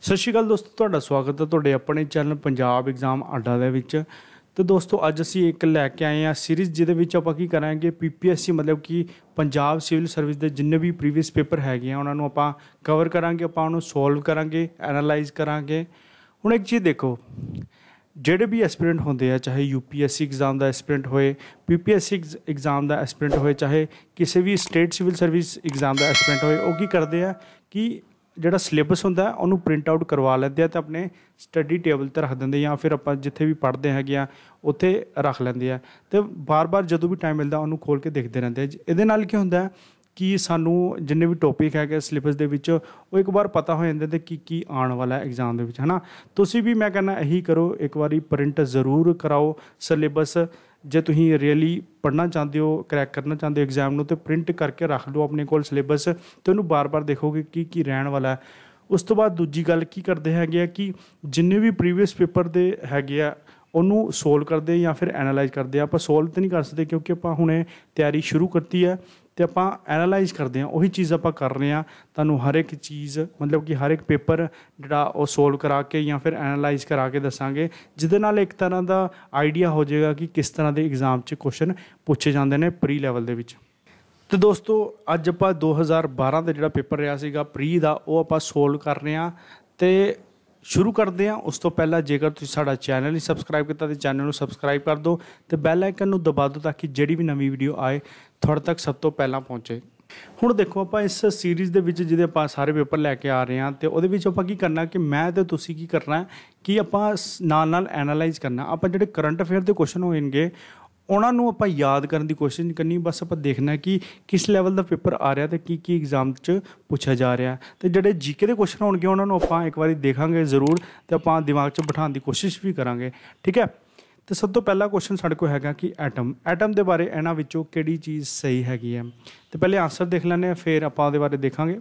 ਸਤਿ ਸ਼੍ਰੀ ਅਕਾਲ ਦੋਸਤੋ ਤੁਹਾਡਾ ਸਵਾਗਤ ਹੈ ਤੁਹਾਡੇ ਆਪਣੇ ਚੈਨਲ ਪੰਜਾਬ ਐਗਜ਼ਾਮ ਅੱਡਾ ਦੇ ਵਿੱਚ ਤੇ ਦੋਸਤੋ ਅੱਜ ਅਸੀਂ ਇੱਕ ਲੈ ਕੇ ਆਏ ਆ ਸੀਰੀਜ਼ ਜਿਹਦੇ ਵਿੱਚ ਆਪਾਂ ਕੀ ਕਰਾਂਗੇ ਪੀਪੀਐਸਸੀ ਮਤਲਬ ਕਿ ਪੰਜਾਬ ਸਿਵਲ ਸਰਵਿਸ ਦੇ ਜਿੰਨੇ ਵੀ ਪ੍ਰੀਵੀਅਸ ਪੇਪਰ ਹੈਗੇ ਆ ਉਹਨਾਂ ਨੂੰ ਆਪਾਂ ਕਵਰ ਕਰਾਂਗੇ ਆਪਾਂ ਉਹਨੂੰ ਸੋਲਵ ਕਰਾਂਗੇ ਐਨਾਲਾਈਜ਼ ਕਰਾਂਗੇ ਹੁਣ ਇੱਕ ਚੀਜ਼ ਦੇਖੋ ਜਿਹੜੇ ਵੀ ਐਸਪੀਰੈਂਟ ਹੁੰਦੇ ਆ ਚਾਹੇ ਯੂਪੀਐਸਸੀ ਐਗਜ਼ਾਮ ਦਾ ਐਸਪੀਰੈਂਟ ਹੋਏ ਪੀਪੀਐਸਸੀ ਐਗਜ਼ਾਮ ਦਾ ਐਸਪੀਰੈਂਟ ਹੋਏ ਚਾਹੇ ਕਿਸੇ ਵੀ ਸਟੇਟ ਸਿਵਲ ਸਰਵਿਸ ਐਗਜ਼ਾਮ ਦਾ ਐਸਪੀਰੈਂਟ ਹੋਏ ਉਹ ਕੀ ਕਰਦੇ ਆ ਕਿ ਜਿਹੜਾ ਸਿਲੇਬਸ ਹੁੰਦਾ ਉਹਨੂੰ ਪ੍ਰਿੰਟ ਆਊਟ ਕਰਵਾ ਲੈਂਦੇ ਆ ਤੇ ਆਪਣੇ ਸਟੱਡੀ ਟੇਬਲ ਤੇ ਰੱਖ ਦਿੰਦੇ ਜਾਂ ਫਿਰ ਆਪਾਂ ਜਿੱਥੇ ਵੀ ਪੜ੍ਹਦੇ ਹੈਗੇ ਆ ਉੱਥੇ ਰੱਖ ਲੈਂਦੇ ਆ ਤੇ ਬਾਰ-ਬਾਰ ਜਦੋਂ ਵੀ ਟਾਈਮ ਮਿਲਦਾ ਉਹਨੂੰ ਖੋਲ ਕੇ ਦੇਖਦੇ ਰਹਿੰਦੇ ਆ ਇਹਦੇ ਨਾਲ ਕੀ ਹੁੰਦਾ ਕਿ ਸਾਨੂੰ ਜਿੰਨੇ ਵੀ ਟੌਪਿਕ ਹੈਗੇ ਸਿਲੇਬਸ ਦੇ ਵਿੱਚ ਉਹ ਇੱਕ ਵਾਰ ਪਤਾ ਹੋ ਜਾਂਦੇ ਤੇ ਕੀ ਕੀ ਆਉਣ ਵਾਲਾ ਐਗਜ਼ਾਮ ਦੇ ਵਿੱਚ ਹਨਾ ਤੁਸੀਂ ਵੀ ਮੈਂ ਕਹਿੰਦਾ ਇਹੀ ਕਰੋ ਇੱਕ ਵਾਰੀ ਪ੍ਰਿੰਟ ਜ਼ਰੂਰ ਕਰਾਓ ਸਿਲੇਬਸ ਜੇ ਤੁਸੀਂ ਰੀਅਲੀ ਪੜਨਾ ਚਾਹੁੰਦੇ ਹੋ ਕਰੈਕ ਕਰਨਾ ਚਾਹੁੰਦੇ ਹੋ ਐਗਜ਼ਾਮ ਨੂੰ ਤੇ ਪ੍ਰਿੰਟ ਕਰਕੇ ਰੱਖ ਲਓ ਆਪਣੇ ਕੋਲ ਸਿਲੇਬਸ ਤੇ ਉਹਨੂੰ ਬਾਰ-ਬਾਰ ਦੇਖੋਗੇ ਕੀ ਕੀ ਰਹਿਣ ਵਾਲਾ ਹੈ ਉਸ ਤੋਂ ਬਾਅਦ ਦੂਜੀ ਗੱਲ ਕੀ ਕਰਦੇ ਹੈਗੇ ਆ ਕਿ ਜਿੰਨੇ ਵੀ ਪ੍ਰੀਵੀਅਸ ਪੇਪਰ ਦੇ ਹੈਗੇ ਆ ਉਹਨੂੰ ਸੋਲਵ ਕਰਦੇ ਜਾਂ ਫਿਰ ਐਨਾਲਾਈਜ਼ ਕਰਦੇ ਆ ਆਪਾਂ ਸੋਲਵ ਤੇ ਨਹੀਂ ਕਰ ਸਕਦੇ ਕਿਉਂਕਿ ਆਪਾਂ ਹੁਣੇ ਤਿਆਰੀ ਸ਼ੁਰੂ ਕਰਤੀ ਹੈ ਤੇ ਆਪਾਂ ਐਨਾਲਾਈਜ਼ ਕਰਦੇ ਆ ਉਹੀ ਚੀਜ਼ ਆਪਾਂ ਕਰ ਰਹੇ ਆ ਤੁਹਾਨੂੰ ਹਰ ਇੱਕ ਚੀਜ਼ ਮਤਲਬ ਕਿ ਹਰ ਇੱਕ ਪੇਪਰ ਜਿਹੜਾ ਉਹ ਸੋਲਵ ਕਰਾ ਕੇ ਜਾਂ ਫਿਰ ਐਨਾਲਾਈਜ਼ ਕਰਾ ਕੇ ਦੱਸਾਂਗੇ ਜਿਹਦੇ ਨਾਲ ਇੱਕ ਤਰ੍ਹਾਂ ਦਾ ਆਈਡੀਆ ਹੋ ਜਾਏਗਾ ਕਿ ਕਿਸ ਤਰ੍ਹਾਂ ਦੇ ਐਗਜ਼ਾਮ 'ਚ ਕੁਐਸਚਨ ਪੁੱਛੇ ਜਾਂਦੇ ਨੇ ਪ੍ਰੀ ਲੈਵਲ ਦੇ ਵਿੱਚ ਤੇ ਦੋਸਤੋ ਅੱਜ ਆਪਾਂ 2012 ਦਾ ਜਿਹੜਾ ਪੇਪਰ ਰਿਹਾ ਸੀਗਾ ਪ੍ਰੀ ਦਾ ਉਹ ਆਪਾਂ ਸੋਲਵ ਕਰ ਰਹੇ ਆ ਤੇ ਸ਼ੁਰੂ ਕਰਦੇ ਹਾਂ ਉਸ ਤੋਂ ਪਹਿਲਾਂ ਜੇਕਰ ਤੁਸੀਂ ਸਾਡਾ ਚੈਨਲ ਨਹੀਂ ਸਬਸਕ੍ਰਾਈਬ ਕੀਤਾ ਤੇ ਚੈਨਲ ਨੂੰ ਸਬਸਕ੍ਰਾਈਬ ਕਰ ਦਿਓ ਤੇ ਬੈਲ ਆਈਕਨ ਨੂੰ ਦਬਾ ਦਿਓ ਤਾਂ ਕਿ ਜਿਹੜੀ ਵੀ ਨਵੀਂ ਵੀਡੀਓ ਆਏ ਤੁਹਾਡੇ ਤੱਕ ਸਭ ਤੋਂ ਪਹਿਲਾਂ ਪਹੁੰਚੇ ਹੁਣ ਦੇਖੋ ਆਪਾਂ ਇਸ ਸੀਰੀਜ਼ ਦੇ ਵਿੱਚ ਜਿਹਦੇ ਆਪਾਂ ਸਾਰੇ ਪੇਪਰ ਲੈ ਕੇ ਆ ਰਹੇ ਹਾਂ ਤੇ ਉਹਦੇ ਵਿੱਚ ਆਪਾਂ ਕੀ ਕਰਨਾ ਕਿ ਮੈਂ ਤੇ ਤੁਸੀਂ ਕੀ ਕਰਨਾ ਕਿ ਆਪਾਂ ਨਾਲ ਨਾਲ ਐਨਾਲਾਈਜ਼ ਕਰਨਾ ਆਪਾਂ ਜਿਹੜੇ ਕਰੰਟ ਅਫੇਅਰ ਦੇ ਕੁਐਸਚਨ ਹੋਣਗੇ ਉਹਨਾਂ ਨੂੰ ਆਪਾਂ ਯਾਦ ਕਰਨ ਦੀ ਕੋਸ਼ਿਸ਼ ਨਹੀਂ ਕਰਨੀ ਬਸ ਆਪਾਂ ਦੇਖਣਾ ਕਿ ਕਿਸ ਲੈਵਲ ਦਾ ਪੇਪਰ ਆ ਰਿਹਾ ਤੇ ਕੀ ਕੀ ਐਗਜ਼ਾਮ 'ਚ ਪੁੱਛਿਆ ਜਾ ਰਿਹਾ ਤੇ ਜਿਹੜੇ ਜੀਕੇ ਦੇ ਕੁਐਸਚਨ ਹੋਣਗੇ ਉਹਨਾਂ ਨੂੰ ਆਪਾਂ ਇੱਕ ਵਾਰੀ ਦੇਖਾਂਗੇ ਜ਼ਰੂਰ ਤੇ ਆਪਾਂ ਦਿਮਾਗ 'ਚ ਬਿਠਾਉਣ ਦੀ ਕੋਸ਼ਿਸ਼ ਵੀ ਕਰਾਂਗੇ ਠੀਕ ਹੈ ਤੇ ਸਭ ਤੋਂ ਪਹਿਲਾ ਕੁਐਸਚਨ ਸਾਡੇ ਕੋਲ ਹੈਗਾ ਕਿ ਐਟਮ ਐਟਮ ਦੇ ਬਾਰੇ ਇਹਨਾਂ ਵਿੱਚੋਂ ਕਿਹੜੀ ਚੀਜ਼ ਸਹੀ ਹੈਗੀ ਹੈ ਤੇ ਪਹਿਲੇ ਆਨਸਰ ਦੇਖ ਲੈਣੇ ਆ ਫਿਰ ਆਪਾਂ ਉਹਦੇ ਬਾਰੇ ਦੇਖਾਂਗੇ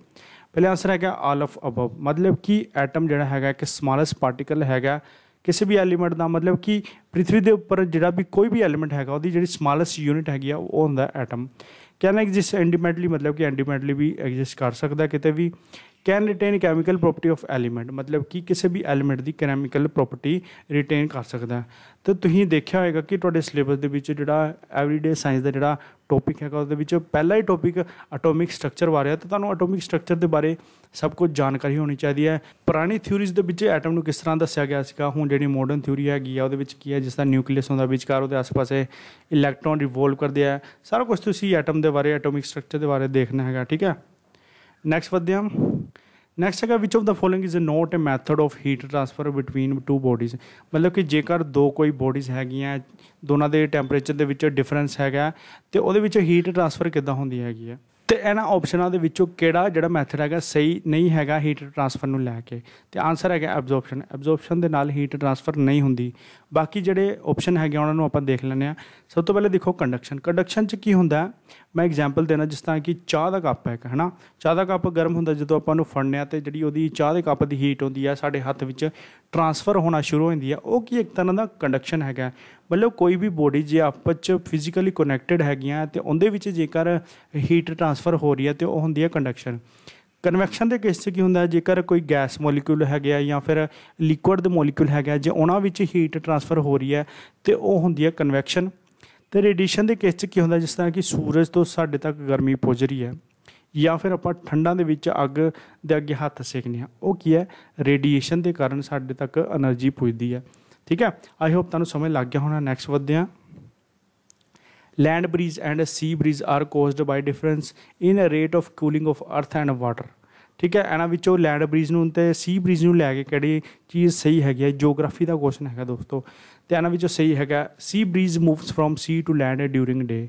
ਪਹਿਲੇ ਆਨਸਰ ਹੈਗਾ ਆਲ ਆਫ ਅਬਵ ਮਤਲਬ ਕਿ ਐਟਮ ਜਿਹੜਾ ਹੈਗਾ ਕਿ ਸਮਾਲੈਸਟ ਪਾਰਟੀਕਲ ਹੈਗਾ ਕਿਸੇ ਵੀ ਐਲੀਮੈਂਟ ਦਾ ਮਤਲਬ ਕਿ ਪ੍ਰithvi ਦੇ ਉੱਪਰ ਜਿਹੜਾ ਵੀ ਕੋਈ ਵੀ ਐਲੀਮੈਂਟ ਹੈਗਾ ਉਹਦੀ ਜਿਹੜੀ ਸਮਾਲੈਸਟ ਯੂਨਿਟ ਹੈਗੀ ਆ ਉਹ ਹੁੰਦਾ ਐਟਮ ਕੈਨ ਐਗਜ਼ਿਸਟ ਇੰਡੀਪੈਂਡੈਂਟਲੀ ਮਤਲਬ ਕਿ ਇੰਡੀਪੈਂਡੈਂਟਲੀ ਵੀ ਐਗਜ਼ਿਸਟ ਕਰ ਸਕਦਾ ਕਿਤੇ ਵੀ can retain chemical property of element ਮਤਲਬ ਕਿ ਕਿਸੇ ਵੀ ਐਲੀਮੈਂਟ ਦੀ ਕੈਮੀਕਲ ਪ੍ਰੋਪਰਟੀ ਰਿਟੇਨ ਕਰ ਸਕਦਾ ਤਾਂ ਤੁਸੀਂ ਦੇਖਿਆ ਹੋਵੇਗਾ ਕਿ ਤੁਹਾਡੇ ਸਿਲੇਬਸ ਦੇ ਵਿੱਚ ਜਿਹੜਾ ਐਵਰੀਡੇ ਸਾਇੰਸ ਦਾ ਜਿਹੜਾ ਟੌਪਿਕ ਹੈਗਾ ਉਹਦੇ ਵਿੱਚ ਪਹਿਲਾ ਹੀ ਟੌਪਿਕ ਐਟੋਮਿਕ ਸਟਰਕਚਰ ਬਾਰੇ ਹੈ ਤਾਂ ਤੁਹਾਨੂੰ ਐਟੋਮਿਕ ਸਟਰਕਚਰ ਦੇ ਬਾਰੇ ਸਭ ਕੁਝ ਜਾਣਕਾਰੀ ਹੋਣੀ ਚਾਹੀਦੀ ਹੈ ਪੁਰਾਣੀ ਥਿਊਰੀਜ਼ ਦੇ ਵਿੱਚ ਐਟਮ ਨੂੰ ਕਿਸ ਤਰ੍ਹਾਂ ਦੱਸਿਆ ਗਿਆ ਸੀਗਾ ਹੁਣ ਜਿਹੜੀ ਮਾਡਰਨ ਥਿਊਰੀ ਹੈਗੀ ਆ ਉਹਦੇ ਵਿੱਚ ਕੀ ਹੈ ਜਿਸ ਦਾ ਨਿਊਕਲੀਅਸ ਹੁੰਦਾ ਵਿਚਕਾਰ ਉਹਦੇ ਆਸ-ਪਾਸੇ ਇਲੈਕਟ੍ਰੋਨ ਰਿਵੋਲਵ ਕਰਦੇ ਆ ਸਾਰਾ ਕੁਝ ਤੁਸੀਂ ਐਟਮ ਦੇ ਬਾਰੇ ਐਟੋਮਿਕ ਸਟਰਕਚਰ ਦੇ ਬਾਰੇ ਦੇਖਣਾ ਹੈਗਾ ਠੀਕ ਹੈ ਨੈਕਸਟ ਵਧਦੇ ਨੈਕਸਟ ਹੈਗਾ which of the following is not a method of heat transfer between two bodies ਮਤਲਬ ਕਿ ਜੇਕਰ ਦੋ ਕੋਈ ਬੋਡੀਜ਼ ਹੈਗੀਆਂ ਦੋਨਾਂ ਦੇ ਟੈਂਪਰੇਚਰ ਦੇ ਵਿੱਚ ਡਿਫਰੈਂਸ ਹੈਗਾ ਤੇ ਉਹਦੇ ਵਿੱਚ ਹੀਟ ਟ੍ਰਾਂਸਫਰ ਕਿੱਦਾਂ ਹੁੰਦੀ ਹੈਗੀ ਹੈ ਤੇ ਇਹਨਾਂ ਆਪਸ਼ਨਾਂ ਦੇ ਵਿੱਚੋਂ ਕਿਹੜਾ ਜਿਹੜਾ ਮੈਥਡ ਹੈਗਾ ਸਹੀ ਨਹੀਂ ਹੈਗਾ ਹੀਟ ਟ੍ਰਾਂਸਫਰ ਨੂੰ ਲੈ ਕੇ ਤੇ ਆਨਸਰ ਹੈਗਾ ਐਬਜ਼ੌਰਪਸ਼ਨ ਐਬਜ਼ੌਰਪਸ਼ਨ ਦੇ ਨਾਲ ਹੀਟ ਟ੍ਰਾਂਸਫਰ ਨਹੀਂ ਹੁੰਦੀ ਬਾਕੀ ਜਿਹੜੇ ਆਪਸ਼ਨ ਹੈਗੇ ਉਹਨਾਂ ਨੂੰ ਆਪਾਂ ਦੇਖ ਲੈਂਦੇ ਆ ਸਭ ਤੋਂ ਪਹਿਲੇ ਦੇਖੋ ਕੰਡਕਸ਼ਨ ਕੰਡਕਸ਼ਨ 'ਚ ਕੀ ਹੁੰਦਾ ਮੈਂ ਐਗਜ਼ਾਮਪਲ ਦੇਣਾ ਜਿਸ ਤਰ੍ਹਾਂ ਕਿ ਚਾਹ ਦਾ ਕੱਪ ਹੈ ਹਨਾ ਚਾਹ ਦਾ ਕੱਪ ਗਰਮ ਹੁੰਦਾ ਜਦੋਂ ਆਪਾਂ ਨੂੰ ਆ ਤੇ ਜਿਹੜੀ ਉਹਦੀ ਚਾਹ ਦੇ ਕੱਪ ਦੀ ਹੀਟ ਹੁੰਦੀ ਆ ਸਾਡੇ ਹੱਥ ਵਿੱਚ ਟਰਾਂਸਫਰ ਹੋਣਾ ਸ਼ੁਰੂ ਹੋ ਜਾਂਦੀ ਆ ਉਹ ਕੀ ਇੱਕ ਤਰ੍ਹਾਂ ਦਾ ਕੰਡਕਸ਼ਨ ਹੈਗਾ ਮਤਲਬ ਕੋਈ ਵੀ ਬੋਡੀ ਜੇ ਆਪਸ ਚ ਫਿਜ਼ੀਕਲੀ ਕਨੈਕਟਡ ਹੈਗੀਆਂ ਤੇ ਉਹਦੇ ਵਿੱਚ ਜੇਕਰ ਹੀਟ ਟਰਾਂਸਫਰ ਹੋ ਰਹੀ ਆ ਤੇ ਉਹ ਹੁੰਦੀ ਆ ਕੰਡਕਸ਼ਨ ਕਨਵੈਕਸ਼ਨ ਦੇ ਕੇਸ 'ਚ ਕੀ ਹੁੰਦਾ ਜੇਕਰ ਕੋਈ ਗੈਸ ਮੋਲੀਕਿਊਲ ਹੈਗਾ ਜਾਂ ਫਿਰ ਲਿਕੁਇਡ ਦੇ ਮੋਲੀਕਿਊਲ ਹੈਗਾ ਜੇ ਉਹਨਾਂ ਵਿੱਚ ਹੀਟ ਟਰਾਂਸਫਰ ਹੋ ਰਹੀ ਹੈ ਤੇ ਉਹ ਹੁੰਦੀ ਹੈ ਕਨਵੈਕਸ਼ਨ ਤੇ ਰੇਡੀਏਸ਼ਨ ਦੇ ਕੇਸ 'ਚ ਕੀ ਹੁੰਦਾ ਜਿਸ ਤਰ੍ਹਾਂ ਕਿ ਸੂਰਜ ਤੋਂ ਸਾਡੇ ਤੱਕ ਗਰਮੀ ਪਹੁੰਚ ਰਹੀ ਹੈ ਜਾਂ ਫਿਰ ਆਪਾਂ ਠੰਡਾਂ ਦੇ ਵਿੱਚ ਅੱਗ ਦੇ ਅੱਗੇ ਹੱਥ ਸੇਕਨੇ ਆ ਉਹ ਕੀ ਹੈ ਰੇਡੀਏਸ਼ਨ ਦੇ ਕਾਰਨ ਸਾਡੇ ਤੱਕ એનર્ਜੀ ਪਹੁੰਚਦੀ ਹੈ ਠੀਕ ਹੈ ਆਈ ਹੋਪ ਤੁਹਾਨੂੰ ਸਮਝ ਲੱਗ ਗਿਆ ਹੋਣਾ ਨੈਕਸਟ ਵਧਦੇ ਆ land breeze and sea breeze are caused by difference in a rate of cooling of earth and water ਠੀਕ ਹੈ ਇਹਨਾਂ ਵਿੱਚੋਂ ਲੈਂਡ ਬ੍ਰਿਜ ਨੂੰ ਤੇ ਸੀ ਬ੍ਰਿਜ ਨੂੰ ਲੈ ਕੇ ਕਿਹੜੀ ਚੀਜ਼ ਸਹੀ ਹੈਗੀ ਹੈ ਜੀਓਗ੍ਰਾਫੀ ਦਾ ਕੁਐਸਚਨ ਹੈਗਾ ਦੋਸਤੋ ਤੇ ਇਹਨਾਂ ਵਿੱਚੋਂ ਸਹੀ ਹੈਗਾ sea breeze moves from sea to land during day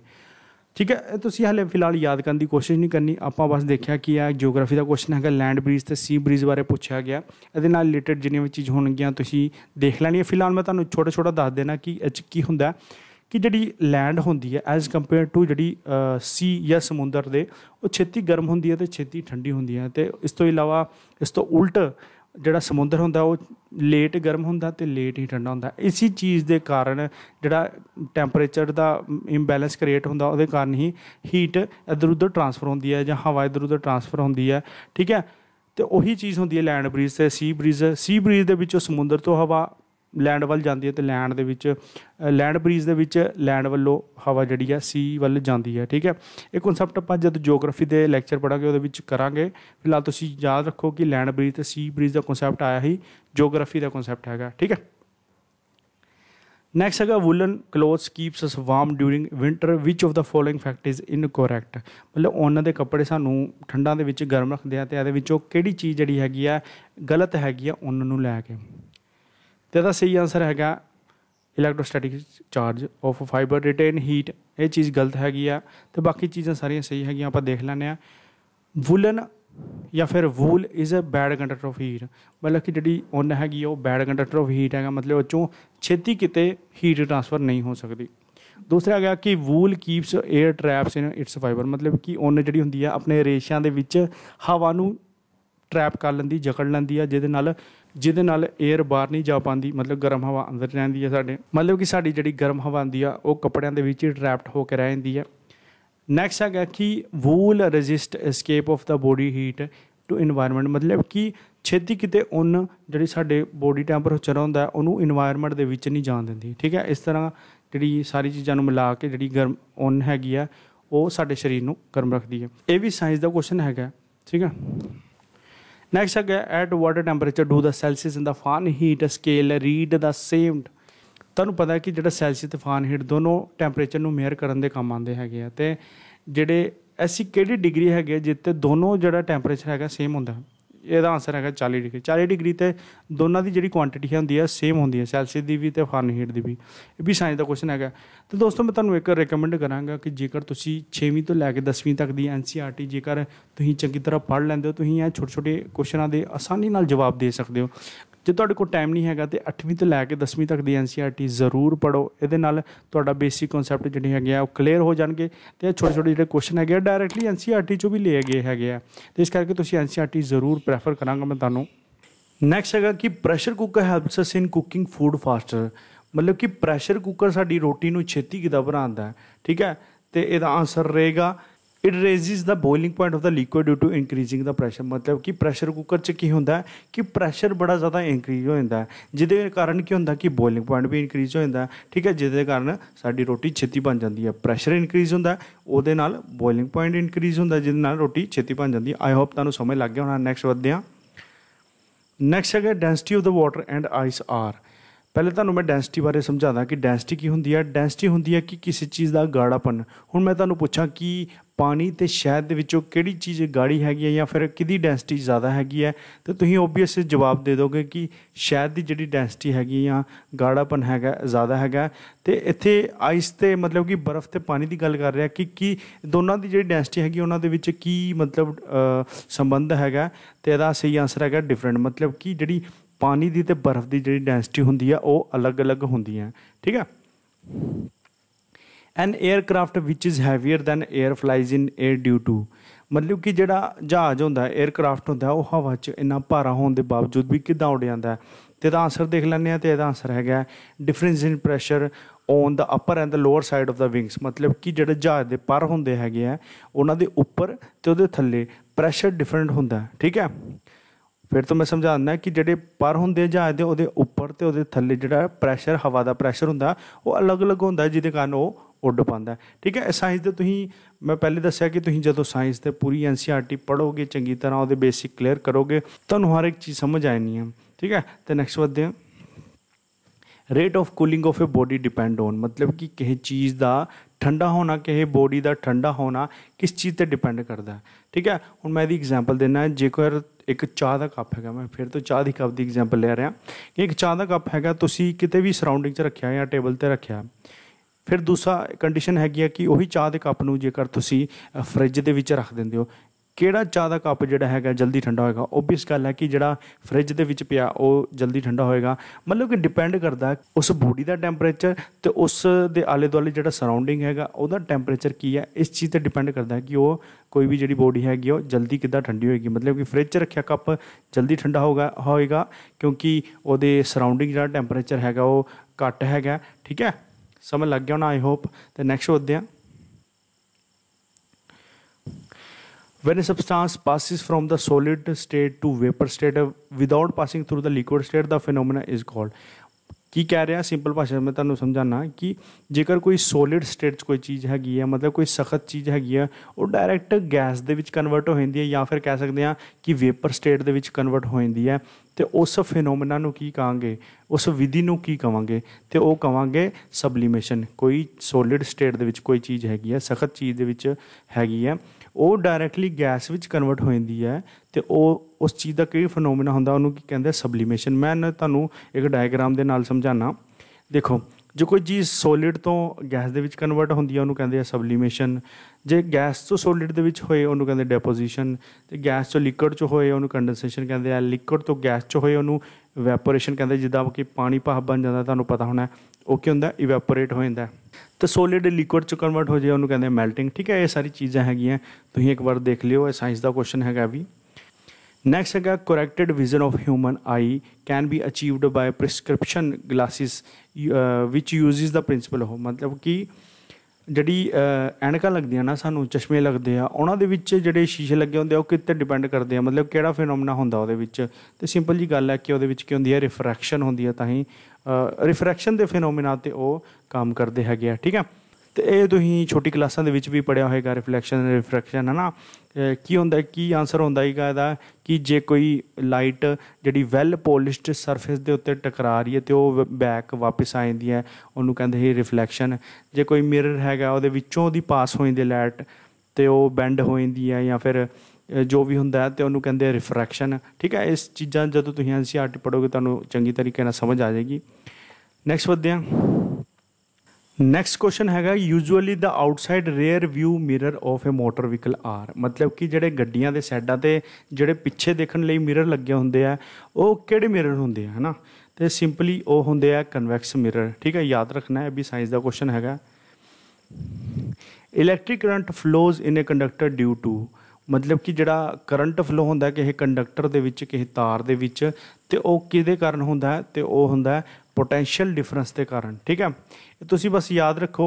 ਠੀਕ ਹੈ ਤੁਸੀਂ ਹਲੇ ਫਿਲਹਾਲ ਯਾਦ ਕਰਨ ਦੀ ਕੋਸ਼ਿਸ਼ ਨਹੀਂ ਕਰਨੀ ਆਪਾਂ ਬਸ ਦੇਖਿਆ ਕਿ ਇਹ ਜੀਓਗ੍ਰਾਫੀ ਦਾ ਕੁਐਸਚਨ ਹੈਗਾ ਲੈਂਡ ਬ੍ਰਿਜ ਤੇ ਸੀ ਬ੍ਰਿਜ ਬਾਰੇ ਪੁੱਛਿਆ ਗਿਆ ਇਹਦੇ ਨਾਲ ਰਿਲੇਟਡ ਜਿੰਨੀਆਂ ਵੀ ਚੀਜ਼ ਹੋਣਗੀਆਂ ਤੁਸੀਂ ਦੇਖ ਲੈਣੀ ਹੈ ਫਿਲਹਾਲ ਮੈਂ ਤੁਹਾਨੂੰ ਛੋਟਾ ਛੋਟਾ ਦੱਸ ਦੇਣਾ ਕਿ ਇਹ ਚ ਕੀ ਹੁੰਦਾ ਹੈ ਕਿ ਜਿਹੜੀ ਲੈਂਡ ਹੁੰਦੀ ਹੈ ਐਸ ਕੰਪੇਅਰ ਟੂ ਜਿਹੜੀ ਸੀ ਜਾਂ ਸਮੁੰਦਰ ਦੇ ਉਹ ਛੇਤੀ ਗਰਮ ਹੁੰਦੀ ਹੈ ਤੇ ਛੇਤੀ ਠੰਡੀ ਹੁੰਦੀ ਹੈ ਤੇ ਇਸ ਤੋਂ ਇਲਾਵਾ ਇਸ ਤੋਂ ਉਲਟ ਜਿਹੜਾ ਸਮੁੰਦਰ ਹੁੰਦਾ ਉਹ ਲੇਟ ਗਰਮ ਹੁੰਦਾ ਤੇ ਲੇਟ ਹੀ ਠੰਡਾ ਹੁੰਦਾ ਇਸੇ ਚੀਜ਼ ਦੇ ਕਾਰਨ ਜਿਹੜਾ ਟੈਂਪਰੇਚਰ ਦਾ ਇੰਬੈਲੈਂਸ ਕ੍ਰੀਏਟ ਹੁੰਦਾ ਉਹਦੇ ਕਾਰਨ ਹੀ ਹੀਟ ਇਧਰ ਉਧਰ ਟ੍ਰਾਂਸਫਰ ਹੁੰਦੀ ਹੈ ਜਾਂ ਹਵਾ ਇਧਰ ਉਧਰ ਟ੍ਰਾਂਸਫਰ ਹੁੰਦੀ ਹੈ ਠੀਕ ਹੈ ਤੇ ਉਹੀ ਚੀਜ਼ ਹੁੰਦੀ ਹੈ ਲੈਂਡ ਬ੍ਰੀਜ਼ ਤੇ ਸੀ ਬ੍ਰੀਜ਼ ਸੀ ਬ੍ਰੀਜ਼ ਦੇ ਵਿੱਚੋਂ ਸਮੁੰਦਰ ਤੋਂ ਹਵਾ ਲੈਂਡ ਵੱਲ ਜਾਂਦੀ ਹੈ ਤੇ ਲੈਂਡ ਦੇ ਵਿੱਚ ਲੈਂਡ ਬ੍ਰੀਜ਼ ਦੇ ਵਿੱਚ ਲੈਂਡ ਵੱਲੋਂ ਹਵਾ ਜਿਹੜੀ ਹੈ ਸੀ ਵੱਲ ਜਾਂਦੀ ਹੈ ਠੀਕ ਹੈ ਇਹ ਕਨਸੈਪਟ ਆਪਾਂ ਜਦ ਜੀਓਗ੍ਰਾਫੀ ਦੇ ਲੈਕਚਰ ਪੜਾਂਗੇ ਉਹਦੇ ਵਿੱਚ ਕਰਾਂਗੇ ਫਿਲਹਾਲ ਤੁਸੀਂ ਯਾਦ ਰੱਖੋ ਕਿ ਲੈਂਡ ਬ੍ਰੀਜ਼ ਤੇ ਸੀ ਬ੍ਰੀਜ਼ ਦਾ ਕਨਸੈਪਟ ਆਇਆ ਹੀ ਜੀਓਗ੍ਰਾਫੀ ਦਾ ਕਨਸੈਪਟ ਹੈਗਾ ਠੀਕ ਹੈ ਨੈਕਸਟ ਹੈਗਾ woollen clothes keeps us warm during winter which of the following fact is incorrect ਮਤਲਬ ਉਹਨਾਂ ਦੇ ਕੱਪੜੇ ਸਾਨੂੰ ਠੰਡਾਂ ਦੇ ਵਿੱਚ ਗਰਮ ਰੱਖਦੇ ਆ ਤੇ ਇਹਦੇ ਵਿੱਚੋਂ ਕਿਹੜੀ ਚੀਜ਼ ਜਿਹੜੀ ਹੈਗੀ ਆ ਗਲਤ ਹੈਗੀ ਆ ਉਹਨਾਂ ਨੂੰ ਲੈ ਕੇ ਤੇ ਦਾ ਸਹੀ ਆਨਸਰ ਹੈਗਾ electrostatic charge of fibre retain heat ਇਹ ਚੀਜ਼ ਗਲਤ ਹੈਗੀ ਆ ਤੇ ਬਾਕੀ ਚੀਜ਼ਾਂ ਸਾਰੀਆਂ ਸਹੀ ਹੈਗੀਆਂ ਆਪਾਂ ਦੇਖ ਲੈਣੇ ਆ ਵੂਲਨ ਜਾਂ ਫਿਰ wool is a bad conductor of heat ਮਤਲਬ ਕਿ ਜਿਹੜੀ ਉਨ ਹੈਗੀ ਉਹ ਬੈਡ ਕੰਡਕਟਰ ਆਫ ਹੀਟ ਹੈਗਾ ਮਤਲਬ ਉਹ ਚੋਂ ਛੇਤੀ ਕਿਤੇ ਹੀਟ ਟ੍ਰਾਂਸਫਰ ਨਹੀਂ ਹੋ ਸਕਦੀ ਦੂਸਰਾ ਗਿਆ ਕਿ wool keeps air traps in its fibre ਮਤਲਬ ਕਿ ਉਨ ਜਿਹੜੀ ਹੁੰਦੀ ਆ ਆਪਣੇ ਰੇਸ਼ਿਆਂ ਦੇ ਵਿੱਚ ਹਵਾ ਨੂੰ ਟ੍ਰੈਪ ਕਰ ਲੈਂਦੀ ਜਕੜ ਲੈਂਦੀ ਆ ਜਿਹਦੇ ਨਾਲ ਜਿਹਦੇ ਨਾਲ 에ਅਰ ਬਾਹਰ ਨਹੀਂ ਜਾ ਪਾਂਦੀ ਮਤਲਬ ਗਰਮ ਹਵਾ ਅੰਦਰ ਰਹਿੰਦੀ ਹੈ ਸਾਡੇ ਮਤਲਬ ਕਿ ਸਾਡੀ ਜਿਹੜੀ ਗਰਮ ਹਵਾ ਆਂਦੀ ਆ ਉਹ ਕੱਪੜਿਆਂ ਦੇ ਵਿੱਚ ਹੀ ਟ੍ਰੈਪਡ ਹੋ ਕੇ ਰਹਿ ਜਾਂਦੀ ਹੈ ਨੈਕਸਟ ਹੈਗਾ ਕਿ wool resist escape of the body heat to environment ਮਤਲਬ ਕਿ ਛੇਤੀ ਕਿਤੇ ਉਨ ਜਿਹੜੀ ਸਾਡੇ ਬੋਡੀ ਟੈਂਪਰੇਚਰ ਹੁੰਦਾ ਉਹਨੂੰ এনवायरमेंट ਦੇ ਵਿੱਚ ਨਹੀਂ ਜਾਣ ਦਿੰਦੀ ਠੀਕ ਹੈ ਇਸ ਤਰ੍ਹਾਂ ਜਿਹੜੀ ਸਾਰੀ ਚੀਜ਼ਾਂ ਨੂੰ ਮਿਲਾ ਕੇ ਜਿਹੜੀ ਗਰਮ ਉਨ ਹੈਗੀ ਆ ਉਹ ਸਾਡੇ ਸਰੀਰ ਨੂੰ ਗਰਮ ਰੱਖਦੀ ਹੈ ਇਹ ਵੀ ਸਾਇੰਸ ਦਾ ਕੁਐਸਚਨ ਹੈਗਾ ਠੀਕ ਹੈ next at water temperature do the Celsius in the Fahrenheit scale read the same ਤੁਹਾਨੂੰ ਪਤਾ ਕਿ ਜਿਹੜਾ ਸੈਲਸੀਅਸ ਤੇ ਫਾਨ ਹੀਟ ਦੋਨੋਂ ਟੈਂਪਰੇਚਰ ਨੂੰ ਮੇਅਰ ਕਰਨ ਦੇ ਕੰਮ ਆਉਂਦੇ ਹੈਗੇ ਆ ਤੇ ਜਿਹੜੇ ਐਸੀ ਕਿਹੜੀ ਡਿਗਰੀ ਹੈਗੇ ਜਿੱਤੇ ਦੋਨੋਂ ਜਿਹੜਾ ਟੈਂਪਰੇਚਰ ਹੈਗਾ ਸੇਮ ਹੁੰਦਾ ਹੈ ਇਹਦਾ ਆਨਸਰ ਹੈਗਾ 40 ਡਿਗਰੀ 40 ਡਿਗਰੀ ਤੇ ਦੋਨਾਂ ਦੀ ਜਿਹੜੀ ਕੁਆਂਟੀਟੀ ਹੁੰਦੀ ਹੈ ਸੇਮ ਹੁੰਦੀ ਹੈ ਸੈਲਸੀਅਸ ਦੀ ਵੀ ਤੇ ਫਾਰਨਹੀਟ ਦੀ ਵੀ ਇਹ ਵੀ ਸਾਇੰਸ ਦਾ ਕੁਐਸਚਨ ਹੈਗਾ ਤੇ ਦੋਸਤੋ ਮੈਂ ਤੁਹਾਨੂੰ ਇੱਕ ਰეკਮੈਂਡ ਕਰਾਂਗਾ ਕਿ ਜੇਕਰ ਤੁਸੀਂ 6ਵੀਂ ਤੋਂ ਲੈ ਕੇ 10ਵੀਂ ਤੱਕ ਦੀ ਐਨਸੀਆਰਟੀ e ਜੇਕਰ ਤੁਸੀਂ ਚੰਗੀ ਤਰ੍ਹਾਂ ਪੜ੍ਹ ਲੈਂਦੇ ਹੋ ਤੁਸੀਂ ਇਹ ਛੋਟੇ ਛੋਟੇ ਕੁਐਸਚਨਾਂ ਦੇ ਆਸਾਨੀ ਨਾਲ ਜਵਾਬ ਦੇ ਸਕਦੇ ਹੋ ਜੇ ਤੁਹਾਡੇ ਕੋਲ ਟਾਈਮ ਨਹੀਂ ਹੈਗਾ ਤੇ 8ਵੀਂ ਤੋਂ ਲੈ ਕੇ 10ਵੀਂ ਤੱਕ ਦੀ ਐਨਸੀਆਰਟੀ e ਜ਼ਰੂਰ ਪੜੋ ਇਹਦੇ ਨਾਲ ਤੁਹਾਡਾ ਬੇਸਿਕ ਕਨਸੈਪਟ ਜਿਹੜੇ ਹੈਗੇ ਆ ਉਹ ਕਲੀਅਰ ਹੋ ਜਾਣਗੇ ਤੇ ਛੋਟੇ ਛੋਟੇ ਜਿਹੜੇ ਕੁਐਸਚਨ ਹੈਗੇ ਆ ਡਾਇਰੈਕਟਲੀ ਐਨਸੀਆਰਟੀ e ਚੋਂ ਵੀ ਲਏ ਗਏ ਹੈਗੇ ਆ ਤੇ ਇਸ ਕਰਕੇ ਤੁਸੀਂ ਐਨਸੀਆਰਟੀ e ਜ਼ਰੂਰ ਪ੍ਰੈਫਰ ਕਰਾਂਗਾ ਮੈਂ ਤੁਹਾਨੂੰ ਨੈਕਸਟ ਹੈਗਾ ਕਿ pressure cooker helps us in cooking food faster ਮਤਲਬ ਕਿ ਪ੍ਰੈਸ਼ਰ ਕੁੱਕਰ ਸਾਡੀ ਰੋਟੀ ਨੂੰ ਛੇਤੀ ਕਿਦਾਂ ਬਣਾਉਂਦਾ ਹੈ ਠੀਕ ਹੈ ਤੇ ਇਹਦਾ ਆਨਸਰ ਰਹੇਗਾ it raises the boiling point of the liquid due to increasing the pressure ਮਤਲਬ ਕਿ ਪ੍ਰੈਸ਼ਰ ਕੁੱਕਰ 'ਚ ਕੀ ਹੁੰਦਾ ਕਿ ਪ੍ਰੈਸ਼ਰ ਬੜਾ ਜ਼ਿਆਦਾ ਇਨਕਰੀਜ਼ ਹੋ ਜਾਂਦਾ ਜਿਹਦੇ ਕਾਰਨ ਕੀ ਹੁੰਦਾ ਕਿ ਬੋਇਲਿੰਗ ਪੁਆਇੰਟ ਵੀ ਇਨਕਰੀਜ਼ ਹੋ ਜਾਂਦਾ ਠੀਕ ਹੈ ਜਿਹਦੇ ਕਾਰਨ ਸਾਡੀ ਰੋਟੀ ਛੇਤੀ ਬਣ ਜਾਂਦੀ ਹੈ ਪ੍ਰੈਸ਼ਰ ਇਨਕਰੀਜ਼ ਹੁੰਦਾ ਉਹਦੇ ਨਾਲ ਬੋਇਲਿੰਗ ਪੁਆਇੰਟ ਇਨਕਰੀਜ਼ ਹੁੰਦਾ ਜਿਹਦੇ ਨਾਲ ਰੋਟੀ ਛੇਤੀ ਬਣ ਜਾਂਦੀ ਹੈ ਆਈ ਹੋਪ ਤੁਹਾਨੂੰ ਸਮਝ ਲੱਗ ਗਿਆ ਹੋਣਾ ਨੈਕਸਟ ਵਧਦੇ ਹਾਂ ਨੈਕਸਟ ਹੈਗਾ density of the water and ice are ਪਹਿਲੇ ਤੁਹਾਨੂੰ ਮੈਂ ਡੈਂਸਿਟੀ ਬਾਰੇ ਸਮਝਾਦਾ ਕਿ ਡੈਂਸਿਟੀ ਕੀ ਹੁੰਦੀ ਹੈ ਡੈਂਸਿਟੀ ਹੁੰਦੀ ਹੈ ਕਿ ਕਿਸੇ ਚੀਜ਼ ਦਾ ਗਾੜਾਪਨ ਹੁਣ ਮੈਂ ਤੁਹਾਨੂੰ ਪੁੱਛਾਂ ਕਿ ਪਾਣੀ ਤੇ ਸ਼ਹਿਦ ਦੇ ਵਿੱਚੋਂ ਕਿਹੜੀ ਚੀਜ਼ ਗਾੜੀ ਹੈਗੀ ਹੈ ਜਾਂ ਫਿਰ ਕਿਹਦੀ ਡੈਂਸਿਟੀ ਜ਼ਿਆਦਾ ਹੈਗੀ ਹੈ ਤੇ ਤੁਸੀਂ ਓਬਵੀਅਸ ਜਵਾਬ ਦੇ ਦੋਗੇ ਕਿ ਸ਼ਹਿਦ ਦੀ ਜਿਹੜੀ ਡੈਂਸਿਟੀ ਹੈਗੀ ਜਾਂ ਗਾੜਾਪਨ ਹੈਗਾ ਜ਼ਿਆਦਾ ਹੈਗਾ ਤੇ ਇੱਥੇ ਆਈਸ ਤੇ ਮਤਲਬ ਕਿ ਬਰਫ਼ ਤੇ ਪਾਣੀ ਦੀ ਗੱਲ ਕਰ ਰਿਹਾ ਕਿ ਕੀ ਦੋਨਾਂ ਦੀ ਜਿਹੜੀ ਡੈਂਸਿਟੀ ਹੈਗੀ ਉਹਨਾਂ ਦੇ ਵਿੱਚ ਕੀ ਮਤਲਬ ਸੰਬੰਧ ਹੈਗਾ ਤੇ ਇਹਦਾ ਸਹੀ ਆਨਸਰ ਹੈਗਾ ਡਿਫਰੈਂਟ ਮਤਲਬ ਕਿ ਜਿਹੜੀ ਪਾਣੀ ਦੀ ਤੇ ਬਰਫ਼ ਦੀ ਜਿਹੜੀ ਡੈਂਸਿਟੀ ਹੁੰਦੀ ਆ ਉਹ ਅਲੱਗ-ਅਲੱਗ ਹੁੰਦੀਆਂ ਠੀਕ ਆ an aircraft which is heavier than air flies in air due to ਮਤਲਬ ਕਿ ਜਿਹੜਾ ਜਹਾਜ਼ ਹੁੰਦਾ ਹੈ 에ਅਰਕ੍ਰਾਫਟ ਹੁੰਦਾ ਉਹ ਹਵਾ 'ਚ ਇੰਨਾ ਭਾਰਾ ਹੋਣ ਦੇ ਬਾਵਜੂਦ ਵੀ ਕਿਦਾਂ ਉੱਡ ਜਾਂਦਾ ਹੈ ਤੇ ਇਹਦਾ ਆਨਸਰ ਦੇਖ ਲੈਣੇ ਆ ਤੇ ਇਹਦਾ ਆਨਸਰ ਹੈਗਾ difference in pressure on the upper and the lower side of the wings ਮਤਲਬ ਕਿ ਜਿਹੜੇ ਜਹਾਜ਼ ਦੇ ਪਰ ਹੁੰਦੇ ਹੈਗੇ ਆ ਉਹਨਾਂ ਦੇ ਉੱਪਰ ਤੇ ਉਹਦੇ ਥੱਲੇ ਪ੍ਰੈਸ਼ਰ ਡਿਫਰੈਂਟ ਹੁੰਦਾ ਠੀਕ ਹੈ ਫਿਰ ਤੋਂ ਮੈਂ ਸਮਝਾਉਂਦਾ ਕਿ ਜਿਹੜੇ ਪਰ ਹੁੰਦੇ ਜਹਾਜ਼ ਦੇ ਉਹਦੇ ਉੱਪਰ ਤੇ ਉਹਦੇ ਥੱਲੇ ਜਿਹੜਾ ਪ੍ਰੈਸ਼ਰ ਹਵਾ ਦਾ ਪ੍ਰੈਸ਼ਰ ਹੁੰਦਾ ਉਹ ਅਲੱਗ-ਅਲੱਗ ਹੁੰਦਾ ਜਿਹਦੇ ਕਾਰਨ ਉਹ ਉੱਡ ਪਾਉਂਦਾ ਠੀਕ ਹੈ ਸਾਇੰਸ ਦੇ ਤੁਸੀਂ ਮੈਂ ਪਹਿਲੇ ਦੱਸਿਆ ਕਿ ਤੁਸੀਂ ਜਦੋਂ ਸਾਇੰਸ ਤੇ ਪੂਰੀ ਐਨਸੀਆਰਟੀ e ਪੜੋਗੇ ਚੰਗੀ ਤਰ੍ਹਾਂ ਉਹਦੇ ਬੇਸਿਕ ਕਲੀਅਰ ਕਰੋਗੇ ਤੁਹਾਨੂੰ ਹਰ ਇੱਕ ਚੀਜ਼ ਸਮਝ ਆਣੀ ਹੈ ਠੀਕ ਹੈ ਤੇ ਨੈਕਸਟ ਵਧਦੇ ਹਾਂ rate of cooling of a body depend on ਮਤਲਬ ਕਿ ਕਿਸੇ ਚੀਜ਼ ਦਾ ਠੰਡਾ ਹੋਣਾ ਕਿਸੇ ਬੋਡੀ ਦਾ ਠੰਡਾ ਹੋਣਾ ਕਿਸ ਚੀਜ਼ ਤੇ ਡਿਪੈਂਡ ਕਰਦਾ ਠੀਕ ਹੈ ਹੁਣ ਮੈਂ ਇਹਦੀ ਐਗਜ਼ਾਮਪਲ ਦੇਣਾ ਹੈ ਜੇਕਰ ਇੱਕ ਚਾਹ ਦਾ ਕੱਪ ਹੈਗਾ ਮੈਂ ਫਿਰ ਤੋਂ ਚਾਹ ਦੀ ਕੱਪ ਦੀ ਐਗਜ਼ਾਮਪਲ ਲੈ ਰਿਹਾ ਕਿ ਇੱਕ ਚਾਹ ਦਾ ਕੱਪ ਹੈਗਾ ਤੁਸੀਂ ਕਿਤੇ ਵੀ ਸਰਾਊਂਡਿੰਗ 'ਚ ਰੱਖਿਆ ਜਾਂ ਟੇਬਲ ਤੇ ਰੱਖਿਆ ਫਿਰ ਦੂਸਰਾ ਕੰਡੀਸ਼ਨ ਹੈਗੀ ਆ ਕਿ ਉਹੀ ਚਾਹ ਦੇ ਕੱਪ ਨੂੰ ਜੇਕਰ ਤੁਸੀਂ ਫ੍ਰਿਜ ਦੇ ਵਿੱਚ ਰੱਖ ਦਿੰਦੇ ਹੋ ਕਿਹੜਾ ਚਾਹ ਦਾ ਕੱਪ ਜਿਹੜਾ ਹੈਗਾ ਜਲਦੀ ਠੰਡਾ ਹੋਏਗਾ ਓਬਵੀਅਸ ਗੱਲ ਹੈ ਕਿ ਜਿਹੜਾ ਫ੍ਰਿਜ ਦੇ ਵਿੱਚ ਪਿਆ ਉਹ ਜਲਦੀ ਠੰਡਾ ਹੋਏਗਾ ਮਤਲਬ ਕਿ ਡਿਪੈਂਡ ਕਰਦਾ ਉਸ ਬੋਡੀ ਦਾ ਟੈਂਪਰੇਚਰ ਤੇ ਉਸ ਦੇ ਆਲੇ ਦੁਆਲੇ ਜਿਹੜਾ ਸਰਾਊਂਡਿੰਗ ਹੈਗਾ ਉਹਦਾ ਟੈਂਪਰੇਚਰ ਕੀ ਹੈ ਇਸ ਚੀਜ਼ ਤੇ ਡਿਪੈਂਡ ਕਰਦਾ ਹੈ ਕਿ ਉਹ ਕੋਈ ਵੀ ਜਿਹੜੀ ਬੋਡੀ ਹੈਗੀ ਉਹ ਜਲਦੀ ਕਿੱਦਾਂ ਠੰਡੀ ਹੋਏਗੀ ਮਤਲਬ ਕਿ ਫ੍ਰਿਜ 'ਚ ਰੱਖਿਆ ਕੱਪ ਜਲਦੀ ਠੰਡਾ ਹੋਗਾ ਹੋਏਗਾ ਕਿਉਂਕਿ ਉਹਦੇ ਸਰਾਊਂਡਿੰਗ ਜਿਹੜਾ ਟੈਂਪਰੇਚਰ ਹੈਗਾ ਉਹ ਘੱਟ ਹੈਗਾ ਠੀਕ ਹੈ ਸਮਝ ਲੱਗ ਗਿਆ ਹੋਣਾ ਆਈ ਹੋਪ ਤੇ ਨੈਕਸਟ ਵਧਦੇ When a substance passes from the solid state to vapor state uh, without passing through the liquid state, the phenomena is called ਕੀ ਕਹਿ ਰਿਹਾ ਸਿੰਪਲ ਭਾਸ਼ਾ ਵਿੱਚ ਤੁਹਾਨੂੰ ਸਮਝਾਣਾ ਕਿ ਜੇਕਰ ਕੋਈ ਸੋਲਿਡ ਸਟੇਟ 'ਚ ਕੋਈ ਚੀਜ਼ ਹੈਗੀ ਹੈ ਮਤਲਬ ਕੋਈ ਸਖਤ ਚੀਜ਼ ਹੈਗੀ ਹੈ ਉਹ ਡਾਇਰੈਕਟ ਗੈਸ ਦੇ ਵਿੱਚ ਕਨਵਰਟ ਹੋ ਜਾਂਦੀ ਹੈ ਜਾਂ ਫਿਰ ਕਹਿ ਸਕਦੇ ਆ ਕਿ ਵੇਪਰ ਸਟੇਟ ਦੇ ਵਿੱਚ ਕਨਵਰਟ ਹੋ ਜਾਂਦੀ ਹੈ ਤੇ ਉਸ ਫੀਨੋਮੈਨਾ ਨੂੰ ਕੀ ਕਹਾਂਗੇ ਉਸ ਵਿਧੀ ਨੂੰ ਕੀ ਕਵਾਂਗੇ ਤੇ ਉਹ ਕਵਾਂਗੇ ਸਬਲੀਮੇਸ਼ਨ ਕੋਈ ਸੋਲਿਡ ਸਟੇਟ ਦੇ ਵਿੱਚ ਕੋਈ ਚੀਜ਼ ਹੈਗੀ ਹੈ ਸਖਤ ਚੀਜ਼ ਦੇ ਵਿੱਚ ਹੈਗੀ ਹੈ ਉਹ ਡਾਇਰੈਕਟਲੀ ਗੈਸ ਵਿੱਚ ਕਨਵਰਟ ਹੋ ਜਾਂਦੀ ਹੈ ਤੇ ਉਹ ਉਸ ਚੀਜ਼ ਦਾ ਕੀ ਫੀਨੋਮੀਨਾ ਹੁੰਦਾ ਉਹਨੂੰ ਕੀ ਕਹਿੰਦੇ ਸਬਲੀਮੇਸ਼ਨ ਮੈਂ ਤੁਹਾਨੂੰ ਇੱਕ ਡਾਇਗਰਾਮ ਦੇ ਨਾਲ ਸਮਝਾਣਾ ਦੇਖੋ ਜੇ ਕੋਈ ਚੀਜ਼ ਸੋਲਿਡ ਤੋਂ ਗੈਸ ਦੇ ਵਿੱਚ ਕਨਵਰਟ ਹੁੰਦੀ ਹੈ ਉਹਨੂੰ ਕਹਿੰਦੇ ਆ ਸਬਲੀਮੇਸ਼ਨ ਜੇ ਗੈਸ ਤੋਂ ਸੋਲਿਡ ਦੇ ਵਿੱਚ ਹੋਏ ਉਹਨੂੰ ਕਹਿੰਦੇ ਡੈਪੋਜੀਸ਼ਨ ਤੇ ਗੈਸ ਤੋਂ ਲਿਕਵਿਡ ਚ ਹੋਏ ਉਹਨੂੰ ਕੰਡੈਂਸੇਸ਼ਨ ਕਹਿੰਦੇ ਆ ਲਿਕਵਿਡ ਤੋਂ ਗੈਸ ਚ ਹੋਏ ਉਹਨੂੰ ਵੈਪੋਰੇਸ਼ਨ ਕਹਿੰਦੇ ਜਿੱਦਾਂ ਕਿ ਪਾਣੀ ਭਾਫ ਬਣ ਜਾਂਦਾ ਤੁਹਾਨੂੰ ਪਤਾ ਹੋਣਾ ਉਹ ਕੀ ਹੁੰਦਾ ਇਵੈਪੋਰੇਟ ਹੋ ਜਾਂਦਾ ਤੇ ਸੋਲਿਡ ਲਿਕੁਇਡ ਚ ਕਨਵਰਟ ਹੋ ਜਾਏ ਉਹਨੂੰ ਕਹਿੰਦੇ ਮੈਲਟਿੰਗ ਠੀਕ ਹੈ ਇਹ ਸਾਰੀ ਚੀਜ਼ਾਂ ਹੈਗੀਆਂ ਤੁਸੀਂ ਇੱਕ ਵਾਰ ਦੇਖ ਲਿਓ ਇਹ ਸਾਇੰਸ ਦਾ ਕੁਐਸਚਨ ਹੈਗਾ ਵੀ ਨੈਕਸਟ ਹੈਗਾ corrected vision of human eye can be achieved by prescription glasses which uses the principle ਹੋ ਮਤਲਬ ਕਿ ਜਿਹੜੀ ਐਨਕਾਂ ਲੱਗਦੀਆਂ ਨਾ ਸਾਨੂੰ ਚਸ਼ਮੇ ਲੱਗਦੇ ਆ ਉਹਨਾਂ ਦੇ ਵਿੱਚ ਜਿਹੜੇ ਸ਼ੀਸ਼ੇ ਲੱਗੇ ਹੁੰਦੇ ਆ ਉਹ ਕਿਤੇ ਡਿਪੈਂਡ ਕਰਦੇ ਆ ਮਤਲਬ ਕਿਹੜਾ ਫੀਨੋਮਨਾ ਹੁੰਦਾ ਉਹਦੇ ਵਿੱਚ ਤੇ ਸਿੰਪਲ ਜੀ ਗੱਲ ਹੈ ਕਿ ਉਹਦੇ ਵਿੱਚ ਕੀ ਹੁੰਦੀ ਹੈ ਰਿਫਰੈਕਸ਼ਨ ਹੁੰਦੀ ਹੈ ਤਾਂ ਹੀ ਰਿਫਰੈਕਸ਼ਨ ਦੇ ਫੀਨੋਮਨਾ ਤੇ ਉਹ ਕੰਮ ਕਰਦੇ ਹੈਗੇ ਆ ਠੀਕ ਹੈ ਤੇ ਇਹ ਤੁਸੀਂ ਛੋਟੀ ਕਲਾਸਾਂ ਦੇ ਵਿੱਚ ਵੀ ਪੜਿਆ ਹੋਏਗਾ ਰਿਫਲੈਕਸ਼ਨ ਰਿਫ੍ਰੈਕਸ਼ਨ ਹੈ ਨਾ ਕੀ ਹੁੰਦਾ ਕੀ ਆਨਸਰ ਹੁੰਦਾ ਹੈਗਾ ਇਹਦਾ ਕਿ ਜੇ ਕੋਈ ਲਾਈਟ ਜਿਹੜੀ ਵੈਲ ਪੋਲਿਸ਼ਡ ਸਰਫੇਸ ਦੇ ਉੱਤੇ ਟਕਰਾ ਰਹੀ ਹੈ ਤੇ ਉਹ ਬੈਕ ਵਾਪਸ ਆ ਜਾਂਦੀ ਹੈ ਉਹਨੂੰ ਕਹਿੰਦੇ ਹੈ ਰਿਫਲੈਕਸ਼ਨ ਜੇ ਕੋਈ ਮਿਰਰ ਹੈਗਾ ਉਹਦੇ ਵਿੱਚੋਂ ਦੀ ਪਾਸ ਹੋ ਜਾਂਦੀ ਲਾਈਟ ਤੇ ਉਹ ਬੈਂਡ ਹੋ ਜਾਂਦੀ ਹੈ ਜਾਂ ਫਿਰ ਜੋ ਵੀ ਹੁੰਦਾ ਹੈ ਤੇ ਉਹਨੂੰ ਕਹਿੰਦੇ ਰਿਫ੍ਰੈਕਸ਼ਨ ਠੀਕ ਹੈ ਇਸ ਚੀਜ਼ਾਂ ਜਦੋਂ ਤੁਸੀਂ ਐਨਸੀਆਰਟੀ ਪੜੋਗੇ ਤੁਹਾਨੂੰ ਚੰਗੀ ਤਰੀਕੇ ਨਾਲ ਸਮਝ ਆ ਜਾਏਗੀ ਨੈਕਸਟ ਵਧਦੇ ਹਾਂ ਨੈਕਸਟ ਕੁਐਸਚਨ ਹੈਗਾ usually the outside rear view mirror of a motor vehicle are ਮਤਲਬ ਕਿ ਜਿਹੜੇ ਗੱਡੀਆਂ ਦੇ ਸਾਈਡਾਂ ਤੇ ਜਿਹੜੇ ਪਿੱਛੇ ਦੇਖਣ ਲਈ ਮਿਰਰ ਲੱਗੇ ਹੁੰਦੇ ਆ ਉਹ ਕਿਹੜੇ ਮਿਰਰ ਹੁੰਦੇ ਆ ਹਨਾ ਤੇ ਸਿੰਪਲੀ ਉਹ ਹੁੰਦੇ ਆ ਕਨਵੈਕਸ ਮਿਰਰ ਠੀਕ ਹੈ ਯਾਦ ਰੱਖਣਾ ਹੈ ਵੀ ਸਾਇੰਸ ਦਾ ਕੁਐਸਚਨ ਹੈਗਾ electric current flows in a conductor due to ਮਤਲਬ ਕਿ ਜਿਹੜਾ ਕਰੰਟ ਫਲੋ ਹੁੰਦਾ ਕਿਸੇ ਕੰਡਕਟਰ ਦੇ ਵਿੱਚ ਕਿਸੇ ਤਾਰ ਦੇ ਵਿੱਚ ਤੇ ਉਹ ਕਿਹਦੇ ਕਾਰਨ ਹੁੰਦਾ ਤੇ ਉਹ ਹੁੰਦਾ ਪੋਟੈਂਸ਼ੀਅਲ ਡਿਫਰੈਂਸ ਦੇ ਕਾਰਨ ਠੀਕ ਹੈ ਤੁਸੀਂ ਬਸ ਯਾਦ ਰੱਖੋ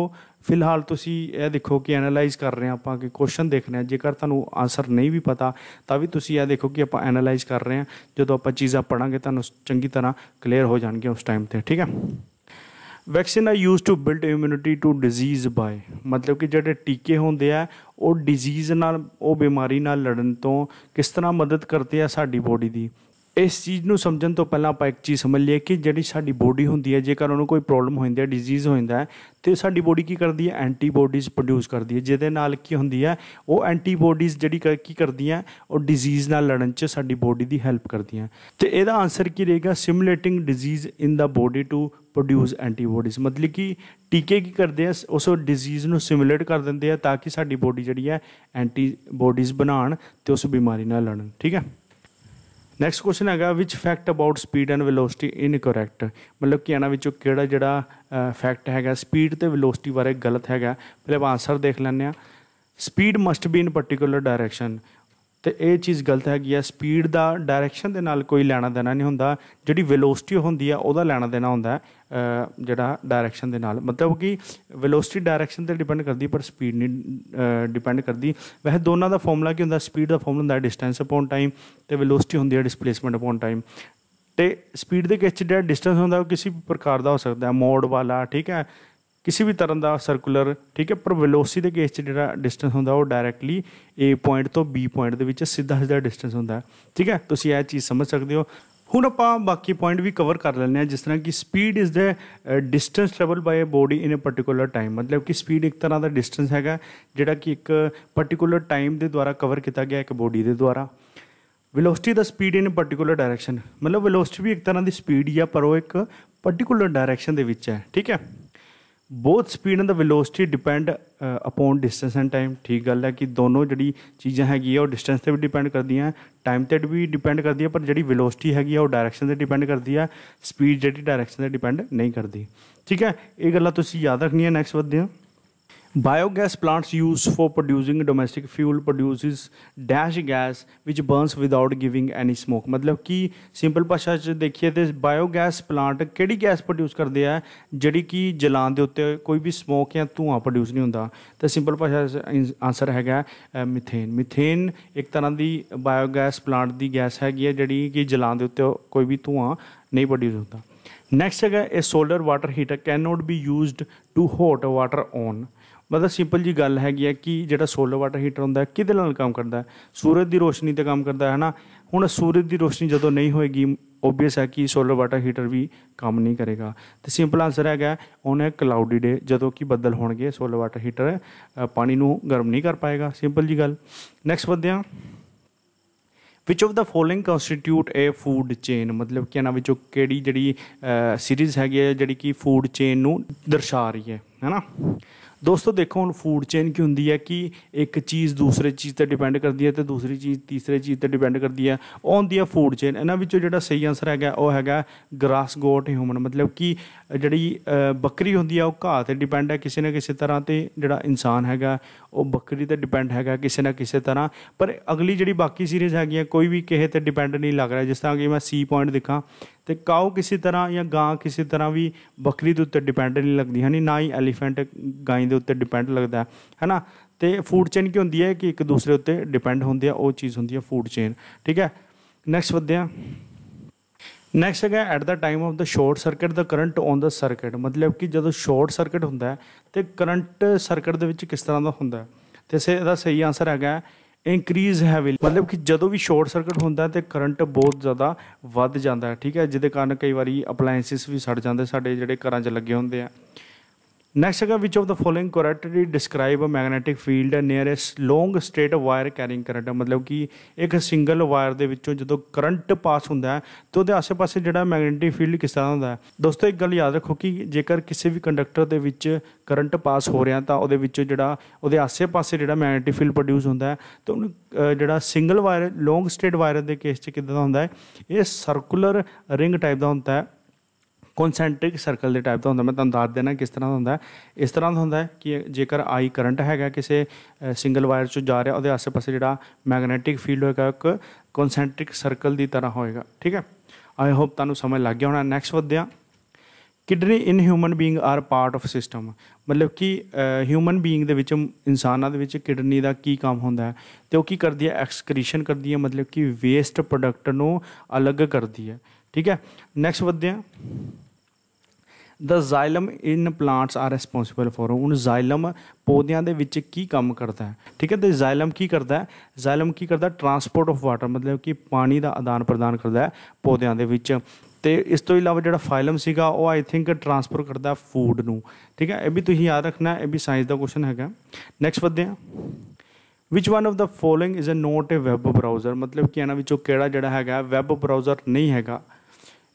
ਫਿਲਹਾਲ ਤੁਸੀਂ ਇਹ ਦੇਖੋ ਕਿ ਐਨਲਾਈਜ਼ ਕਰ ਰਹੇ ਆ ਆਪਾਂ ਕਿ ਕੁਐਸਚਨ ਦੇਖ ਰਹੇ ਆ ਜੇਕਰ ਤੁਹਾਨੂੰ ਆਨਸਰ ਨਹੀਂ ਵੀ ਪਤਾ ਤਾਂ ਵੀ ਤੁਸੀਂ ਇਹ ਦੇਖੋ ਕਿ ਆਪਾਂ ਐਨਲਾਈਜ਼ ਕਰ ਰਹੇ ਆ ਜਦੋਂ ਆਪਾਂ ਚੀਜ਼ਾਂ ਪੜਾਂਗੇ ਤੁਹਾਨੂੰ ਚੰਗੀ ਤਰ੍ਹਾਂ ਕਲੀਅਰ ਹੋ ਜਾਣਗੇ ਉਸ ਟਾਈਮ ਤੇ ਠੀਕ ਹੈ ਵੈਕਸੀਨ ਆ use to build immunity to disease by ਮਤਲਬ ਕਿ ਜਿਹੜੇ ਟੀਕੇ ਹੁੰਦੇ ਆ ਉਹ ਡਿਜ਼ੀਜ਼ ਨਾਲ ਉਹ ਬਿਮਾਰੀ ਨਾਲ ਲੜਨ ਤੋਂ ਕਿਸ ਤਰ੍ਹਾਂ ਮਦਦ ਕਰਦੇ ਆ ਸਾਡੀ ਬੋਡੀ ਦੀ ਇਸ ਚੀਜ਼ ਨੂੰ ਸਮਝਣ ਤੋਂ ਪਹਿਲਾਂ ਆਪਾਂ ਇੱਕ ਚੀਜ਼ ਸਮਝ ਲਈਏ ਕਿ ਜਿਹੜੀ ਸਾਡੀ ਬੋਡੀ ਹੁੰਦੀ ਹੈ ਜੇਕਰ ਉਹਨੂੰ ਕੋਈ ਪ੍ਰੋਬਲਮ ਹੋ ਜਾਂਦੀ ਹੈ ਡਿਜ਼ੀਜ਼ ਹੋ ਜਾਂਦਾ ਹੈ ਤੇ ਸਾਡੀ ਬੋਡੀ ਕੀ ਕਰਦੀ ਹੈ ਐਂਟੀਬੋਡੀਜ਼ ਪ੍ਰੋਡਿਊਸ ਕਰਦੀ ਹੈ ਜਿਹਦੇ ਨਾਲ ਕੀ ਹੁੰਦੀ ਹੈ ਉਹ ਐਂਟੀਬੋਡੀਜ਼ ਜਿਹੜੀ ਕੀ ਕਰਦੀਆਂ ਉਹ ਡਿਜ਼ੀਜ਼ ਨਾਲ ਲੜਨ 'ਚ ਸਾਡੀ ਬੋਡੀ ਦੀ ਹੈਲਪ ਕਰਦੀਆਂ ਤੇ ਇਹਦਾ ਆਨਸਰ ਕੀ ਰਹੇਗਾ simulating disease in the body to produce antibodies ਮਤਲਬ ਕਿ ਟੀਕੇ ਕੀ ਕਰਦੇ ਆ ਉਸ ਡਿਜ਼ੀਜ਼ ਨੂੰ ਸਿਮੂਲੇਟ ਕਰ ਦਿੰਦੇ ਆ ਤਾਂ ਕਿ ਸਾਡੀ ਬੋਡੀ ਜਿਹੜੀ ਹੈ ਐਂਟੀਬੋਡੀਜ਼ ਬਣਾਉਣ ਤੇ ਉਸ ਬਿਮਾਰੀ ਨਾਲ ਲੜਨ ਠੀਕ ਹੈ ਨੈਕਸਟ ਕੁਐਸਚਨ ਹੈਗਾ which fact about speed and velocity incorrect ਮਤਲਬ ਕਿ ਇਹਨਾਂ ਵਿੱਚੋਂ ਕਿਹੜਾ ਜਿਹੜਾ ਫੈਕਟ ਹੈਗਾ ਸਪੀਡ ਤੇ ਵੈਲੋਸਿਟੀ ਬਾਰੇ ਗਲਤ ਹੈਗਾ ਪਹਿਲੇ ਆਪਾਂ ਆਨਸਰ ਦੇਖ ਲੈਂਦੇ ਆ speed must be in particular direction ਤੇ ਇਹ ਚੀਜ਼ ਗਲਤ ਹੈਗੀ ਆ ਸਪੀਡ ਦਾ ਡਾਇਰੈਕਸ਼ਨ ਦੇ ਨਾਲ ਕੋਈ ਲੈਣਾ ਦੇਣਾ ਨਹੀਂ ਹੁੰਦਾ ਜਿਹੜੀ ਵੈਲੋਸਿਟੀ ਹੁੰਦੀ ਆ ਉਹਦਾ ਲੈਣਾ ਦੇਣਾ ਹੁੰਦਾ ਜਿਹੜਾ ਡਾਇਰੈਕਸ਼ਨ ਦੇ ਨਾਲ ਮਤਲਬ ਕਿ ਵੈਲੋਸਿਟੀ ਡਾਇਰੈਕਸ਼ਨ ਤੇ ਡਿਪੈਂਡ ਕਰਦੀ ਪਰ ਸਪੀਡ ਨਹੀਂ ਡਿਪੈਂਡ ਕਰਦੀ ਵੈਸੇ ਦੋਨਾਂ ਦਾ ਫਾਰਮੂਲਾ ਕੀ ਹੁੰਦਾ ਸਪੀਡ ਦਾ ਫਾਰਮੂਲਾ ਹੁੰਦਾ ਡਿਸਟੈਂਸ ਅਪਨ ਟਾਈਮ ਤੇ ਵੈਲੋਸਿਟੀ ਹੁੰਦੀ ਆ ਡਿਸਪਲੇਸਮੈਂਟ ਅਪਨ ਟਾਈਮ ਤੇ ਸਪੀਡ ਦੇ ਕੇਸ ਜਿਹੜਾ ਡਿਸਟੈਂਸ ਹੁੰਦਾ ਉਹ ਕਿਸੇ ਵੀ ਪ੍ਰਕਾਰ ਦਾ ਹੋ ਸਕਦਾ ਹੈ ਮੋਡ ਵਾਲਾ ਠੀਕ ਹੈ ਕਿਸੇ ਵੀ ਤਰ੍ਹਾਂ ਦਾ ਸਰਕੂਲਰ ਠੀਕ ਹੈ ਪਰ ਵੈਲੋਸਿਟੀ ਦੇ ਕੇਸ 'ਚ ਜਿਹੜਾ ਡਿਸਟੈਂਸ ਹੁੰਦਾ ਉਹ ਡਾਇਰੈਕਟਲੀ A ਪੁਆਇੰਟ ਤੋਂ B ਪੁਆਇੰਟ ਦੇ ਵਿੱਚ ਸਿੱਧਾ ਸਿੱਧਾ ਡਿਸਟੈਂਸ ਹੁੰਦਾ ਠੀਕ ਹੈ ਤੁਸੀਂ ਇਹ ਚੀਜ਼ ਸਮਝ ਸਕਦੇ ਹੋ ਹੁਣ ਆਪਾਂ ਬਾਕੀ ਪੁਆਇੰਟ ਵੀ ਕਵਰ ਕਰ ਲੈਣੇ ਆ ਜਿਸ ਤਰ੍ਹਾਂ ਕਿ speed is the distance travel by a body in a particular time ਮਤਲਬ ਕਿ ਸਪੀਡ ਇੱਕ ਤਰ੍ਹਾਂ ਦਾ ਡਿਸਟੈਂਸ ਹੈਗਾ ਜਿਹੜਾ ਕਿ ਇੱਕ ਪਾਰਟਿਕੂਲਰ ਟਾਈਮ ਦੇ ਦੁਆਰਾ ਕਵਰ ਕੀਤਾ ਗਿਆ ਇੱਕ ਬੋਡੀ ਦੇ ਦੁਆਰਾ ਵੈਲੋਸਿਟੀ ਦਾ speed in a particular direction ਮਤਲਬ ਵੈਲੋਸਿਟੀ ਵੀ ਇੱਕ ਤਰ੍ਹਾਂ ਦੀ ਸਪੀਡ ਹੀ ਆ ਪਰ ਉਹ ਇੱਕ ਪਾਰਟਿਕੂਲਰ ਡਾਇਰੈਕਸ਼ਨ ਦੇ ਵਿੱਚ ਹੈ ਠੀਕ ਹੈ both speed and the velocity depend upon distance and time ਠੀਕ ਗੱਲ ਹੈ ਕਿ ਦੋਨੋਂ ਜਿਹੜੀ ਚੀਜ਼ਾਂ ਹੈਗੀ ਆ ਉਹ ਡਿਸਟੈਂਸ ਤੇ ਵੀ ਡਿਪੈਂਡ ਕਰਦੀਆਂ ਟਾਈਮ ਤੇ ਵੀ ਡਿਪੈਂਡ ਕਰਦੀ ਆ ਪਰ ਜਿਹੜੀ ਵੈਲੋਸਿਟੀ ਹੈਗੀ ਆ ਉਹ ਡਾਇਰੈਕਸ਼ਨ ਤੇ ਡਿਪੈਂਡ ਕਰਦੀ ਆ ਸਪੀਡ ਜਿਹੜੀ ਡਾਇਰੈਕਸ਼ਨ ਤੇ ਡਿਪੈਂਡ ਨਹੀਂ ਕਰਦੀ ਠੀਕ ਹੈ ਇਹ ਗੱਲਾਂ ਤੁਸੀਂ ਯਾਦ ਰੱਖਣੀਆਂ ਨੈਕਸਟ ਵਧਦੇ ਹਾਂ Biogas plants used for producing domestic fuel produces dash gas which burns without giving any smoke ਮਤਲਬ ਕਿ ਸਿੰਪਲ ਭਾਸ਼ਾ 'ਚ ਦੇਖੀਏ ਤੇ ਬਾਇਓਗੈਸ ਪਲਾਂਟ ਕਿਹੜੀ ਗੈਸ ਪ੍ਰੋਡਿਊਸ ਕਰਦੇ ਆ ਜਿਹੜੀ ਕਿ ਜਲਾਉਣ ਦੇ ਉੱਤੇ ਕੋਈ ਵੀ ਸਮੋਕ ਜਾਂ ਧੂਆਂ ਪ੍ਰੋਡਿਊਸ ਨਹੀਂ ਹੁੰਦਾ ਤਾਂ ਸਿੰਪਲ ਭਾਸ਼ਾ ਆਨਸਰ ਹੈਗਾ ਮਿਥੇਨ ਮਿਥੇਨ ਇੱਕ ਤਰ੍ਹਾਂ ਦੀ ਬਾਇਓਗੈਸ ਪਲਾਂਟ ਦੀ ਗੈਸ ਹੈਗੀ ਹੈ ਜਿਹੜੀ ਕਿ ਜਲਾਉਣ ਦੇ ਉੱਤੇ ਕੋਈ ਵੀ ਧੂਆਂ ਨਹੀਂ ਪ੍ਰੋਡਿਊਸ ਹੁੰਦਾ ਨੈਕਸਟ ਹੈਗਾ ਇਹ solar water heater can not be used to hot water on ਮਤਲਬ ਸਿੰਪਲ ਜੀ ਗੱਲ ਹੈਗੀ ਹੈ ਕਿ ਜਿਹੜਾ ਸੋਲਰ ਵਾਟਰ ਹੀਟਰ ਹੁੰਦਾ ਕਿਹਦੇ ਨਾਲ ਕੰਮ ਕਰਦਾ ਸੂਰਜ ਦੀ ਰੋਸ਼ਨੀ ਤੇ ਕੰਮ ਕਰਦਾ ਹੈ ਨਾ ਹੁਣ ਸੂਰਜ ਦੀ ਰੋਸ਼ਨੀ ਜਦੋਂ ਨਹੀਂ ਹੋਏਗੀ ਓਬਵੀਅਸ ਹੈ ਕਿ ਸੋਲਰ ਵਾਟਰ ਹੀਟਰ ਵੀ ਕੰਮ ਨਹੀਂ ਕਰੇਗਾ ਤੇ ਸਿੰਪਲ ਆਨਸਰ ਹੈਗਾ ਉਹਨੇ ਕਲਾਉਡੀ ਡੇ ਜਦੋਂ ਕਿ ਬੱਦਲ ਹੋਣਗੇ ਸੋਲਰ ਵਾਟਰ ਹੀਟਰ ਪਾਣੀ ਨੂੰ ਗਰਮ ਨਹੀਂ ਕਰ ਪਾਏਗਾ ਸਿੰਪਲ ਜੀ ਗੱਲ ਨੈਕਸਟ ਵਧਿਆ which of the following constitute a food chain ਮਤਲਬ ਕਿ ਇਹਨਾਂ ਵਿੱਚੋਂ ਕਿਹੜੀ ਜਿਹੜੀ ਸੀਰੀਜ਼ ਹੈਗੀ ਹੈ ਜਿਹੜੀ ਕਿ ਫੂਡ ਚੇਨ ਨੂੰ ਦਰਸਾ ਰਹੀ ਹੈ ਹੈਨਾ ਦੋਸਤੋ ਦੇਖੋ ਹੁਣ ਫੂਡ ਚੇਨ ਕੀ ਹੁੰਦੀ ਹੈ ਕਿ ਇੱਕ ਚੀਜ਼ ਦੂਸਰੇ ਚੀਜ਼ ਤੇ ਡਿਪੈਂਡ ਕਰਦੀ ਹੈ ਤੇ ਦੂਸਰੀ ਚੀਜ਼ ਤੀਸਰੇ ਚੀਜ਼ ਤੇ ਡਿਪੈਂਡ ਕਰਦੀ ਹੈ ਉਹ ਹੁੰਦੀ ਹੈ ਫੂਡ ਚੇਨ ਇਹਨਾਂ ਵਿੱਚੋਂ ਜਿਹੜਾ ਸਹੀ ਆਨਸਰ ਹੈਗਾ ਉਹ ਹੈਗਾ ਗ੍ਰਾਸ ਗੋਟ ਹਿਊਮਨ ਮਤਲਬ ਕਿ ਜਿਹੜੀ ਬੱਕਰੀ ਹੁੰਦੀ ਹੈ ਉਹ ਘਾਹ ਤੇ ਡਿਪੈਂਡ ਹੈ ਕਿਸੇ ਨਾ ਕਿਸੇ ਤਰ੍ਹਾਂ ਤੇ ਜਿਹੜਾ ਇਨਸਾਨ ਹੈਗਾ ਉਹ ਬੱਕਰੀ ਤੇ ਡਿਪੈਂਡ ਹੈਗਾ ਕਿਸੇ ਨਾ ਕਿਸੇ ਤਰ੍ਹਾਂ ਪਰ ਅਗਲੀ ਜਿਹੜੀ ਬਾਕੀ ਸੀਰੀਜ਼ ਹੈਗੀਆਂ ਕੋਈ ਵੀ ਕਿਸੇ ਤੇ ਡਿਪੈਂਡ ਨਹੀਂ ਲੱਗ ਰਿਹਾ ਜਿਸ ਤਰ੍ਹਾਂ ਕਿ ਮੈਂ ਸੀ ਪੁਆਇੰਟ ਦੇਖਾਂ ਤੇ ਕਾਉ ਕਿਸੇ ਤਰ੍ਹਾਂ ਜਾਂ ਗਾਂ ਕਿਸੇ ਤਰ੍ਹਾਂ ਵੀ ਬੱਕਰੀ ਦੇ ਉੱਤੇ ਡਿਪੈਂਡ ਨਹੀਂ ਲੱਗਦੀ ਹਨੀ ਨਾ ਹੀ ਐਲੀਫੈਂਟ ਗਾਂ ਦੇ ਉੱਤੇ ਡਿਪੈਂਡ ਲੱਗਦਾ ਹੈ ਤੇ ਫੂਡ ਚੇਨ ਕੀ ਹੁੰਦੀ ਹੈ ਕਿ ਇੱਕ ਦੂਸਰੇ ਉੱਤੇ ਡਿਪੈਂਡ ਹੁੰਦੇ ਆ ਉਹ ਚੀਜ਼ ਹੁੰਦੀ ਹੈ ਫੂਡ ਚੇਨ ਠੀਕ ਹੈ ਨੈਕਸਟ ਵਧਦੇ ਆ ਨੈਕਸਟ ਹੈਗਾ at the time of the short circuit the current on the circuit ਮਤਲਬ ਕਿ ਜਦੋਂ ਸ਼ਾਰਟ ਸਰਕਟ ਹੁੰਦਾ ਹੈ ਤੇ ਕਰੰਟ ਸਰਕਟ ਦੇ ਵਿੱਚ ਕਿਸ ਤਰ੍ਹਾਂ ਦਾ ਹੁੰਦਾ ਹੈ ਤੇ ਸੇ ਇਹਦਾ ਸਹੀ ਆਨਸਰ ਹੈਗਾ ਇਨਕਰੀਜ਼ ਹੈਵੀ ਮਤਲਬ ਕਿ ਜਦੋਂ ਵੀ ਸ਼ਾਰਟ ਸਰਕਟ ਹੁੰਦਾ ਤੇ ਕਰੰਟ ਬਹੁਤ ਜ਼ਿਆਦਾ ਵੱਧ ਜਾਂਦਾ ਠੀਕ ਹੈ ਜਿਹਦੇ ਕਾਰਨ ਕਈ ਵਾਰੀ ਅਪਲਾਈਐਂਸਿਸ ਵੀ ਸੜ ਜਾਂਦੇ ਸਾਡੇ ਜਿਹੜੇ ਘਰਾਂ 'ਚ ਲੱਗੇ ਹੁੰਦੇ ਆ Next ਹੈਗਾ which of the following correctly describe a magnetic field near a long straight wire carrying current ਮਤਲਬ ਕਿ ਇੱਕ ਸਿੰਗਲ ਵਾਇਰ ਦੇ ਵਿੱਚੋਂ ਜਦੋਂ ਕਰੰਟ ਪਾਸ ਹੁੰਦਾ ਹੈ ਤੇ ਉਹਦੇ ਆਸ-ਪਾਸੇ ਜਿਹੜਾ ਮੈਗਨੈਟਿਕ ਫੀਲਡ ਕਿਸ ਤਰ੍ਹਾਂ ਹੁੰਦਾ ਹੈ ਦੋਸਤੋ ਇੱਕ ਗੱਲ ਯਾਦ ਰੱਖੋ ਕਿ ਜੇਕਰ ਕਿਸੇ ਵੀ ਕੰਡਕਟਰ ਦੇ ਵਿੱਚ ਕਰੰਟ ਪਾਸ ਹੋ ਰਿਹਾ ਤਾਂ ਉਹਦੇ ਵਿੱਚੋਂ ਜਿਹੜਾ ਉਹਦੇ ਆਸ-ਪਾਸੇ ਜਿਹੜਾ ਮੈਗਨੈਟਿਕ ਫੀਲਡ ਪ੍ਰੋਡਿਊਸ ਹੁੰਦਾ ਹੈ ਤਾਂ ਉਹਨੂੰ ਜਿਹੜਾ single wire long straight wire ਦੇ ਕੇਸ 'ਚ ਕਿਦਾਂ ਦਾ ਹੁੰਦਾ ਹੈ ਇਹ ਸਰਕੂਲਰ ਰਿੰਗ ਟਾਈਪ ਦਾ ਹੁੰਦਾ ਹੈ ਕਨਸੈਂਟ੍ਰਿਕ ਸਰਕਲ ਦੇ ਟਾਈਪ ਦਾ ਹੁੰਦਾ ਮੈਂ ਤੁਹਾਨੂੰ ਦੱਸ ਦੇਣਾ ਕਿਸ ਤਰ੍ਹਾਂ ਦਾ ਹੁੰਦਾ ਇਸ ਤਰ੍ਹਾਂ ਦਾ ਹੁੰਦਾ ਕਿ ਜੇਕਰ ਆਈ ਕਰੰਟ ਹੈਗਾ ਕਿਸੇ ਸਿੰਗਲ ਵਾਇਰ ਚੋਂ ਜਾ ਰਿਹਾ ਉਹਦੇ ਆਸ-ਪਾਸੇ ਜਿਹੜਾ ਮੈਗਨੈਟਿਕ ਫੀਲਡ ਹੋਏਗਾ ਇੱਕ ਕਨਸੈਂਟ੍ਰਿਕ ਸਰਕਲ ਦੀ ਤਰ੍ਹਾਂ ਹੋਏਗਾ ਠੀਕ ਹੈ ਆਈ ਹੋਪ ਤੁਹਾਨੂੰ ਸਮਝ ਲੱਗ ਗਿਆ ਹੋਣਾ ਨੈਕਸਟ ਵਧਿਆ kidney in human being are part of system ਮਤਲਬ ਕਿ ਹਿਊਮਨ ਬੀਇੰਗ ਦੇ ਵਿੱਚ ਇਨਸਾਨਾਂ ਦੇ ਵਿੱਚ ਕਿਡਨੀ ਦਾ ਕੀ ਕੰਮ ਹੁੰਦਾ ਹੈ ਤੇ ਉਹ ਕੀ ਕਰਦੀ ਹੈ ਐਕਸਕ੍ਰੀਸ਼ਨ ਕਰਦੀ ਹੈ ਮਤਲਬ ਕਿ ਵੇਸਟ ਪ੍ਰੋਡਕਟ ਨੂੰ ਅਲੱਗ ਕਰਦੀ ਹੈ ਠੀਕ ਹੈ ਨੈਕਸਟ बढ़ते हैं the xylem in plants are responsible for ਉਹਨ ਜ਼ਾਈਲਮ ਪੌਦਿਆਂ ਦੇ ਵਿੱਚ ਕੀ ਕੰਮ ਕਰਦਾ ਹੈ ਠੀਕ ਹੈ ਤੇ ਜ਼ਾਈਲਮ ਕੀ ਕਰਦਾ ਹੈ ਜ਼ਾਈਲਮ ਕੀ ਕਰਦਾ ਟਰਾਂਸਪੋਰਟ ਆਫ ਵਾਟਰ ਮਤਲਬ ਕਿ ਪਾਣੀ ਦਾ ਆਦਾਨ ਪ੍ਰਦਾਨ ਕਰਦਾ ਹੈ ਪੌਦਿਆਂ ਦੇ ਵਿੱਚ ਤੇ ਇਸ ਤੋਂ ਇਲਾਵਾ ਜਿਹੜਾ ਫਾਈਲਮ ਸੀਗਾ ਉਹ ਆਈ ਥਿੰਕ ਟਰਾਂਸਫਰ ਕਰਦਾ ਫੂਡ ਨੂੰ ਠੀਕ ਹੈ ਇਹ ਵੀ ਤੁਸੀਂ ਯਾਦ ਰੱਖਣਾ ਇਹ ਵੀ ਸਾਇੰਸ ਦਾ ਕੁਐਸਚਨ ਹੈਗਾ ਨੈਕਸਟ ਵਧਦੇ ਹਾਂ which one of the following is a not a web browser ਮਤਲਬ ਕਿ ਇਹਨਾਂ ਵਿੱਚੋਂ ਕਿਹੜਾ ਜਿਹੜਾ ਹੈਗਾ ਵੈਬ ਬ੍ਰਾਊਜ਼ਰ ਨਹੀਂ ਹੈਗਾ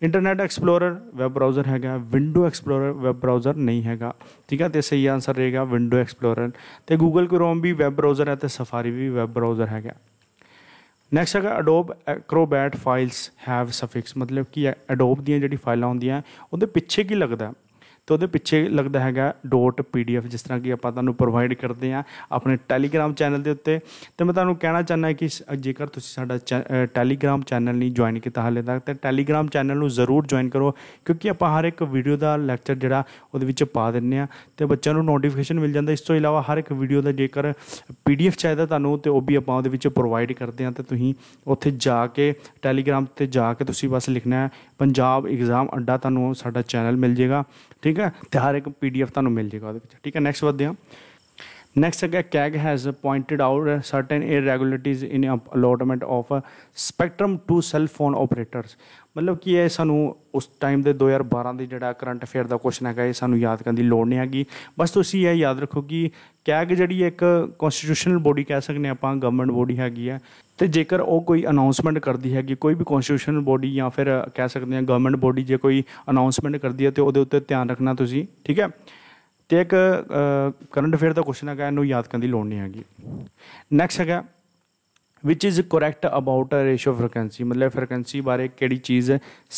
ਇੰਟਰਨੈਟ ਐਕਸਪਲੋਰਰ ਵੈਬ ਬ੍ਰਾਊਜ਼ਰ ਹੈਗਾ ਵਿੰਡੋ ਐਕਸਪਲੋਰਰ ਵੈਬ ਬ੍ਰਾਊਜ਼ਰ ਨਹੀਂ ਹੈਗਾ ਠੀਕ ਹੈ ਤੇ ਸਹੀ ਆਨਸਰ ਰਹੇਗਾ ਵਿੰਡੋ ਐਕਸਪਲੋਰਰ ਤੇ ਗੂਗਲ ਕ੍ਰੋਮ ਵੀ ਵੈਬ ਬ੍ਰਾਊਜ਼ਰ ਹੈ ਤੇ ਸਫਾਰੀ ਵੀ ਵੈਬ ਬ੍ਰਾਊਜ਼ਰ ਹੈਗਾ ਨੈਕਸਟ ਹੈਗਾ Adobe Acrobat files have suffix ਮਤਲਬ ਕਿ ਅਡੋਬ ਦੀਆਂ ਜਿਹੜੀ ਫਾਈਲਾਂ ਹੁੰਦੀਆਂ ਉਹਦੇ ਪਿੱਛੇ ਕੀ ਲੱਗਦਾ ਤੇ ਉਹਦੇ ਪਿੱਛੇ ਲੱਗਦਾ ਹੈਗਾ .pdf ਜਿਸ ਤਰ੍ਹਾਂ ਕਿ ਆਪਾਂ ਤੁਹਾਨੂੰ ਪ੍ਰੋਵਾਈਡ ਕਰਦੇ ਆ ਆਪਣੇ ਟੈਲੀਗ੍ਰਾਮ ਚੈਨਲ ਦੇ ਉੱਤੇ ਤੇ ਮੈਂ ਤੁਹਾਨੂੰ ਕਹਿਣਾ ਚਾਹੁੰਦਾ ਕਿ ਜੇਕਰ ਤੁਸੀਂ ਸਾਡਾ ਟੈਲੀਗ੍ਰਾਮ ਚੈਨਲ ਨਹੀਂ ਜੁਆਇਨ ਕੀਤਾ ਹਾਲੇ ਤੱਕ ਤੇ ਟੈਲੀਗ੍ਰਾਮ ਚੈਨਲ ਨੂੰ ਜ਼ਰੂਰ ਜੁਆਇਨ ਕਰੋ ਕਿਉਂਕਿ ਆਪਾਂ ਹਰ ਇੱਕ ਵੀਡੀਓ ਦਾ ਲੈਕਚਰ ਜਿਹੜਾ ਉਹਦੇ ਵਿੱਚ ਪਾ ਦਿੰਨੇ ਆ ਤੇ ਬੱਚਿਆਂ ਨੂੰ ਨੋਟੀਫਿਕੇਸ਼ਨ ਮਿਲ ਜਾਂਦਾ ਇਸ ਤੋਂ ਇਲਾਵਾ ਹਰ ਇੱਕ ਵੀਡੀਓ ਦਾ ਜੇਕਰ ਪੀਡੀਐਫ ਚਾਹੀਦਾ ਤੁਹਾਨੂੰ ਤੇ ਉਹ ਵੀ ਆਪਾਂ ਉਹਦੇ ਵਿੱਚ ਪ੍ਰੋਵਾਈਡ ਕਰਦੇ ਆ ਤੇ ਤੁਸੀਂ ਉੱਥੇ ਜਾ ਕੇ ਟੈਲੀਗ੍ਰਾਮ ਤੇ ਜਾ ਕੇ ਤੁਸੀਂ ਬਸ ਲਿਖਣਾ ਹੈ ਪੰਜਾਬ ਐਗਜ਼ਾਮ ਅੱਡਾ ਤੁਹਾਨੂੰ ਸਾਡਾ ਚੈਨਲ ਮਿਲ ਜੇਗਾ ਠੀਕ ਹੈ ਤੇ ਹਰ ਇੱਕ ਪੀਡੀਐਫ ਤੁਹਾਨੂੰ ਮਿਲ ਜੇਗਾ ਉਹਦੇ ਵਿੱਚ ਠੀਕ ਹੈ ਨੈਕਸਟ ਵਧਦੇ ਹਾਂ ਨੈਕਸਟ ਹੈਗਾ CAG has pointed out certain irregularities in allotment of spectrum to cell phone operators ਮਤਲਬ ਕੀ ਹੈ ਸਾਨੂੰ ਉਸ ਟਾਈਮ ਦੇ 2012 ਦੇ ਜਿਹੜਾ ਕਰੰਟ ਅਫੇਅਰ ਦਾ ਕੁਐਸਚਨ ਹੈਗਾ ਇਹ ਸਾਨੂੰ ਯਾਦ ਕਰਨ ਦੀ ਲੋੜ ਨਹੀਂ ਹੈਗੀ ਬਸ ਤੁਸੀਂ ਇਹ ਯਾਦ ਰੱਖੋ ਕਿ ਕੈਗ ਜਿਹੜੀ ਇੱਕ ਕਨਸਟੀਟਿਊਸ਼ਨਲ ਬੋਡੀ ਕਹਿ ਸਕਦੇ ਆਪਾਂ ਗਵਰਨਮੈਂਟ ਬੋਡੀ ਹੈਗੀ ਹੈ ਤੇ ਜੇਕਰ ਉਹ ਕੋਈ ਅਨਾਉਂਸਮੈਂਟ ਕਰਦੀ ਹੈਗੀ ਕੋਈ ਵੀ ਕਨਸਟੀਟਿਊਸ਼ਨਲ ਬੋਡੀ ਜਾਂ ਫਿਰ ਕਹਿ ਸਕਦੇ ਆ ਗਵਰਨਮੈਂਟ ਬੋਡੀ ਜੇ ਕੋਈ ਅਨਾਉਂਸਮੈਂਟ ਕਰਦੀ ਹੈ ਤੇ ਉਹਦੇ ਉੱਤੇ ਧਿਆਨ ਰੱਖਣਾ ਤੁਸੀਂ ਠੀਕ ਹੈ ਤੇ ਇੱਕ ਕਰੰਟ ਅਫੇਅਰ ਦਾ ਕੁਐਸਚਨ ਹੈਗਾ ਇਹਨੂੰ ਯਾਦ ਕਰਨ ਦੀ ਲੋੜ ਨਹੀਂ ਹੈਗੀ ਨੈਕਸਟ ਹੈਗਾ which is correct about a ratio frequency ਮਤਲਬ ਫ੍ਰੀਕਵੈਂਸੀ ਬਾਰੇ ਕਿਹੜੀ ਚੀਜ਼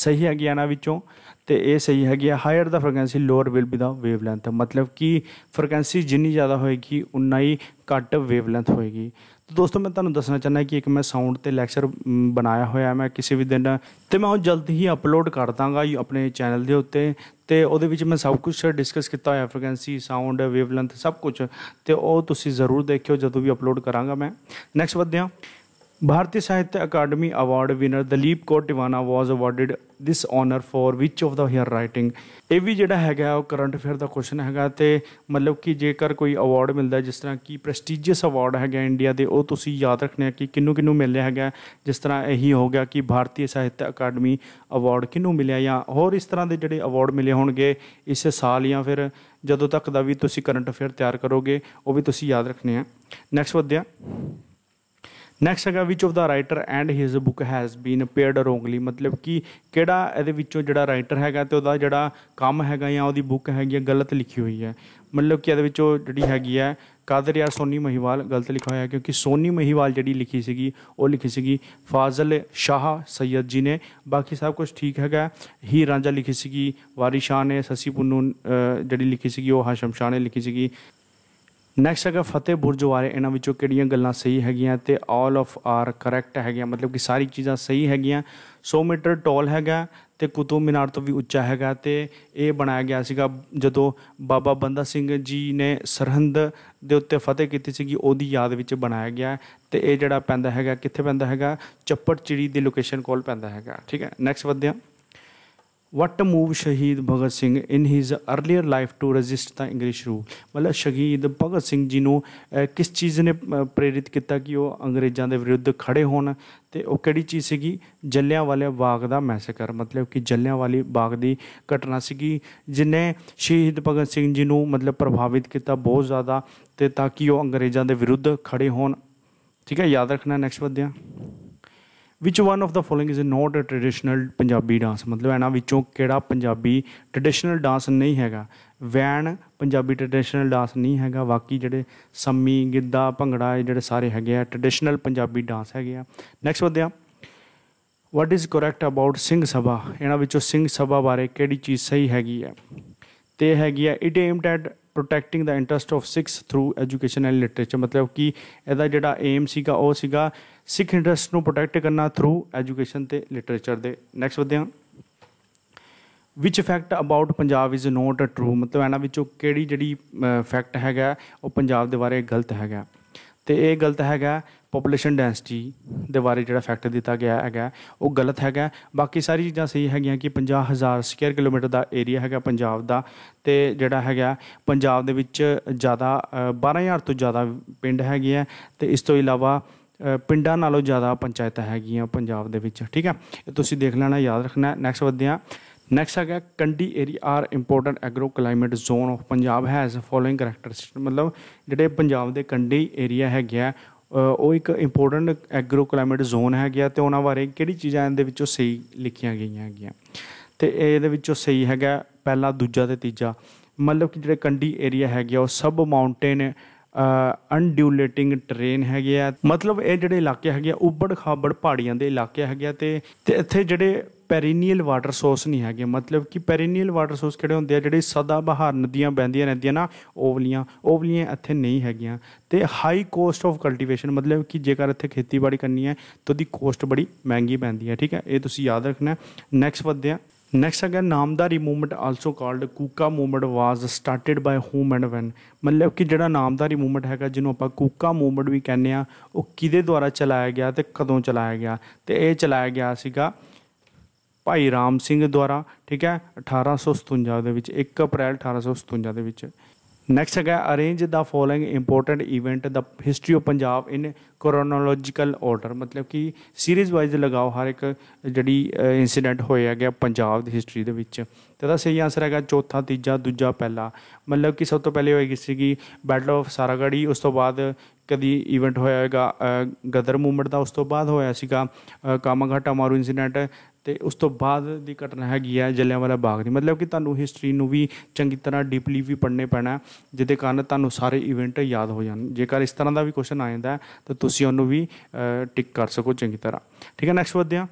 ਸਹੀ ਹੈ ਆ ਨਾ ਵਿੱਚੋਂ ਤੇ ਇਹ ਸਹੀ ਹੈਗੀ ਆ higher the frequency lower will be the wavelength ਮਤਲਬ ਕਿ ਫ੍ਰੀਕਵੈਂਸੀ ਜਿੰਨੀ ਜ਼ਿਆਦਾ ਹੋਏਗੀ ਉਨਾ ਹੀ ਘੱਟ ਵੇਵਲੈਂਥ ਹੋਏਗੀ ਤੋ ਦੋਸਤੋ ਮੈਂ ਤੁਹਾਨੂੰ ਦੱਸਣਾ ਚਾਹੁੰਦਾ ਕਿ ਇੱਕ ਮੈਂ ਸਾਊਂਡ ਤੇ ਲੈਕਚਰ ਬਣਾਇਆ ਹੋਇਆ ਮੈਂ ਕਿਸੇ ਵੀ ਦਿਨ ਤੇ ਮੈਂ ਉਹ ਜਲਦੀ ਹੀ ਅਪਲੋਡ ਕਰ ਦਾਂਗਾ ਆਪਣੇ ਚੈਨਲ ਦੇ ਉੱਤੇ ਤੇ ਉਹਦੇ ਵਿੱਚ ਮੈਂ ਸਭ ਕੁਝ ਡਿਸਕਸ ਕੀਤਾ ਹੋਇਆ ਫ੍ਰੀਕਵੈਂਸੀ ਸਾਊਂਡ ਵੇਵਲੈਂਥ ਸਭ ਕੁਝ ਤੇ ਉਹ ਤੁਸੀਂ ਜ਼ਰੂਰ ਦੇਖਿਓ ਜਦੋਂ ਵੀ ਅਪਲੋਡ ਕਰਾਂਗਾ ਮੈਂ ਨੈਕਸਟ ਵਧਿਆ ਭਾਰਤੀ Sahitya Academy Award winner Dalip Kaur Tiwana was awarded this honor for which of the her writing ਇਹ ਵੀ ਜਿਹੜਾ ਹੈਗਾ ਉਹ ਕਰੰਟ ਅਫੇਅਰ ਦਾ ਕੁਐਸਚਨ ਹੈਗਾ ਤੇ ਮਤਲਬ ਕਿ ਜੇਕਰ ਕੋਈ ਅਵਾਰਡ ਮਿਲਦਾ ਜਿਸ ਤਰ੍ਹਾਂ ਕਿ ਪ੍ਰੈਸਟੀਜੀਅਸ ਅਵਾਰਡ ਹੈਗਾ ਇੰਡੀਆ ਦੇ ਉਹ ਤੁਸੀਂ ਯਾਦ ਰੱਖਣਾ ਕਿ ਕਿੰਨੂੰ ਕਿੰਨੂੰ ਮਿਲਿਆ ਹੈਗਾ ਜਿਸ ਤਰ੍ਹਾਂ ਇਹੀ ਹੋ ਗਿਆ ਕਿ ਭਾਰਤੀ ਸਾਹਿਤ ਅਕਾਡਮੀ ਅਵਾਰਡ ਕਿੰਨੂੰ ਮਿਲਿਆ ਜਾਂ ਹੋਰ ਇਸ ਤਰ੍ਹਾਂ ਦੇ ਜਿਹੜੇ ਅਵਾਰਡ ਮਿਲੇ ਹੋਣਗੇ ਇਸ ਸਾਲ ਜਾਂ ਫਿਰ ਜਦੋਂ ਤੱਕ ਦਾ ਵੀ ਤੁਸੀਂ ਕਰੰਟ ਅਫੇਅਰ ਤਿਆਰ ਕਰੋਗੇ ਉਹ ਵੀ ਤੁਸੀਂ ਯਾਦ ਰੱਖਣੇ ਆ ਨੈਕਸਟ ਵਧਿਆ ਨੈਕਸਟ ਹੈਗਾ which of the writer and his book has been appeared wrongly ਮਤਲਬ ਕਿ ਕਿਹੜਾ ਇਹਦੇ ਵਿੱਚੋਂ ਜਿਹੜਾ ਰਾਈਟਰ ਹੈਗਾ ਤੇ ਉਹਦਾ ਜਿਹੜਾ ਕੰਮ ਹੈਗਾ ਜਾਂ ਉਹਦੀ ਬੁੱਕ ਹੈਗੀ ਹੈ ਗਲਤ ਲਿਖੀ ਹੋਈ ਹੈ ਮਤਲਬ ਕਿ ਇਹਦੇ ਵਿੱਚੋਂ ਜਿਹੜੀ ਹੈਗੀ ਹੈ ਕਾਦਰ ਯਾ ਸੋਨੀ ਮਹੀਵਾਲ ਗਲਤ ਲਿਖਿਆ ਹੋਇਆ ਕਿਉਂਕਿ ਸੋਨੀ ਮਹੀਵਾਲ ਜਿਹੜੀ ਲਿਖੀ ਸੀਗੀ ਉਹ ਲਿਖੀ ਸੀਗੀ ਫਾਜ਼ਲ ਸ਼ਾਹ ਸੈਦ ਜੀ ਨੇ ਬਾਕੀ ਸਭ ਕੁਝ ਠੀਕ ਹੈਗਾ ਹੀ ਰਾਂਝਾ ਲਿਖੀ ਸੀਗੀ ਵਾਰੀ ਸ਼ਾਹ ਨੇ ਸਸੀ ਪੁੰਨੂ ਜਿਹੜੀ ਲਿਖੀ ਸੀਗੀ ਉਹ ਹਾਸ਼ਮ ਸ਼ਾਹ ਨੇ ਲਿਖੀ ਸੀਗੀ ਨੈਕਸਟ ਹੈਗਾ ਫਤਿਹ ਬੁਰਜ ਵਾਲੇ ਇਹਨਾਂ ਵਿੱਚੋਂ ਕਿਹੜੀਆਂ ਗੱਲਾਂ ਸਹੀ ਹੈਗੀਆਂ ਤੇ ਆਲ ਆਫ ਆਰ ਕਰੈਕਟ ਹੈਗੀਆਂ ਮਤਲਬ ਕਿ ਸਾਰੀ ਚੀਜ਼ਾਂ ਸਹੀ ਹੈਗੀਆਂ 100 ਮੀਟਰ ਟੌਲ ਹੈਗਾ ਤੇ ਕੁਤੂ ਮਿਨਾਰ ਤੋਂ ਵੀ ਉੱਚਾ ਹੈਗਾ ਤੇ ਇਹ ਬਣਾਇਆ ਗਿਆ ਸੀਗਾ ਜਦੋਂ ਬਾਬਾ ਬੰਦਾ ਸਿੰਘ ਜੀ ਨੇ ਸਰਹੰਦ ਦੇ ਉੱਤੇ ਫਤਿਹ ਕੀਤੀ ਸੀਗੀ ਉਹਦੀ ਯਾਦ ਵਿੱਚ ਬਣਾਇਆ ਗਿਆ ਤੇ ਇਹ ਜਿਹੜਾ ਪੈਂਦਾ ਹੈਗਾ ਕਿੱਥੇ ਪੈਂਦਾ ਹੈਗਾ ਚੱਪੜ ਚਿੜੀ ਦੀ ਲੋਕੇਸ਼ਨ ਕੋਲ ਪੈਂਦਾ ਹੈਗਾ ਠੀਕ ਹੈ ਨੈਕਸਟ ਵਧਿਆ ਵਟ ਮੂਵ ਸ਼ਹੀਦ Bhagat Singh in his earlier life to resist the English rule ਮਤਲਬ ਸ਼ਹੀਦ ਭਗਤ ਸਿੰਘ ਜੀ ਨੂੰ ਕਿਸ ਚੀਜ਼ ਨੇ ਪ੍ਰੇਰਿਤ ਕੀਤਾ ਕਿ ਉਹ ਅੰਗਰੇਜ਼ਾਂ ਦੇ ਵਿਰੁੱਧ ਖੜੇ ਹੋਣ ਤੇ ਉਹ ਕਿਹੜੀ ਚੀਜ਼ ਸੀਗੀ ਜੱਲਿਆਂ ਵਾਲੇ ਬਾਗ ਦਾ ਮੈਸੇਕਰ ਮਤਲਬ ਕਿ ਜੱਲਿਆਂ ਵਾਲੀ ਬਾਗ ਦੀ ਘਟਨਾ ਸੀਗੀ ਜਿਨੇ ਸ਼ਹੀਦ ਭਗਤ ਸਿੰਘ ਜੀ ਨੂੰ ਮਤਲਬ ਪ੍ਰਭਾਵਿਤ ਕੀਤਾ ਬਹੁਤ ਜ਼ਿਆਦਾ ਤੇ ਤਾਂ ਕਿ ਉਹ ਅੰਗਰੇਜ਼ਾਂ ਦੇ ਵਿਰੁੱਧ ਖੜੇ ਹੋਣ ਠੀਕ ਹੈ ਯਾਦ ਰੱਖਣਾ ਨੈਕਸਟ ਵਧਿਆ which one of the following is not a traditional Punjabi dance ਮਤਲਬ ਇਹਨਾਂ ਵਿੱਚੋਂ ਕਿਹੜਾ ਪੰਜਾਬੀ ਟ੍ਰੈਡੀਸ਼ਨਲ ਡਾਂਸ ਨਹੀਂ ਹੈਗਾ ਵੈਣ ਪੰਜਾਬੀ ਟ੍ਰੈਡੀਸ਼ਨਲ ਡਾਂਸ ਨਹੀਂ ਹੈਗਾ ਬਾਕੀ ਜਿਹੜੇ ਸੰਮੀ ਗਿੱਧਾ ਭੰਗੜਾ ਇਹ ਜਿਹੜੇ ਸਾਰੇ ਹੈਗੇ ਆ ਟ੍ਰੈਡੀਸ਼ਨਲ ਪੰਜਾਬੀ ਡਾਂਸ ਹੈਗੇ ਆ ਨੈਕਸਟ ਵਧਦੇ ਆ what is correct about Singh ਸਭਾ ਇਹਨਾਂ ਵਿੱਚੋਂ ਸਿੰਘ ਸਭਾ ਬਾਰੇ ਕਿਹੜੀ ਚੀਜ਼ ਸਹੀ ਹੈਗੀ ਆ ਤੇ ਹੈਗੀ ਆ it aimed at protecting the interest of Sikhs through education and literature ਮਤਲਬ ਕਿ ਇਹਦਾ ਜਿਹੜਾ ਏਮ ਸੀਗਾ ਉਹ ਸੀਗਾ ਸਿੱਖ ਇੰਟਰਸਟ ਨੂੰ ਪ੍ਰੋਟੈਕਟ ਕਰਨਾ ਥਰੂ ਐਜੂਕੇਸ਼ਨ ਤੇ ਲਿਟਰੇਚਰ ਦੇ ਨੈਕਸਟ ਵਧਿਆ which fact about Punjab is not true ਮਤਲਬ ਇਹਨਾਂ ਵਿੱਚੋਂ ਕਿਹੜੀ ਜਿਹੜੀ ਫੈਕਟ ਹੈਗਾ ਉਹ ਪੰਜਾਬ ਦੇ ਬਾਰੇ ਗਲਤ ਹੈਗਾ ਤੇ ਇਹ ਗਲਤ ਹੈਗਾ ਪੋਪੂਲੇਸ਼ਨ ਡੈਂਸਿਟੀ ਦੇ ਬਾਰੇ ਜਿਹੜਾ ਫੈਕਟ ਦਿੱਤਾ ਗਿਆ ਹੈਗਾ ਉਹ ਗਲਤ ਹੈਗਾ ਬਾਕੀ ਸਾਰੀ ਚੀਜ਼ਾਂ ਸਹੀ ਹੈਗੀਆਂ ਕਿ 50000 ਸਕੁਅਰ ਕਿਲੋਮੀਟਰ ਦਾ ਏਰੀਆ ਹੈਗਾ ਪੰਜਾਬ ਦਾ ਤੇ ਜਿਹੜਾ ਹੈਗਾ ਪੰਜਾਬ ਦੇ ਵਿੱਚ ਜ਼ਿਆਦਾ 12000 ਤੋਂ ਜ਼ਿਆਦਾ ਪਿੰਡ ਹੈਗੇ ਆ ਤੇ ਇਸ ਤੋਂ ਇਲਾਵਾ ਪਿੰਡਾਂ ਨਾਲੋਂ ਜ਼ਿਆਦਾ ਪੰਚਾਇਤਾਂ ਹੈਗੀਆਂ ਪੰਜਾਬ ਦੇ ਵਿੱਚ ਠੀਕ ਹੈ ਇਹ ਤੁਸੀਂ ਦੇਖ ਲੈਣਾ ਯਾਦ ਰੱਖਣਾ ਨੈਕਸਟ ਵਧਿਆ ਨੈਕਸਟ ਹੈਗਾ Kandi area are important agro climate zone of Punjab has following characteristic ਮਤਲਬ ਜਿਹੜੇ ਪੰਜਾਬ ਦੇ ਕੰਡੀ ਏਰੀਆ ਹੈਗੇ ਆ ਉਹ ਇੱਕ ਇੰਪੋਰਟੈਂਟ ਐਗਰੋ ਕਲਾਈਮੇਟ ਜ਼ੋਨ ਹੈਗਾ ਤੇ ਉਹਨਾਂ ਬਾਰੇ ਕਿਹੜੀ ਚੀਜ਼ਾਂ ਇਹਦੇ ਵਿੱਚੋਂ ਸਹੀ ਲਿਖੀਆਂ ਗਈਆਂ ਹੈਗੀਆਂ ਤੇ ਇਹਦੇ ਵਿੱਚੋਂ ਸਹੀ ਹੈਗਾ ਪਹਿਲਾ ਦੂਜਾ ਤੇ ਤੀਜਾ ਮਤਲਬ ਕਿ ਜਿਹੜੇ ਕੰਡੀ ਏਰੀਆ ਗਿਆ ਉਹ ਸਬ ਮਾਊਂਟੇਨ ਅਨਡਿਊਲੇਟਿੰਗ ਟ੍ਰੇਨ ਹੈਗੇ ਆ ਮਤਲਬ ਇਹ ਜਿਹੜੇ ਇਲਾਕੇ ਹੈਗੇ ਆ ਉਬੜ ਖਾਬੜ ਪਹਾੜੀਆਂ ਦੇ ਇਲਾਕੇ ਹੈਗੇ ਤੇ ਤੇ ਇੱਥੇ ਜਿਹੜੇ ਪੈਰੀਨੀਅਲ ਵਾਟਰ ਸੋਰਸ ਨਹੀਂ ਹੈਗੇ ਮਤਲਬ ਕਿ ਪੈਰੀਨੀਅਲ ਵਾਟਰ ਸੋਰਸ ਕਿਹੜੇ ਹੁੰਦੇ ਆ ਜਿਹੜੇ ਸਦਾ ਬਹਾਰ ਨਦੀਆਂ ਵਹਿੰਦੀਆਂ ਰਹਿੰਦੀਆਂ ਨਾ ਓਵਲੀਆਂ ਓਵਲੀਆਂ ਇੱਥੇ ਨਹੀਂ ਹੈਗੀਆਂ ਤੇ ਹਾਈ ਕੋਸਟ ਆਫ ਕਲਟੀਵੇਸ਼ਨ ਮਤਲਬ ਕਿ ਜੇਕਰ ਇੱਥੇ ਖੇਤੀਬਾੜੀ ਕਰਨੀ ਹੈ ਤਾਂ ਦੀ ਕੋਸਟ ਬੜੀ ਮਹਿੰਗੀ ਪੈਂਦੀ ਹੈ ਠੀਕ ਹੈ ਇਹ ਤੁਸੀਂ ਯਾਦ ਰੱਖਣਾ ਨੈਕਸਟ ਵਧਦੇ ਆ ਨੈਕਸਟ ਅਗਰ Namdhari movement also called Kuka movement was started by whom and when ਮਤਲਬ ਕਿ ਜਿਹੜਾ ਨਾਮਦਾਰੀ ਮੂਵਮੈਂਟ ਹੈਗਾ ਜਿਹਨੂੰ ਆਪਾਂ ਕੂਕਾ ਮੂਵਮੈਂਟ ਵੀ ਕਹਿੰਦੇ ਆ ਉਹ ਕਿਹਦੇ ਦੁਆਰਾ ਚਲਾਇਆ ਗਿਆ ਤੇ ਕਦੋਂ ਚਲਾਇਆ ਗਿਆ ਤੇ ਇਹ ਚਲਾਇਆ ਗਿਆ ਸੀਗਾ ਭਾਈ ਰਾਮ ਸਿੰਘ ਦੁਆਰਾ ਠੀਕ ਹੈ 1857 ਦੇ ਵਿੱਚ 1 ਅਪ੍ਰੈਲ 1857 ਦੇ ਵਿੱਚ ਨੈਕਸਟ ਹੈਗਾ arrange the following important event the history of Punjab in chronological order ਮਤਲਬ ਕਿ ਸੀਰੀਜ਼ ਵਾਈਜ਼ ਲਗਾਓ ਹਰ ਇੱਕ ਜਿਹੜੀ ਇਨਸੀਡੈਂਟ ਹੋਇਆ ਗਿਆ ਪੰਜਾਬ ਦੀ ਹਿਸਟਰੀ ਦੇ ਵਿੱਚ ਤੇ ਦਾ ਸਹੀ ਆਨਸਰ ਹੈਗਾ ਚੌਥਾ ਤੀਜਾ ਦੂਜਾ ਪਹਿਲਾ ਮਤਲਬ ਕਿ ਸਭ ਤੋਂ ਪਹਿਲੇ ਹੋਏਗੀ ਸੀਗੀ ਬੈਟਲ ਆਫ ਸਾਰਾਗੜੀ ਉਸ ਤੋਂ ਬਾਅਦ ਕਦੀ ਇਵੈਂਟ ਹੋਇਆ ਹੋਏਗਾ ਗਦਰ ਮੂਵਮੈਂਟ ਦਾ ਉਸ ਤੋਂ ਬਾਅਦ ਹੋਇਆ ਸੀਗਾ ਕਾਮਾਘਾਟਾ ਮਾਰੂ ਇਨਸੀਡੈਂਟ ਤੇ ਉਸ ਤੋਂ ਬਾਅਦ ਦੀ ਘਟਨਾ ਹੈਗੀ ਹੈ ਜਲਿਆਂਵਾਲਾ ਬਾਗ ਦੀ ਮਤਲਬ ਕਿ ਤੁਹਾਨੂੰ ਹਿਸਟਰੀ ਨੂੰ ਵੀ ਚੰਗੀ ਤਰ੍ਹਾਂ ਡੀਪਲੀ ਵੀ ਪੜ੍ਹਨੇ ਪੈਣਾ ਜਿਹਦੇ ਕਾਰਨ ਤੁਹਾਨੂੰ ਸਾਰੇ ਇਵੈਂਟ ਯਾਦ ਹੋ ਜਾਣ ਜੇਕਰ ਇਸ ਤਰ੍ਹਾਂ ਦਾ ਵੀ ਕੁਐਸਚਨ ਆ ਜਾਂਦਾ ਤਾਂ ਤੁਸੀਂ ਉਹਨੂੰ ਵੀ ਟਿਕ ਕਰ ਸਕੋ ਚੰਗੀ ਤਰ੍ਹਾਂ ਠੀਕ ਹੈ ਨੈਕਸਟ ਵਧਦੇ ਹਾਂ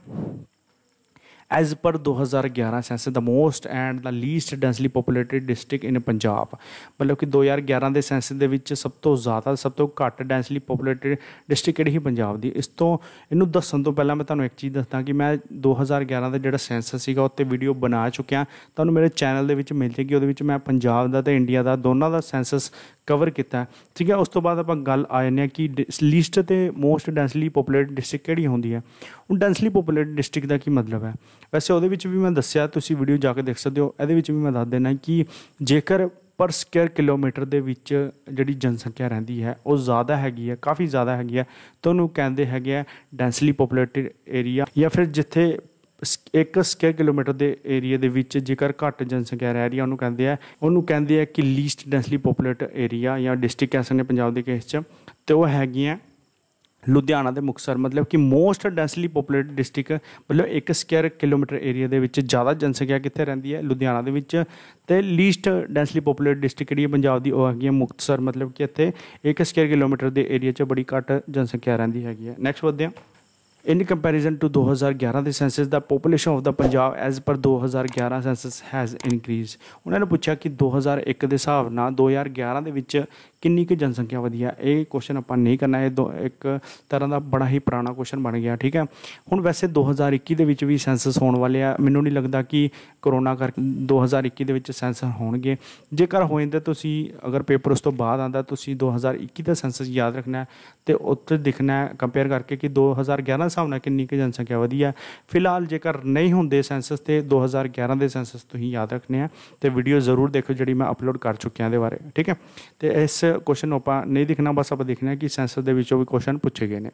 as per 2011 census the most and the least densely populated district in Punjab ਮਤਲਬ ਕਿ 2011 ਦੇ ਸੈਂਸਸ ਦੇ ਵਿੱਚ ਸਭ ਤੋਂ ਜ਼ਿਆਦਾ ਸਭ ਤੋਂ ਘੱਟ ਡੈਂਸਲੀ ਪੋਪੂਲੇਟਡ ਡਿਸਟ੍ਰਿਕਟ ਕਿਹੜੀ ਹੀ ਪੰਜਾਬ ਦੀ ਇਸ ਤੋਂ ਇਹਨੂੰ ਦੱਸਣ ਤੋਂ ਪਹਿਲਾਂ ਮੈਂ ਤੁਹਾਨੂੰ ਇੱਕ ਚੀਜ਼ ਦੱਸਦਾ ਕਿ ਮੈਂ 2011 ਦਾ ਜਿਹੜਾ ਸੈਂਸਸ ਸੀਗਾ ਉੱਤੇ ਵੀਡੀਓ ਬਣਾ ਚੁੱਕਿਆ ਤੁਹਾਨੂੰ ਮੇਰੇ ਚੈਨਲ ਦੇ ਵਿੱਚ ਮਿਲ ਜੇਗੀ ਉਹਦੇ ਵਿੱਚ ਮੈਂ ਪੰਜਾਬ ਦਾ ਤੇ ਇੰਡੀਆ ਦਾ ਦੋਨਾਂ ਦਾ ਸੈਂਸਸ ਕਵਰ ਕੀਤਾ ਠੀਕ ਹੈ ਉਸ ਤੋਂ ਬਾਅਦ ਆਪਾਂ ਗੱਲ ਆ ਜਾਂਦੇ ਆ ਕਿ ਲਿਸਟ ਤੇ ਮੋਸਟ ਡੈਂਸਲੀ ਪੋਪੂਲੇਟਡ ਡਿਸਟ੍ਰਿਕਟ ਕਿਹੜੀ ਹੁੰਦੀ ਹੈ ਉਹ ਡੈਂਸਲੀ ਪੋਪੂਲੇਟਡ ਡਿਸਟ੍ਰਿਕਟ ਦਾ ਕੀ ਮਤਲਬ ਹੈ ਵੈਸੇ ਉਹਦੇ ਵਿੱਚ ਵੀ ਮੈਂ ਦੱਸਿਆ ਤੁਸੀਂ ਵੀਡੀਓ ਜਾ ਕੇ ਦੇਖ ਸਕਦੇ ਹੋ ਇਹਦੇ ਵਿੱਚ ਵੀ ਮੈਂ ਦੱਸ ਦੇਣਾ ਕਿ ਜੇਕਰ ਪਰ ਸਕੁਅਰ ਕਿਲੋਮੀਟਰ ਦੇ ਵਿੱਚ ਜਿਹੜੀ ਜਨਸੰਖਿਆ ਰਹਿੰਦੀ ਹੈ ਉਹ ਜ਼ਿਆਦਾ ਹੈਗੀ ਹੈ ਕਾਫੀ ਜ਼ਿਆਦਾ ਹੈਗੀ ਹੈ ਤੁਹਾਨੂੰ ਕਹਿੰਦੇ ਹੈਗੇ ਆ ਡੈਂਸਲੀ ਪੋਪੂਲੇਟਡ ਏਰੀਆ ਜਾਂ ਫਿਰ ਜਿੱਥੇ ਇੱਕ ਸਕੁਅਰ ਕਿਲੋਮੀਟਰ ਦੇ ਏਰੀਆ ਦੇ ਵਿੱਚ ਜੇਕਰ ਘੱਟ ਜਨਸੰਖਿਆ ਰਹਿ ਰਹੀ ਆ ਉਹਨੂੰ ਕਹਿੰਦੇ ਆ ਉਹਨੂੰ ਕਹਿੰਦੇ ਆ ਕਿ ਲੀਸਟ ਡੈਂਸਲੀ ਪੋਪੂਲੇਟ ਏਰੀਆ ਜਾਂ ਡਿਸਟ੍ਰਿਕਟ ਐਸ ਨੇ ਪੰਜਾਬ ਦੇ ਕੇਸ 'ਚ ਤੇ ਉਹ ਹੈਗੀਆਂ ਲੁਧਿਆਣਾ ਦੇ ਮੁਕਸਰ ਮਤਲਬ ਕਿ ਮੋਸਟ ਡੈਂਸਲੀ ਪੋਪੂਲੇਟਡ ਡਿਸਟ੍ਰਿਕਟ ਮਤਲਬ ਇੱਕ ਸਕੇਅਰ ਕਿਲੋਮੀਟਰ ਏਰੀਆ ਦੇ ਵਿੱਚ ਜ਼ਿਆਦਾ ਜਨਸੰਖਿਆ ਕਿੱਥੇ ਰਹਿੰਦੀ ਹੈ ਲੁਧਿਆਣਾ ਦੇ ਵਿੱਚ ਤੇ ਲੀਸਟ ਡੈਂਸਲੀ ਪੋਪੂਲੇਟਡ ਡਿਸਟ੍ਰਿਕਟ ਜਿਹੜੀ ਪੰਜਾਬ ਦੀ ਉਹ ਹੈਗੀ ਹੈ ਮੁਕਤਸਰ ਮਤਲਬ ਕਿ ਇੱਥੇ ਇੱਕ ਸਕੇਅਰ ਕਿਲੋਮੀਟਰ ਦੇ ਏਰੀਆ 'ਚ ਬੜੀ ਘੱਟ ਜਨਸੰਖਿਆ ਰਹਿੰਦੀ ਹੈਗੀ ਹੈ ਨੈਕਸਟ ਵਧਦੇ ਹਾਂ ਇਨ ਕੰਪੈਰੀਜ਼ਨ ਟੂ 2011 ਦੇ ਸੈਂਸਸ ਦਾ population of the Punjab as per 2011 senses has increase ਉਹਨਾਂ ਨੇ ਪੁੱਛਿਆ ਕਿ 2001 ਦੇ ਹਿਸਾਬ ਨਾਲ 2011 ਦੇ ਵਿੱਚ ਕਿੰਨੀ ਕੁ ਜਨਸੰਖਿਆ ਵਧੀਆ ਇਹ ਕੁਐਸਚਨ ਆਪਾਂ ਨਹੀਂ ਕਰਨਾ ਇਹ ਇੱਕ ਤਰ੍ਹਾਂ ਦਾ ਬੜਾ ਹੀ ਪੁਰਾਣਾ ਕੁਐਸਚਨ ਬਣ ਗਿਆ ਠੀਕ ਹੈ ਹੁਣ ਵੈਸੇ 2021 ਦੇ ਵਿੱਚ ਵੀ ਸੈਂਸਸ ਹੋਣ ਵਾਲੇ ਆ ਮੈਨੂੰ ਨਹੀਂ ਲੱਗਦਾ ਕਿ ਕਰੋਨਾ ਕਰਕੇ 2021 ਦੇ ਵਿੱਚ ਸੈਂਸਸ ਹੋਣਗੇ ਜੇਕਰ ਹੋ ਜਾਂਦੇ ਤੁਸੀਂ ਅਗਰ ਪੇਪਰ ਉਸ ਤੋਂ ਬਾਅਦ ਆਂਦਾ ਤੁਸੀਂ 2021 ਦਾ ਸੈਂਸਸ ਯਾਦ ਰੱਖਣਾ ਤੇ ਉੱਥੇ ਦਿਖਣਾ ਕੰਪੇਅਰ ਕਰਕੇ ਕਿ 2011 ਹਿਸਾਬ ਨਾਲ ਕਿੰਨੀ ਕੁ ਜਨਸੰਖਿਆ ਵਧੀ ਆ ਫਿਲਹਾਲ ਜੇਕਰ ਨਹੀਂ ਹੁੰਦੇ ਸੈਂਸਸ ਤੇ 2011 ਦੇ ਸੈਂਸਸ ਤੁਸੀਂ ਯਾਦ ਰੱਖਣੇ ਆ ਤੇ ਵੀਡੀਓ ਜ਼ਰੂਰ ਦੇਖੋ ਜਿਹੜੀ ਮੈਂ ਅਪਲੋਡ ਕਰ ਚੁੱਕਿਆ ਦੇ ਬਾਰੇ ਠੀਕ ਹੈ ਤੇ ਇਸ ਕੁਐਸਚਨ ਆਪਾਂ ਨਹੀਂ ਦੇਖਣਾ ਬਸ ਆਪਾਂ ਦੇਖਣਾ ਕਿ ਸੈਂਸਸ ਦੇ ਵਿੱਚੋਂ ਵੀ ਕੁਐਸਚਨ ਪੁੱਛੇ ਗਏ ਨੇ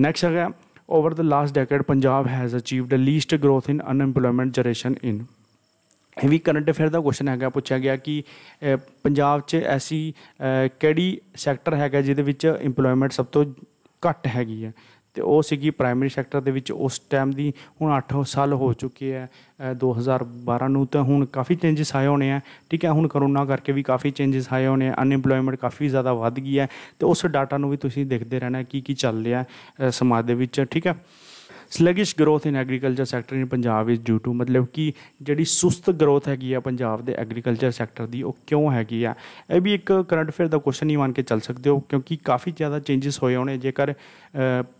ਨੈਕਸਟ ਹੈਗਾ over the last decade Punjab has achieved a least growth in unemployment generation in ਇਹ ਵੀ ਕਰੰਟ ਅਫੇਅਰ ਦਾ ਕੁਐਸਚਨ ਹੈਗਾ ਪੁੱਛਿਆ ਗਿਆ ਕਿ ਪੰਜਾਬ 'ਚ ਐਸੀ ਕਿਹੜੀ ਸੈਕਟਰ ਹੈਗਾ ਜਿਹਦੇ ਵਿੱਚ ਇੰਪਲੋਇਮੈਂਟ ਸਭ ਤੋਂ ਘੱਟ ਹੈਗੀ ਹੈ ਤੇ ਉਹ ਸੀਗੀ ਪ੍ਰਾਇਮਰੀ ਸੈਕਟਰ ਦੇ ਵਿੱਚ ਉਸ ਟਾਈਮ ਦੀ ਹੁਣ 8 ਸਾਲ ਹੋ ਚੁੱਕੇ ਐ 2012 ਨੂੰ ਤਾਂ ਹੁਣ ਕਾਫੀ ਚੇਂजेस ਆਏ ਹੋਣੇ ਆ ਠੀਕ ਹੈ ਹੁਣ ਕਰੋਨਾ ਕਰਕੇ ਵੀ ਕਾਫੀ ਚੇਂजेस ਆਏ ਹੋਣੇ ਆ ਅਨਪਲੋਇਮੈਂਟ ਕਾਫੀ ਜ਼ਿਆਦਾ ਵੱਧ ਗਈ ਹੈ ਤੇ ਉਸ ਡਾਟਾ ਨੂੰ ਵੀ ਤੁਸੀਂ ਦੇਖਦੇ ਰਹਿਣਾ ਕੀ ਕੀ ਚੱਲ ਰਿਹਾ ਸਮਾਜ ਦੇ ਵਿੱਚ ਠੀਕ ਹੈ sluggish growth in agriculture sector in Punjab is due to ਮਤਲਬ ਕਿ ਜਿਹੜੀ ਸੁਸਤ ਗਰੋਥ ਹੈਗੀ ਆ ਪੰਜਾਬ ਦੇ ਐਗਰੀਕਲਚਰ ਸੈਕਟਰ ਦੀ ਉਹ ਕਿਉਂ ਹੈਗੀ ਆ ਇਹ ਵੀ ਇੱਕ ਕਰੰਟ ਅਫੇਅਰ ਦਾ ਕੁਐਸਚਨ ਹੀ ਮੰਨ ਕੇ ਚੱਲ ਸਕਦੇ ਹੋ ਕਿਉਂਕਿ ਕਾਫੀ ਜ਼ਿਆਦਾ ਚੇਂजेस ਹੋਏ ਹੋਣੇ ਜੇਕਰ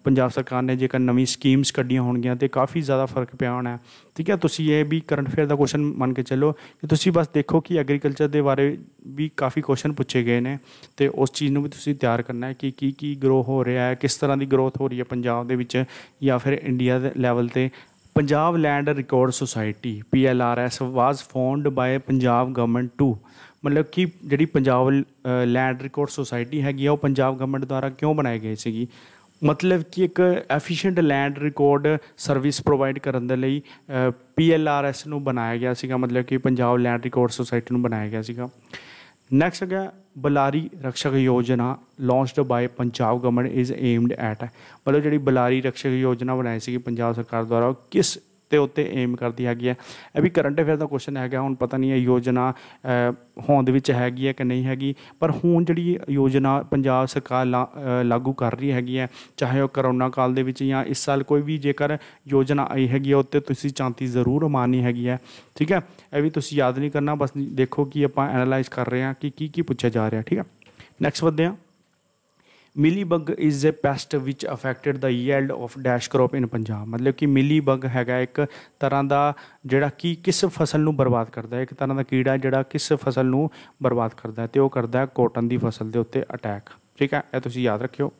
ਪੰਜਾਬ ਸਰਕਾਰ ਨੇ ਜੇਕਰ ਨਵੀਂ ਸਕੀਮਸ ਕੱਢੀਆਂ ਹੋਣਗੀਆਂ ਤੇ ਕਾਫੀ ਜ਼ਿਆਦਾ ਫਰਕ ਪਿਆ ਹੋਣਾ ਠੀਕ ਹੈ ਤੁਸੀਂ ਇਹ ਵੀ ਕਰੰਟ ਅਫੇਅਰ ਦਾ ਕੁਐਸਚਨ ਮੰਨ ਕੇ ਚੱਲੋ ਕਿ ਤੁਸੀਂ ਬਸ ਦੇਖੋ ਕਿ ਐਗਰੀਕਲਚਰ ਦੇ ਬਾਰੇ ਵੀ ਕਾਫੀ ਕੁਐਸਚਨ ਪੁੱਛੇ ਗਏ ਨੇ ਤੇ ਉਸ ਚੀਜ਼ ਨੂੰ ਵੀ ਤੁਸੀਂ ਤਿਆਰ ਕਰਨਾ ਹੈ ਕਿ ਕੀ ਕੀ ਗਰੋ ਹੋ ਰਿਹਾ ਹੈ ਕਿਸ ਤਰ੍ਹਾਂ ਦੀ ਗਰੋਥ ਹੋ ਰਹੀ ਹੈ ਪੰਜਾਬ ਦੇ ਵਿੱਚ ਜਾਂ ਫਿਰ ਇੰਡੀਆ ਦੇ ਲੈਵਲ ਤੇ ਪੰਜਾਬ ਲੈਂਡ ਰਿਕਾਰਡ ਸੁਸਾਇਟੀ ਐਸ was found by Punjab government to ਮਤਲਬ ਕਿ ਜਿਹੜੀ ਪੰਜਾਬ ਲੈਂਡ ਰਿਕਾਰਡ ਸੁਸਾਇਟੀ ਹੈਗੀ ਆ ਉਹ ਪੰਜਾਬ ਗਵਰਨਮੈਂਟ ਦੁਆਰਾ ਕਿਉਂ ਬਣਾਈ ਗਈ ਸੀਗੀ ਮਤਲਬ ਕਿ ਇੱਕ efficient land record service provide ਕਰਨ ਦੇ ਲਈ ਪੀਐਲਆਰਐਸ ਨੂੰ ਬਣਾਇਆ ਗਿਆ ਸੀਗਾ ਮਤਲਬ ਕਿ ਪੰਜਾਬ ਲੈਂਡ ਰਿਕਾਰਡ ਸੁਸਾਇਟੀ ਨੂੰ ਬਣਾਇਆ ਗਿਆ ਸੀਗਾ ਨੈਕਸਟ ਗਿਆ Balri Rakshak Yojana launched by Punjab government is aimed at ਮਤਲਬ ਜਿਹੜੀ ਬਲਾਰੀ ਰਕਸ਼ਕ ਯੋਜਨਾ ਬਣਾਈ ਸੀਗੀ ਪੰਜਾਬ ਸਰਕਾਰ ਦੁਆਰਾ ਕਿਸ ਤੇ ਉੱਤੇ ਏਮ ਕਰਦੀ ਹੈਗੀ ਹੈ ਇਹ ਵੀ ਕਰੰਟ ਅਫੇਅਰ ਦਾ ਕੁਐਸਚਨ ਹੈਗਾ ਹੁਣ ਪਤਾ ਨਹੀਂ ਇਹ ਯੋਜਨਾ ਹੋਂਦ ਵਿੱਚ ਹੈਗੀ ਹੈ ਕਿ ਨਹੀਂ ਹੈਗੀ ਪਰ ਹੁਣ ਜਿਹੜੀ ਯੋਜਨਾ ਪੰਜਾਬ ਸਰਕਾਰ ਲਾਗੂ ਕਰ ਰਹੀ ਹੈਗੀ ਹੈ ਚਾਹੇ ਉਹ ਕਰੋਨਾ ਕਾਲ ਦੇ ਵਿੱਚ ਜਾਂ ਇਸ ਸਾਲ ਕੋਈ ਵੀ ਜੇਕਰ ਯੋਜਨਾ ਆਈ ਹੈਗੀ ਹੈ ਉੱਤੇ ਤੁਸੀਂ ਚਾਂਤੀ ਜ਼ਰੂਰ ਮਾਨੀ ਹੈਗੀ ਹੈ ਠੀਕ ਹੈ ਇਹ ਵੀ ਤੁਸੀਂ ਯਾਦ ਨਹੀਂ ਕਰਨਾ ਬਸ ਦੇਖੋ ਕਿ ਆਪਾਂ ਐਨਾਲਾਈਜ਼ ਕਰ ਰਹੇ ਹਾਂ ਕਿ ਕੀ ਕੀ ਪੁੱਛਿਆ ਜਾ ਰਿਹਾ ਠੀਕ ਹੈ ਨੈਕਸਟ ਵਧਦੇ ਹਾਂ mealybug is a pest which affected the yield of dash crop in Punjab ਮਤਲਬ ਕਿ ਮਿਲੀਬਗ ਹੈਗਾ ਇੱਕ ਤਰ੍ਹਾਂ ਦਾ ਜਿਹੜਾ ਕਿ ਕਿਸ ਫਸਲ ਨੂੰ ਬਰਬਾਦ ਕਰਦਾ ਹੈ ਇੱਕ ਤਰ੍ਹਾਂ ਦਾ ਕੀੜਾ ਜਿਹੜਾ ਕਿਸ ਫਸਲ ਨੂੰ ਬਰਬਾਦ ਕਰਦਾ ਹੈ ਤੇ ਉਹ ਕਰਦਾ ਹੈ ਕਾਟਨ ਦੀ ਫਸਲ ਦੇ ਉੱਤੇ ਅਟੈਕ ਠੀਕ ਹੈ ਇਹ ਤੁਸੀਂ ਯਾਦ ਰੱਖਿਓ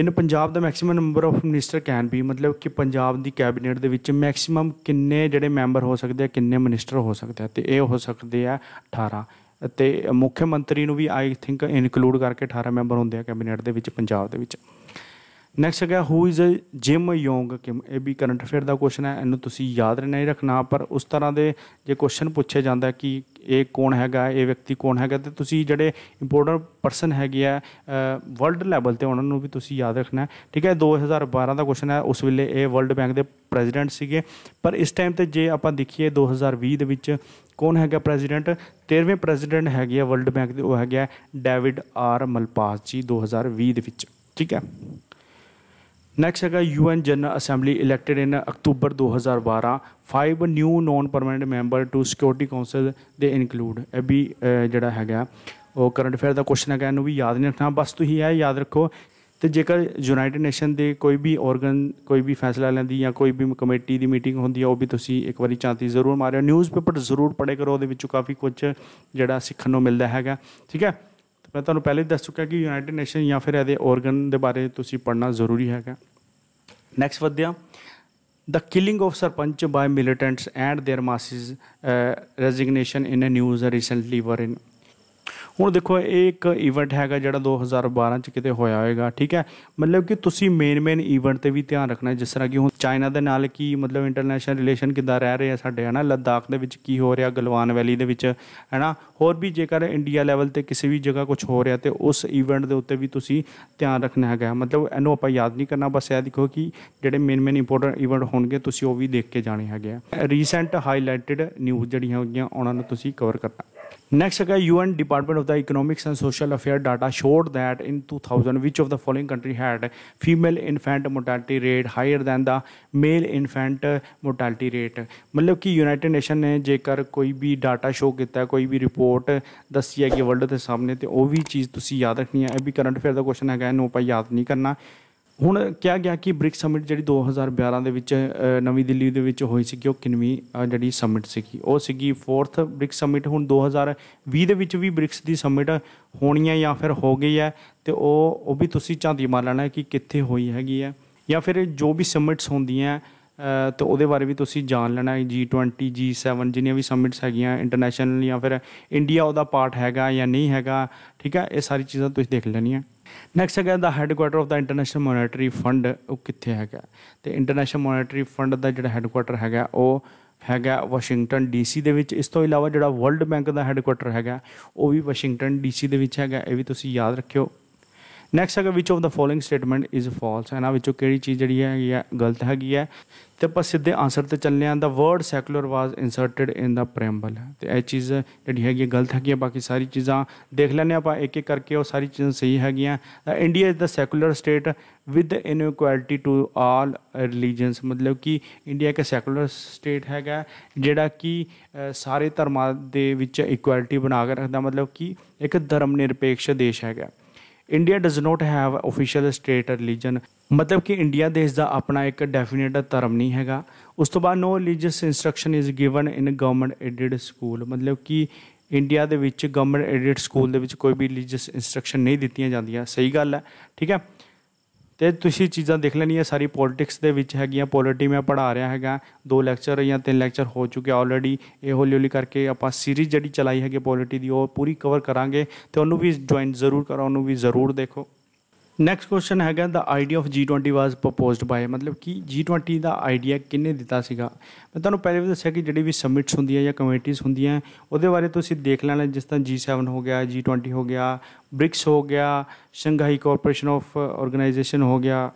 in Punjab the maximum number of minister can be ਮਤਲਬ ਕਿ ਪੰਜਾਬ ਦੀ ਕੈਬਨਿਟ ਦੇ ਵਿੱਚ ਮੈਕਸਿਮਮ ਕਿੰਨੇ ਜਿਹੜੇ ਮੈਂਬਰ ਹੋ ਸਕਦੇ ਆ ਕਿੰਨੇ ਮਿਨਿਸਟਰ ਹੋ ਸਕਦੇ ਆ ਤੇ ਇਹ ਹੋ ਸਕਦੇ ਆ 18 ਤੇ ਮੁੱਖ ਮੰਤਰੀ ਨੂੰ ਵੀ ਆਈ ਥਿੰਕ ਇਨਕਲੂਡ ਕਰਕੇ 18 ਮੈਂਬਰ ਹੁੰਦੇ ਆ ਕੈਬਨਿਟ ਦੇ ਵਿੱਚ ਪੰਜਾਬ ਦੇ ਵਿੱਚ ਨੈਕਸਟ ਹੈਗਾ who is Jim Yong Kim ਇਹ ਵੀ ਕਰੰਟ ਅਫੇਅਰ ਦਾ ਕੁਐਸਚਨ ਹੈ ਇਹਨੂੰ ਤੁਸੀਂ ਯਾਦ ਹੀ ਰੱਖਣਾ ਪਰ ਉਸ ਤਰ੍ਹਾਂ ਦੇ ਜੇ ਕੁਐਸਚਨ ਪੁੱਛੇ ਜਾਂਦਾ ਕਿ ਇਹ ਕੌਣ ਹੈਗਾ ਇਹ ਵਿਅਕਤੀ ਕੌਣ ਹੈਗਾ ਤੇ ਤੁਸੀਂ ਜਿਹੜੇ ਇੰਪੋਰਟੈਂਟ ਪਰਸਨ ਹੈਗੇ ਆ ਵਰਲਡ ਲੈਵਲ ਤੇ ਉਹਨਾਂ ਨੂੰ ਵੀ ਤੁਸੀਂ ਯਾਦ ਰੱਖਣਾ ਠੀਕ ਹੈ 2012 ਦਾ ਕੁਐਸਚਨ ਹੈ ਉਸ ਵੇਲੇ ਇਹ ਵਰਲਡ ਬੈਂਕ ਦੇ ਪ੍ਰੈਜ਼ੀਡੈਂਟ ਸੀਗੇ ਪਰ ਇਸ ਟਾਈਮ ਤੇ ਜੇ ਆਪਾਂ ਦੇਖੀਏ 2020 ਦੇ ਵਿੱਚ ਕੌਣ ਹੈਗਾ ਪ੍ਰੈਜ਼ੀਡੈਂਟ 13ਵੇਂ ਪ੍ਰੈਜ਼ੀਡੈਂਟ ਹੈਗੇ ਆ ਵਰਲਡ ਬੈਂਕ ਦੇ ਉਹ ਆ ਡੇਵਿਡ ਆਰ ਮਲਪਾਸ ਜੀ 2020 ਦੇ ਵਿੱਚ ਠੀਕ ਹੈ ਨੈਕਸਟ ਹੈਗਾ UN general assembly elected in October 2012 five new non permanent member to security council ਦੇ ਇਨਕਲੂਡ ਇਹ ਵੀ ਜਿਹੜਾ ਹੈਗਾ ਉਹ ਕਰੰਟ ਅਫੇਅਰ ਦਾ ਕੁਐਸਚਨ ਹੈਗਾ ਇਹਨੂੰ ਵੀ ਯਾਦ ਨਹੀਂ ਰੱਖਣਾ ਬਸ ਤੁਸੀਂ ਇਹ ਯਾਦ ਰੱਖੋ ਤੇ ਜੇਕਰ ਯੂਨਾਈਟਿਡ ਨੇਸ਼ਨ ਦੇ ਕੋਈ ਵੀ ਆਰਗਨ ਕੋਈ ਵੀ ਫੈਸਲਾ ਲੈਂਦੀ ਜਾਂ ਕੋਈ ਵੀ ਕਮੇਟੀ ਦੀ ਮੀਟਿੰਗ ਹੁੰਦੀ ਹੈ ਉਹ ਵੀ ਤੁਸੀਂ ਇੱਕ ਵਾਰੀ ਚਾਂਤੀ ਜ਼ਰੂਰ ਮਾਰਿਓ ਨਿਊਜ਼ਪੇਪਰ ਜ਼ਰੂਰ ਪੜ੍ਹੇ ਕਰੋ ਉਹਦੇ ਵਿੱਚੋਂ ਕਾਫੀ ਕੁਝ ਜਿਹੜਾ ਸਿੱਖਣ ਨੂੰ ਮਿਲਦਾ ਹੈਗਾ ਠੀਕ ਹੈ ਮੈਂ ਤੁਹਾਨੂੰ ਪਹਿਲੇ ਹੀ ਦੱਸ ਚੁੱਕਾ ਕਿ ਯੂਨਾਈਟਿਡ ਨੇਸ਼ਨ ਜਾਂ ਫਿਰ ਇਹਦੇ ਆਰਗਨ ਦੇ ਬਾਰੇ ਤੁਸੀਂ ਪੜ੍ਹਨਾ ਜ਼ਰੂਰੀ ਹੈਗਾ ਨੈਕਸਟ ਵਧਿਆ the killing of sarpanch by militants and their masses resignation in a news recently were in ਹੁਣ ਦੇਖੋ ਇਹ ਇੱਕ ਇਵੈਂਟ ਹੈਗਾ ਜਿਹੜਾ 2012 ਚ ਕਿਤੇ ਹੋਇਆ ਹੋਏਗਾ ਠੀਕ ਹੈ ਮਤਲਬ ਕਿ ਤੁਸੀਂ ਮੇਨ ਮੇਨ ਇਵੈਂਟ ਤੇ ਵੀ ਧਿਆਨ ਰੱਖਣਾ ਜਿਸ ਤਰ੍ਹਾਂ ਕਿ ਹੁਣ ਚਾਈਨਾ ਦੇ ਨਾਲ ਕੀ ਮਤਲਬ ਇੰਟਰਨੈਸ਼ਨਲ ਰਿਲੇਸ਼ਨ ਕਿਦਾਂ ਰਹਿ ਰਹੇ ਆ ਸਾਡੇ ਹਨਾ ਲਦਾਖ ਦੇ ਵਿੱਚ ਕੀ ਹੋ ਰਿਹਾ ਗਲਵਾਨ ਵੈਲੀ ਦੇ ਵਿੱਚ ਹਨਾ ਹੋਰ ਵੀ ਜੇਕਰ ਇੰਡੀਆ ਲੈਵਲ ਤੇ ਕਿਸੇ ਵੀ ਜਗ੍ਹਾ ਕੁਝ ਹੋ ਰਿਹਾ ਤੇ ਉਸ ਇਵੈਂਟ ਦੇ ਉੱਤੇ ਵੀ ਤੁਸੀਂ ਧਿਆਨ ਰੱਖਣਾ ਹੈਗਾ ਮਤਲਬ ਇਹਨੂੰ ਆਪਾਂ ਯਾਦ ਨਹੀਂ ਕਰਨਾ ਬਸ ਇਹ ਦੇਖੋ ਕਿ ਜਿਹੜੇ ਮੇਨ ਮੇਨ ਇੰਪੋਰਟੈਂਟ ਇਵੈਂਟ ਹੋਣਗੇ ਤੁਸੀਂ ਉਹ ਵੀ ਦੇਖ ਕੇ ਜਾਣੇ ਹੈਗੇ ਆ ਰੀਸੈਂਟ ਹਾਈਲਾਈਟਡ ਨਿਊਜ਼ ਜਿਹੜੀਆਂ ਹੋਗੀਆਂ ਉਹਨਾਂ ਨੂੰ ਤੁਸੀਂ ਕਵਰ ਕਰਨਾ Next, okay, UN Department of the Economics and Social Affairs data showed that in 2000, which of the following country had female infant mortality rate higher than the male infant mortality rate? मतलब कि United nation ने जेकर कोई भी data show कीता कोई भी report दस्सी है कि वर्ल्ड के सामने तो वह भी चीज़ तुम याद रखनी है अभी करंट अफेयर का क्वेश्चन है नो भाई याद नहीं करना ਹੁਣ ਕਿਹਾ ਗਿਆ ਕਿ ਬ੍ਰਿਕਸ ਸਮਿਟ ਜਿਹੜੀ 2012 ਦੇ ਵਿੱਚ ਨਵੀਂ ਦਿੱਲੀ ਦੇ ਵਿੱਚ ਹੋਈ ਸੀ ਕਿ ਉਹ ਕਿੰਨਵੀਂ ਜਿਹੜੀ ਸਮਿਟ ਸੀਗੀ ਉਹ ਸੀਗੀ 4th ਬ੍ਰਿਕਸ ਸਮਿਟ ਹੁਣ 2020 ਦੇ ਵਿੱਚ ਵੀ ਬ੍ਰਿਕਸ ਦੀ ਸਮਿਟ ਹੋਣੀ ਹੈ ਜਾਂ ਫਿਰ ਹੋ ਗਈ ਹੈ ਤੇ ਉਹ ਉਹ ਵੀ ਤੁਸੀਂ ਚਾਂਦੀ ਮਾਰ ਲੈਣਾ ਕਿ ਕਿੱਥੇ ਹੋਈ ਹੈਗੀ ਹੈ ਜਾਂ ਫਿਰ ਜੋ ਵੀ ਸਮਿਟਸ ਹੁੰਦੀਆਂ ਤੇ ਉਹਦੇ ਬਾਰੇ ਵੀ ਤੁਸੀਂ ਜਾਣ ਲੈਣਾ ਹੈ G20 G7 ਜਿੰਨੀਆਂ ਵੀ ਸਮਿਟਸ ਹੈਗੀਆਂ ਇੰਟਰਨੈਸ਼ਨਲ ਜਾਂ ਫਿਰ ਇੰਡੀਆ ਉਹਦਾ ਪਾਰਟ ਹੈਗਾ ਜਾਂ ਨਹੀਂ ਹੈਗਾ ਠੀਕ ਹੈ ਇਹ ਸਾਰੀ ਚੀਜ਼ਾਂ ਤੁਸੀਂ ਦੇਖ ਲੈਣੀਆਂ ਨੈਕਸਟ ਹੈਗਾ the headquarter of the international monetary fund ਉਹ ਕਿੱਥੇ ਹੈਗਾ ਤੇ ਇੰਟਰਨੈਸ਼ਨਲ ਮੋਨਿਟਰੀ ਫੰਡ ਦਾ ਜਿਹੜਾ ਹੈਡਕੁਆਟਰ ਹੈਗਾ ਉਹ ਹੈਗਾ ਵਾਸ਼ਿੰਗਟਨ ਡੀਸੀ ਦੇ ਵਿੱਚ ਇਸ ਤੋਂ ਇਲਾਵਾ ਜਿਹੜਾ ਵਰਲਡ ਬੈਂਕ ਦਾ ਹੈਡਕੁਆਟਰ ਹੈਗਾ ਉਹ ਵੀ ਵਾਸ਼ਿੰਗਟਨ ਡੀਸੀ ਦੇ ਵਿੱਚ ਹੈਗਾ ਇਹ ਵੀ ਤੁਸੀਂ ਯਾਦ ਰੱਖਿਓ ਨੈਕਸਟ ਹੈਗਾ which of the following statement is false ਇਹਨਾਂ ਵਿੱਚੋਂ ਕਿਹੜੀ ਚੀਜ਼ ਜਿਹੜੀ ਹੈ ਗਲਤ ਹੈਗੀ ਹੈ ਤੇ ਆਪਾਂ ਸਿੱਧੇ ਆਨਸਰ ਤੇ ਚੱਲਨੇ ਆਂ ਦਾ ਵਰਡ ਸੈਕੂਲਰ ਵਾਸ ਇਨਸਰਟਡ ਇਨ ਦਾ ਪ੍ਰੈਮਬਲ ਤੇ ਇਹ ਚੀਜ਼ ਜਿਹੜੀ ਹੈਗੀ ਗਲਤ ਹੈਗੀ ਬਾਕੀ ਸਾਰੀ ਚੀਜ਼ਾਂ ਦੇਖ ਲੈਣੇ ਆਪਾਂ ਇੱਕ ਇੱਕ ਕਰਕੇ ਉਹ ਸਾਰੀ ਚੀਜ਼ਾਂ ਸਹੀ ਹੈਗੀਆਂ the India is the secular state with inequality to all religions ਮਤਲਬ ਕਿ ਇੰਡੀਆ ਇੱਕ ਸੈਕੂਲਰ ਸਟੇਟ ਹੈਗਾ ਜਿਹੜਾ ਕਿ ਸਾਰੇ ਧਰਮਾਂ ਦੇ ਵਿੱਚ ਇਕੁਐਲਿਟੀ ਬਣਾ ਕੇ ਰੱਖਦਾ ਮਤਲਬ ਕਿ ਇੱਕ ਧਰਮ ਨਿਰਪੇਖ ਦੇਸ਼ ਹੈਗਾ India does not have official state religion ਮਤਲਬ ਕਿ ਇੰਡੀਆ ਦੇਸ਼ ਦਾ ਆਪਣਾ ਇੱਕ ਡੈਫੀਨਿਟ ਧਰਮ ਨਹੀਂ ਹੈਗਾ ਉਸ ਤੋਂ ਬਾਅਦ no religious instruction is given in government aided school ਮਤਲਬ ਕਿ ਇੰਡੀਆ ਦੇ ਵਿੱਚ ਗਵਰਨਮੈਂਟ ਐਡਿਡ ਸਕੂਲ ਦੇ ਵਿੱਚ ਕੋਈ ਵੀ ਰਿਲੀਜੀਅਸ ਇਨਸਟਰਕਸ਼ਨ ਨਹੀਂ ਦਿੱਤੀਆਂ ਜਾਂਦੀਆਂ ਸਹੀ ਗੱਲ ਹੈ ਠੀਕ ਹੈ ਤੇ ਤੁਸੀਂ ਚੀਜ਼ਾਂ ਦੇਖ ਲੈਣੀਆਂ ਸਾਰੀ ਪੋਲਿਟਿਕਸ ਦੇ ਵਿੱਚ ਹੈਗੀਆਂ ਪੋਲਿਟੀ ਮੈਂ ਪੜਾ ਰਿਹਾ ਹੈਗਾ ਦੋ ਲੈਕਚਰ ਜਾਂ ਤਿੰਨ ਲੈਕਚਰ ਹੋ ਚੁੱਕੇ ਆਲਰੇਡੀ ਇਹ ਹੌਲੀ ਹੌਲੀ ਕਰਕੇ ਆਪਾਂ ਸੀਰੀਜ਼ ਜਿਹੜੀ ਚਲਾਈ ਹੈਗੀ ਪੋਲਿਟੀ ਦੀ ਉਹ ਪੂਰੀ ਕਵਰ ਕਰਾਂਗੇ ਤੇ ਉਹਨੂੰ ਵੀ ਜੁਆਇਨ ਜ਼ਰੂਰ ਕਰਾਓ ਉਹਨੂੰ ਵੀ ਜ਼ਰੂਰ ਦੇਖੋ ਨੈਕਸਟ ਕੁਐਸਚਨ ਹੈਗਾ the idea of G20 was proposed by ਮਤਲਬ ਕਿ G20 ਦਾ ਆਈਡੀਆ ਕਿੰਨੇ ਦਿੱਤਾ ਸੀਗਾ ਮੈਂ ਤੁਹਾਨੂੰ ਪਹਿਲੇ ਵੀ ਦੱਸਿਆ ਕਿ ਜਿਹੜੀ ਵੀ ਸਬਮਿਟਸ ਹੁੰਦੀਆਂ ਜਾਂ ਕਮੇਟੀਆਂ ਹੁੰਦੀਆਂ ਉਹਦੇ ਬਾਰੇ ਤੁਸੀਂ ਦੇਖ ਲੈਣਾ ਜਿਸ ਤਰ੍ਹਾਂ G7 ਹੋ ਗਿਆ G20 ਹੋ ਗਿਆ ਬ੍ਰਿਕਸ ਹੋ ਗਿਆ ਸ਼ੰਘਾਈ ਕੋਆਪਰੇਸ਼ਨ ਆਫ ਆਰਗੇਨਾਈਜੇਸ਼ਨ ਹੋ ਗਿਆ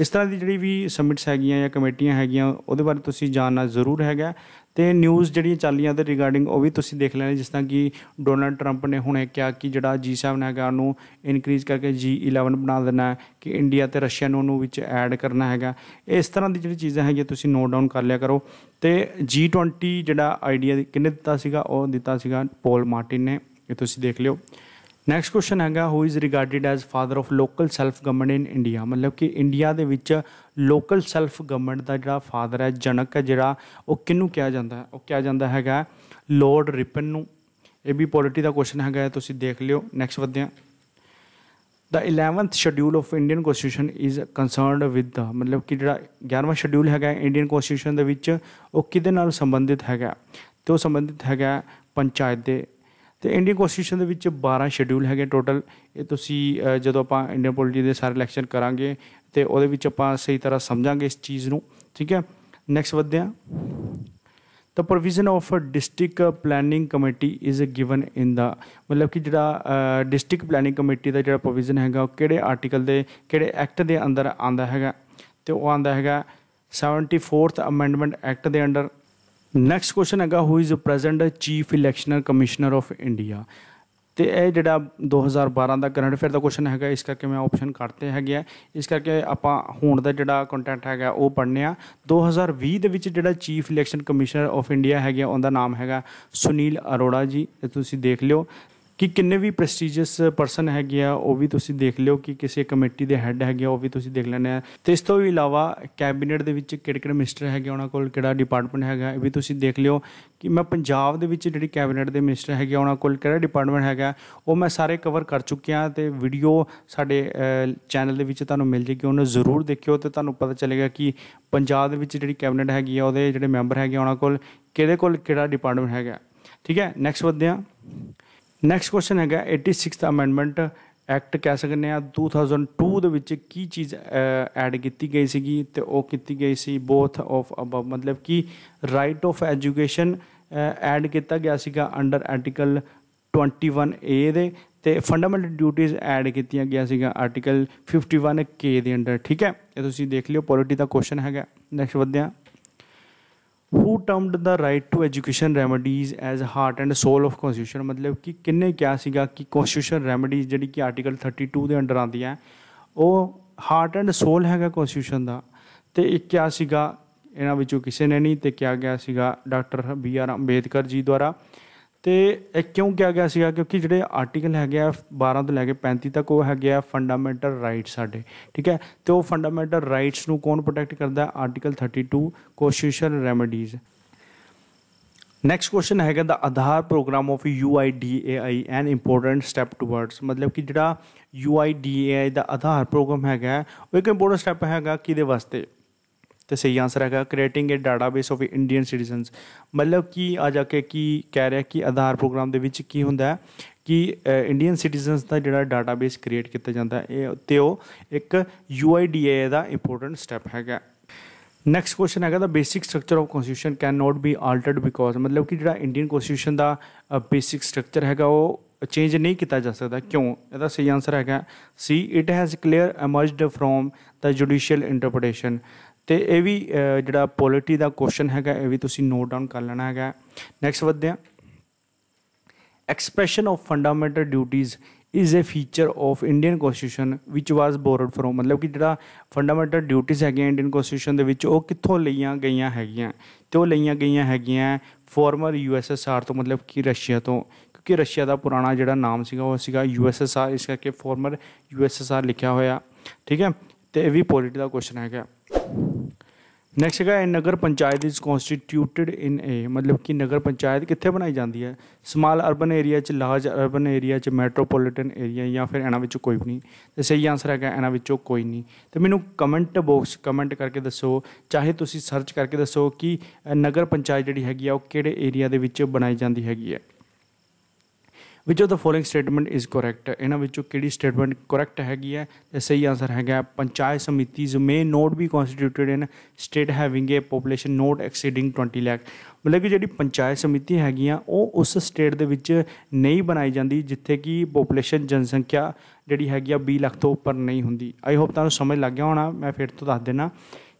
ਇਸ ਤਰ੍ਹਾਂ ਦੀ ਜਿਹੜੀ ਵੀ ਸਬਮਿਟਸ ਹੈਗੀਆਂ ਜਾਂ ਕਮੇਟੀਆਂ ਹੈਗੀਆਂ ਉਹਦੇ ਬਾਰੇ ਤੁਸੀਂ ਜਾਣਨਾ ਜ਼ਰੂਰ ਹੈਗਾ ਤੇ ਨਿਊਜ਼ ਜਿਹੜੀਆਂ ਚੱਲੀਆਂ ਤੇ ਰਿਗਾਰਡਿੰਗ ਉਹ ਵੀ ਤੁਸੀਂ ਦੇਖ ਲੈਣੇ ਜਿਸ ਤਰ੍ਹਾਂ ਕਿ ਡੋਨਲਡ ਟਰੰਪ ਨੇ ਹੁਣੇ ਕਿਹਾ ਕਿ ਜਿਹੜਾ G7 ਹੈਗਾ ਉਹਨੂੰ ਇਨਕਰੀਜ਼ ਕਰਕੇ G11 ਬਣਾ ਦੇਣਾ ਹੈ ਕਿ ਇੰਡੀਆ ਤੇ ਰਸ਼ੀਆ ਨੂੰ ਉਹਨੂੰ ਵਿੱਚ ਐਡ ਕਰਨਾ ਹੈਗਾ ਇਸ ਤਰ੍ਹਾਂ ਦੀ ਜਿਹੜੀ ਚੀਜ਼ਾਂ ਹੈਗੀਆਂ ਤੁਸੀਂ ਨੋਟ ਡਾਊਨ ਕਰ ਲਿਆ ਕਰੋ ਤੇ G20 ਜਿਹੜਾ ਆਈਡੀਆ ਕਿੰਨੇ ਦਿੱਤਾ ਸੀਗਾ ਉਹ ਦਿੱਤਾ ਸੀਗਾ ਪੋਲ ਮਾਰਟਿਨ ਨੇ ਇਹ ਤੁਸੀਂ ਦੇਖ ਲਿਓ ਨੈਕਸਟ ਕੁਐਸਚਨ ਹੈਗਾ who is regarded as father of local self government in India ਮਤਲਬ ਕਿ ਇੰਡੀਆ ਦੇ ਵਿੱਚ ਲੋਕਲ ਸੈਲਫ ਗਵਰਨਮੈਂਟ ਦਾ ਜਿਹੜਾ ਫਾਦਰ ਹੈ ਜਨਕ ਹੈ ਜਿਹੜਾ ਉਹ ਕਿਹਨੂੰ ਕਿਹਾ ਜਾਂਦਾ ਹੈ ਉਹ ਕਿਹਾ ਜਾਂਦਾ ਹੈਗਾ ਲਾਰਡ ਰਿਪਨ ਨੂੰ ਇਹ ਵੀ ਪੋਲਿਟੀ ਦਾ ਕੁਐਸਚਨ ਹੈਗਾ ਤੁਸੀਂ ਦੇਖ ਲਿਓ ਨੈਕਸਟ ਵਧਿਆ the 11th schedule of Indian constitution is concerned with the ਮਤਲਬ ਕਿ ਜਿਹੜਾ 11ਵਾਂ ਸ਼ਡਿਊਲ ਹੈਗਾ ਇੰਡੀਅਨ ਕਨਸਟੀਟਿਊਸ਼ਨ ਦੇ ਵਿੱਚ ਉਹ ਕਿਹਦੇ ਨਾਲ ਸੰਬੰਧਿਤ ਹੈਗਾ ਤੇ ਉਹ ਸੰਬੰਧਿਤ ਹੈਗਾ ਪੰਚਾਇਤ ਦੇ ਤੇ ਇੰਡੀਅਨ ਕਨਸਟੀਟਿਊਸ਼ਨ ਦੇ ਵਿੱਚ 12 ਸ਼ੈਡਿਊਲ ਹੈਗੇ ਟੋਟਲ ਇਹ ਤੁਸੀਂ ਜਦੋਂ ਆਪਾਂ ਇੰਡੀਅਨ ਪੋਲਿਟੀ ਦੇ ਸਾਰੇ ਲੈਕਚਰ ਕਰਾਂਗੇ ਤੇ ਉਹਦੇ ਵਿੱਚ ਆਪਾਂ ਸਹੀ ਤਰ੍ਹਾਂ ਸਮਝਾਂਗੇ ਇਸ ਚੀਜ਼ ਨੂੰ ਠੀਕ ਹੈ ਨੈਕਸਟ ਵਧਦੇ ਆ the provision of district planning committee is given in the ਮਤਲਬ ਕਿ ਜਿਹੜਾ ਡਿਸਟ੍ਰਿਕਟ ਪਲੈਨਿੰਗ ਕਮੇਟੀ ਦਾ ਜਿਹੜਾ ਪ੍ਰੋਵੀਜ਼ਨ ਹੈਗਾ ਉਹ ਕਿਹੜੇ ਆਰਟੀਕਲ ਦੇ ਕਿਹੜੇ ਐਕਟ ਦੇ ਅੰਦਰ ਆਉਂਦਾ ਹੈਗਾ ਤੇ ਉਹ ਆਉਂਦਾ ਹੈਗਾ 74th ਅਮੈਂਡਮੈਂਟ ਐਕਟ ਦੇ ਅੰਡਰ ਨੈਕਸਟ ਕੁਐਸਚਨ ਹੈਗਾ who is present chief election commissioner of India ਤੇ ਇਹ ਜਿਹੜਾ 2012 ਦਾ ਕਰੰਟ ਅਫੇਅਰ ਦਾ ਕੁਐਸਚਨ ਹੈਗਾ ਇਸ ਕਰਕੇ ਮੈਂ ਆਪਸ਼ਨ ਕੱਟਤੇ ਹੈਗੇ ਆ ਇਸ ਕਰਕੇ ਆਪਾਂ ਹੁਣ ਦਾ ਜਿਹੜਾ ਕੰਟੈਂਟ ਹੈਗਾ ਉਹ ਪੜ੍ਹਨੇ ਆ 2020 ਦੇ ਵਿੱਚ ਜਿਹੜਾ chief election commissioner of India ਹੈਗਾ ਉਹਦਾ ਨਾਮ ਹੈਗਾ ਸੁਨੀਲ ਅਰੋੜਾ ਜੀ ਤੇ ਤੁਸੀਂ ਦੇਖ ਲਿਓ ਕਿ ਕਿੰਨੇ ਵੀ ਪ੍ਰੈਸਟੀਜੀਅਸ ਪਰਸਨ ਹੈਗੇ ਆ ਉਹ ਵੀ ਤੁਸੀਂ ਦੇਖ ਲਿਓ ਕਿ ਕਿਸੇ ਕਮੇਟੀ ਦੇ ਹੈੱਡ ਹੈਗੇ ਆ ਉਹ ਵੀ ਤੁਸੀਂ ਦੇਖ ਲੈਣੇ ਆ ਤੇ ਇਸ ਤੋਂ ਵੀ ਇਲਾਵਾ ਕੈਬਨਿਟ ਦੇ ਵਿੱਚ ਕਿਹੜੇ ਕਿਹੜੇ ਮਿਨਿਸਟਰ ਹੈਗੇ ਉਹਨਾਂ ਕੋਲ ਕਿਹੜਾ ਡਿਪਾਰਟਮੈਂਟ ਹੈਗਾ ਇਹ ਵੀ ਤੁਸੀਂ ਦੇਖ ਲਿਓ ਕਿ ਮੈਂ ਪੰਜਾਬ ਦੇ ਵਿੱਚ ਜਿਹੜੀ ਕੈਬਨਿਟ ਦੇ ਮਿਨਿਸਟਰ ਹੈਗੇ ਉਹਨਾਂ ਕੋਲ ਕਿਹੜਾ ਡਿਪਾਰਟਮੈਂਟ ਹੈਗਾ ਉਹ ਮੈਂ ਸਾਰੇ ਕਵਰ ਕਰ ਚੁੱਕਿਆ ਤੇ ਵੀਡੀਓ ਸਾਡੇ ਚੈਨਲ ਦੇ ਵਿੱਚ ਤੁਹਾਨੂੰ ਮਿਲ ਜੇਗੀ ਉਹਨੂੰ ਜ਼ਰੂਰ ਦੇਖਿਓ ਤੇ ਤੁਹਾਨੂੰ ਪਤਾ ਚੱਲੇਗਾ ਕਿ ਪੰਜਾਬ ਦੇ ਵਿੱਚ ਜਿਹੜੀ ਕੈਬਨਿਟ ਹੈਗੀ ਆ ਉਹਦੇ ਜਿਹੜੇ ਮੈਂਬਰ ਹੈਗੇ ਉਹਨਾਂ ਕੋਲ ਕਿਹਦੇ ਕੋਲ ਕਿਹੜਾ ਡਿਪਾਰਟਮੈਂਟ ਹੈਗਾ ਠੀਕ ਹੈ ਨੈਕਸਟ ਵਧਦੇ ਆ ਨੈਕਸਟ ਕੁਐਸਚਨ ਹੈਗਾ 86th ਅਮੈਂਡਮੈਂਟ ਐਕਟ ਕਹਿ ਸਕਦੇ ਆ 2002 ਦੇ ਵਿੱਚ ਕੀ ਚੀਜ਼ ਐਡ ਕੀਤੀ ਗਈ ਸੀਗੀ ਤੇ ਉਹ ਕੀਤੀ ਗਈ ਸੀ ਬੋਥ ਆਫ ਅਬਵ ਮਤਲਬ ਕਿ ਰਾਈਟ ਆਫ ਐਜੂਕੇਸ਼ਨ ਐਡ ਕੀਤਾ ਗਿਆ ਸੀਗਾ ਅੰਡਰ ਆਰਟੀਕਲ 21A ਦੇ ਤੇ ਫੰਡਾਮੈਂਟਲ ਡਿਊਟੀਆਂ ਐਡ ਕੀਤੀਆਂ ਗਿਆ ਸੀਗਾ ਆਰਟੀਕਲ 51K ਦੇ ਅੰਡਰ ਠੀਕ ਹੈ ਇਹ ਤੁਸੀਂ ਦੇਖ ਲਿਓ ਪੋਲਿਟੀ ਦਾ ਕੁਐਸਚਨ ਹੈਗਾ ਨੈਕਸਟ ਵਧਦੇ ਆ who termed the right to education remedies as heart and soul of constitution ਮਤਲਬ ਕਿ ਕਿੰਨੇ ਕਿਹਾ ਸੀਗਾ ਕਿ ਕਨਸਟੀਟਿਊਸ਼ਨ ਰੈਮਡੀਜ਼ ਜਿਹੜੀ ਕਿ ਆਰਟੀਕਲ 32 ਦੇ ਅੰਡਰ ਆਉਂਦੀ ਹੈ ਉਹ ਹਾਰਟ ਐਂਡ ਸੋਲ ਹੈਗਾ ਕਨਸਟੀਟਿਊਸ਼ਨ ਦਾ ਤੇ ਇੱਕ ਕਿਹਾ ਸੀਗਾ ਇਹਨਾਂ ਵਿੱਚੋਂ ਕਿਸੇ ਨੇ ਨਹੀਂ ਤੇ ਕਿਹਾ ਗਿਆ ਸੀਗਾ ਡਾਕਟਰ ਬੀ ਆਰ ਅੰਬੇਦਕਰ ਜੀ ਦੁਆਰਾ ਤੇ ਇਹ ਕਿਉਂ ਕਿਹਾ ਗਿਆ ਸੀਗਾ ਕਿਉਂਕਿ ਜਿਹੜੇ ਆਰਟੀਕਲ ਹੈਗੇ ਆ 12 ਤੋਂ ਲੈ ਕੇ 35 ਤੱਕ ਉਹ ਹੈਗੇ ਆ ਫੰਡਾਮੈਂਟਲ ਰਾਈਟਸ ਸਾਡੇ ਠੀਕ ਹੈ ਤੇ ਉਹ ਫੰਡਾਮੈਂਟਲ ਰਾਈਟਸ ਨੂੰ ਕੌਣ ਪ੍ਰੋਟੈਕਟ ਕਰਦਾ article 32 constitutional remedies next question ਹੈਗਾ the Aadhaar program of UIDAI an important step towards ਮਤਲਬ ਕਿ ਜਿਹੜਾ UIDAI ਦਾ ਆਧਾਰ ਪ੍ਰੋਗਰਾਮ ਹੈਗਾ ਉਹ ਇੱਕ ਇੰਪੋਰਟੈਂਟ ਸਟੈਪ ਹੈਗਾ ਕਿਹਦੇ ਵਾਸਤੇ ਤੇ ਸਹੀ ਆਨਸਰ ਹੈਗਾ creating a database of Indian citizens ਮਤਲਬ ਕਿ ਆ ਜਾ ਕੇ ਕੀ ਕਹਿ ਰਿਹਾ ਕਿ ਆਧਾਰ ਪ੍ਰੋਗਰਾਮ ਦੇ ਵਿੱਚ ਕੀ ਹੁੰਦਾ ਹੈ ਕਿ ਇੰਡੀਅਨ ਸਿਟੀਜ਼ਨਸ ਦਾ ਜਿਹੜਾ ਡਾਟਾਬੇਸ ਕ੍ਰੀਏਟ ਕੀਤਾ ਜਾਂਦਾ ਹੈ ਤੇ ਉਹ ਇੱਕ ਯੂਆਈਡੀਏ ਦਾ ਇੰਪੋਰਟੈਂਟ ਸਟੈਪ ਹੈਗਾ ਨੈਕਸਟ ਕੁਐਸਚਨ ਹੈਗਾ the basic structure of constitution can not be altered because ਮਤਲਬ ਕਿ ਜਿਹੜਾ ਇੰਡੀਅਨ ਕਨਸਟੀਟਿਊਸ਼ਨ ਦਾ ਬੇਸਿਕ ਸਟਰਕਚਰ ਹੈਗਾ ਉਹ ਚੇਂਜ ਨਹੀਂ ਕੀਤਾ ਜਾ ਸਕਦਾ ਕਿਉਂ ਇਹਦਾ ਸਹੀ ਆਨਸਰ ਹੈਗਾ C it has clear emerged from the judicial interpretation ਤੇ ਇਹ ਵੀ ਜਿਹੜਾ ਪੋਲਿਟੀ ਦਾ ਕੁਐਸਚਨ ਹੈਗਾ ਇਹ ਵੀ ਤੁਸੀਂ ਨੋਟ ਡਾਊਨ ਕਰ ਲੈਣਾ ਹੈਗਾ ਨੈਕਸਟ ਵਧਦੇ ਹਾਂ ਐਕਸਪ੍ਰੈਸ਼ਨ ਆਫ ਫੰਡਾਮੈਂਟਲ ਡਿਊਟੀਆਂ is a feature of Indian constitution which was borrowed from ਮਤਲਬ ਕਿ ਜਿਹੜਾ ਫੰਡਾਮੈਂਟਲ ਡਿਊਟੀਆਂ ਹੈਗੀਆਂ ਇੰਡੀਅਨ ਕਨਸਟੀਟਿਊਸ਼ਨ ਦੇ ਵਿੱਚ ਉਹ ਕਿੱਥੋਂ ਲਈਆਂ ਗਈਆਂ ਹੈਗੀਆਂ ਤੇ ਉਹ ਲਈਆਂ ਗਈਆਂ ਹੈਗੀਆਂ ਫਾਰਮਰ ਯੂਐਸਐਸਆਰ ਤੋਂ ਮਤਲਬ ਕਿ ਰਸ਼ੀਆ ਤੋਂ ਕਿਉਂਕਿ ਰਸ਼ੀਆ ਦਾ ਪੁਰਾਣਾ ਜਿਹੜਾ ਨਾਮ ਸੀਗਾ ਉਹ ਸੀਗਾ ਯੂਐਸਐਸਆਰ ਇਸ ਕਰਕੇ ਫਾਰਮਰ ਯੂਐਸਐਸਆਰ ਲਿਖਿਆ ਹੋਇਆ ਠੀਕ ਹੈ ਤੇ ਇਹ ਵੀ ਪੋਲਿਟੀ ਦਾ ਕੁਐਸਚਨ ਹੈਗਾ ਨੈਕਸਟ ਹੈਗਾ ਇਹ ਨਗਰ ਪੰਚਾਇਤ ਇਸ ਕਨਸਟੀਟਿਊਟਡ ਇਨ ਏ ਮਤਲਬ ਕਿ ਨਗਰ ਪੰਚਾਇਤ ਕਿੱਥੇ ਬਣਾਈ ਜਾਂਦੀ ਹੈ ਸਮਾਲ ਅਰਬਨ ਏਰੀਆ ਚ ਲਾਰਜ ਅਰਬਨ ਏਰੀਆ ਚ ਮੈਟਰੋਪੋਲੀਟਨ ਏਰੀਆ ਜਾਂ ਫਿਰ ਇਹਨਾਂ ਵਿੱਚੋਂ ਕੋਈ ਵੀ ਨਹੀਂ ਤੇ ਸਹੀ ਆਨਸਰ ਹੈਗਾ ਇਹਨਾਂ ਵਿੱਚੋਂ ਕੋਈ ਨਹੀਂ ਤੇ ਮੈਨੂੰ ਕਮੈਂਟ ਬਾਕਸ ਕਮੈਂਟ ਕਰਕੇ ਦੱਸੋ ਚਾਹੇ ਤੁਸੀਂ ਸਰਚ ਕਰਕੇ ਦੱਸੋ ਕਿ ਨਗਰ ਪੰਚਾਇਤ ਜਿਹੜੀ ਹੈਗੀ ਆ ਉਹ ਕਿਹੜੇ ਏਰੀਆ ਦੇ ਵਿੱਚ ਬਣਾਈ ਜਾਂਦੀ ਹੈਗੀ ਹੈ which of the following statement is correct ਇਹਨਾਂ ਵਿੱਚੋਂ ਕਿਹੜੀ ਸਟੇਟਮੈਂਟ ਕਰੈਕਟ ਹੈਗੀ ਹੈ ਤੇ ਸਹੀ ਆਨਸਰ ਹੈਗਾ panchayat samitis may not be constituted in state having a population not exceeding 20 lakh ਮਤਲਬ ਕਿ ਜਿਹੜੀ ਪੰਚਾਇਤ ਸਮਿਤੀ ਹੈਗੀਆਂ ਉਹ ਉਸ ਸਟੇਟ ਦੇ ਵਿੱਚ ਨਹੀਂ ਬਣਾਈ ਜਾਂਦੀ ਜਿੱਥੇ ਕਿ ਪੋਪੂਲੇਸ਼ਨ ਜਨਸੰਖਿਆ ਜਿਹੜੀ ਹੈਗੀ ਆ 20 ਲੱਖ ਤੋਂ ਉੱਪਰ ਨਹੀਂ ਹੁੰਦੀ ਆਈ ਹੋਪ ਤੁਹਾਨੂੰ ਸਮਝ ਲੱਗ ਗਿਆ ਹੋਣਾ ਮੈਂ ਫਿਰ ਤੋਂ ਦੱਸ ਦੇਣਾ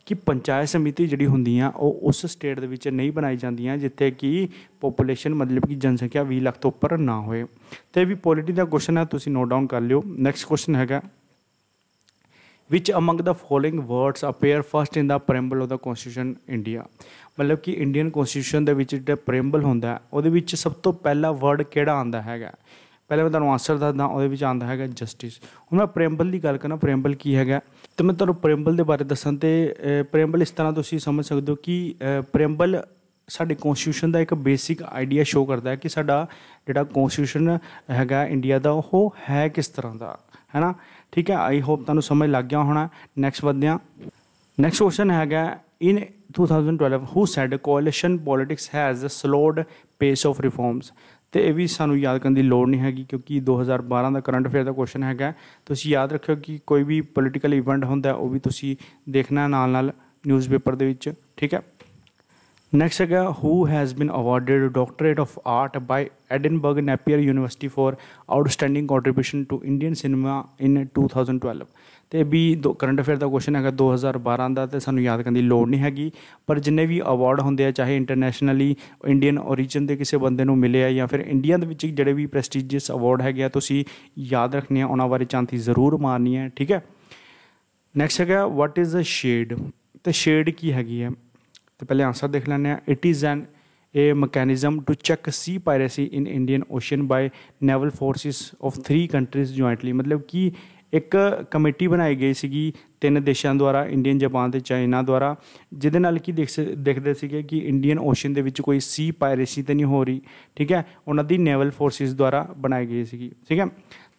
ਕਿ ਪੰਚਾਇਤ ਸਮਿਤੀ ਜਿਹੜੀ ਹੁੰਦੀਆਂ ਉਹ ਉਸ ਸਟੇਟ ਦੇ ਵਿੱਚ ਨਹੀਂ ਬਣਾਈ ਜਾਂਦੀਆਂ ਜਿੱਥੇ ਕਿ ਪੋਪੂਲੇਸ਼ਨ ਮਤਲਬ ਕਿ ਜਨਸੰਖਿਆ 20 ਲੱਖ ਤੋਂ ਉੱਪਰ ਨਾ ਹੋਏ ਤੇ ਵੀ ਪੋਲਿਟੀ ਦਾ ਕੁਐਸਚਨ ਹੈ ਤੁਸੀਂ ਨੋਟ ਡਾਊਨ ਕਰ ਲਿਓ ਨੈਕਸਟ ਕੁਐਸਚਨ ਹੈਗਾ which among the following words appear first in the preamble of the constitution India ਮਤਲਬ ਕਿ ਇੰਡੀਅਨ ਕਨਸਟੀਟਿਊਸ਼ਨ ਦੇ ਵਿੱਚ ਜਿਹੜਾ ਪ੍ਰੈਮਬਲ ਹੁੰਦਾ ਉਹਦੇ ਵਿੱਚ ਸਭ ਤੋਂ ਪਹਿਲਾ ਵਰਡ ਕਿਹੜਾ ਆਉਂਦਾ ਹੈਗਾ ਪਹਿਲੇ ਮੈਂ ਤੁਹਾਨੂੰ ਆਨਸਰ ਦੱਸਦਾ ਉਹਦੇ ਵਿੱਚ ਆਉਂਦਾ ਹੈਗਾ ਜਸਟਿਸ ਹੁਣ ਮੈਂ ਪ੍ਰੈਮਬਲ ਦੀ ਗੱਲ ਕਰਨਾ ਪ੍ਰੈਮਬਲ ਕੀ ਹੈਗਾ ਤੇ ਮੈਂ ਤੁਹਾਨੂੰ ਪ੍ਰੇਮਬਲ ਦੇ ਬਾਰੇ ਦੱਸਾਂ ਤੇ ਪ੍ਰੇਮਬਲ ਇਸ ਤਰ੍ਹਾਂ ਤੁਸੀਂ ਸਮਝ ਸਕਦੇ ਹੋ ਕਿ ਪ੍ਰੇਮਬਲ ਸਾਡੇ ਕਨਸਟੀਟਿਊਸ਼ਨ ਦਾ ਇੱਕ ਬੇਸਿਕ ਆਈਡੀਆ ਸ਼ੋ ਕਰਦਾ ਹੈ ਕਿ ਸਾਡਾ ਜਿਹੜਾ ਕਨਸਟੀਟਿਊਸ਼ਨ ਹੈਗਾ ਇੰਡੀਆ ਦਾ ਉਹ ਹੈ ਕਿਸ ਤਰ੍ਹਾਂ ਦਾ ਹੈਨਾ ਠੀਕ ਹੈ ਆਈ ਹੋਪ ਤੁਹਾਨੂੰ ਸਮਝ ਲੱਗ ਗਿਆ ਹੋਣਾ ਨੈਕਸਟ ਵਧਦੇ ਹਾਂ ਨੈਕਸਟ ਕੁਐਸਚਨ ਹੈਗਾ in 2012 who coalition politics has a slowed pace of reforms ਤੇ ਇਹ ਵੀ ਸਾਨੂੰ ਯਾਦ ਕਰਨ ਦੀ ਲੋੜ ਨਹੀਂ ਹੈਗੀ ਕਿਉਂਕਿ 2012 ਦਾ ਕਰੰਟ ਅਫੇਅਰ ਦਾ ਕੁਐਸਚਨ ਹੈਗਾ ਤੁਸੀਂ ਯਾਦ ਰੱਖਿਓ ਕਿ ਕੋਈ ਵੀ ਪੋਲੀਟੀਕਲ ਇਵੈਂਟ ਹੁੰਦਾ ਉਹ ਵੀ ਤੁਸੀਂ ਦੇਖਣਾ ਨਾਲ ਨਾਲ ਨਿਊਜ਼ਪੇਪਰ ਦੇ ਵਿੱਚ ਠੀਕ ਹੈ ਨੈਕਸਟ ਹੈਗਾ who has been awarded doctorate of art by Edinburgh Napier University for outstanding contribution to Indian cinema in 2012 ਤੇ ਵੀ ਕਰੰਟ ਅਫੇਅਰ ਦਾ ਕੁਐਸਚਨ ਹੈਗਾ 2012 ਦਾ ਤੇ ਸਾਨੂੰ ਯਾਦ ਕਰਨ ਦੀ ਲੋੜ ਨਹੀਂ ਹੈਗੀ ਪਰ ਜਿੰਨੇ ਵੀ ਅਵਾਰਡ ਹੁੰਦੇ ਆ ਚਾਹੇ ਇੰਟਰਨੈਸ਼ਨਲੀ ਇੰਡੀਅਨ origin ਦੇ ਕਿਸੇ ਬੰਦੇ ਨੂੰ ਮਿਲੇ ਆ ਜਾਂ ਫਿਰ ਇੰਡੀਆ ਦੇ ਵਿੱਚ ਜਿਹੜੇ ਵੀ ਪ੍ਰੈਸਟੀਜੀਅਸ ਅਵਾਰਡ ਹੈਗੇ ਆ ਤੁਸੀਂ ਯਾਦ ਰੱਖਣੇ ਆ ਉਹਨਾਂ ਬਾਰੇ ਚਾਂਤੀ ਜ਼ਰੂਰ ਮਾਰਨੀ ਹੈ ਠੀਕ ਹੈ ਨੈਕਸਟ ਹੈਗਾ ਵਾਟ ਇਜ਼ ਅ ਸ਼ੇਡ ਤੇ ਸ਼ੇਡ ਕੀ ਹੈਗੀ ਹੈ ਤੇ ਪਹਿਲੇ ਆਨਸਰ ਦੇਖ ਲੈਣੇ ਆ it is an a mechanism to check sea piracy in Indian Ocean by naval forces of three countries jointly मतलब कि ਇੱਕ ਕਮੇਟੀ ਬਣਾਈ ਗਈ ਸੀਗੀ ਤਿੰਨ ਦੇਸ਼ਾਂ ਦੁਆਰਾ ਇੰਡੀਅਨ ਜਾਪਾਨ ਤੇ ਚਾਈਨਾ ਦੁਆਰਾ ਜਿਹਦੇ ਨਾਲ ਕੀ ਦੇਖਦੇ ਸੀਗੇ ਕਿ ਇੰਡੀਅਨ ਓਸ਼ਨ ਦੇ ਵਿੱਚ ਕੋਈ ਸੀ ਪਾਇਰੇਸੀ ਤੇ ਨਹੀਂ ਹੋ ਰਹੀ ਠੀਕ ਹੈ ਉਹਨਾਂ ਦੀ ਨੇਵਲ ਫੋਰਸਿਸ ਦੁਆਰਾ ਬਣਾਈ ਗਈ ਸੀਗੀ ਠੀਕ ਹੈ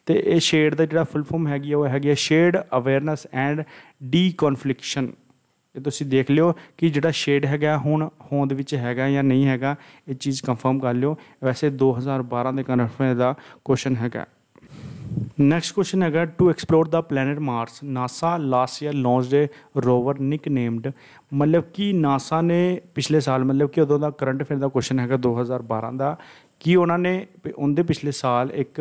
ਤੇ ਇਹ ਸ਼ੇਡ ਦਾ ਜਿਹੜਾ ਫੁੱਲ ਫਾਰਮ ਹੈਗੀ ਉਹ ਹੈਗੀ shade awareness and deconfliction ਇਹ ਤੁਸੀਂ ਦੇਖ ਲਿਓ ਕਿ ਜਿਹੜਾ ਸ਼ੇਡ ਹੈਗਾ ਹੁਣ ਹੋਂਦ ਵਿੱਚ ਹੈਗਾ ਜਾਂ ਨਹੀਂ ਹੈਗਾ ਇਹ ਚੀਜ਼ ਕਨਫਰਮ ਕਰ ਲਿਓ ਵੈਸੇ 2012 ਦੇ ਕਨਫਰਮ ਦਾ ਕੁਐਸਚਨ ਹੈਗਾ ਨੈਕਸਟ ਕੁਐਸਚਨ ਹੈਗਾ to explore the planet Mars NASA last year launched the rover nicknamed ਮਤਲਬ ਕਿ ਨਾਸਾ ਨੇ ਪਿਛਲੇ ਸਾਲ ਮਤਲਬ ਕਿ ਉਦੋਂ ਦਾ ਕਰੰਟ ਅਫੇਅਰ ਦਾ ਕੁਐਸਚਨ ਹੈਗਾ 2012 ਦਾ ਕਿ ਉਹਨਾਂ ਨੇ ਉਹਦੇ ਪਿਛਲੇ ਸਾਲ ਇੱਕ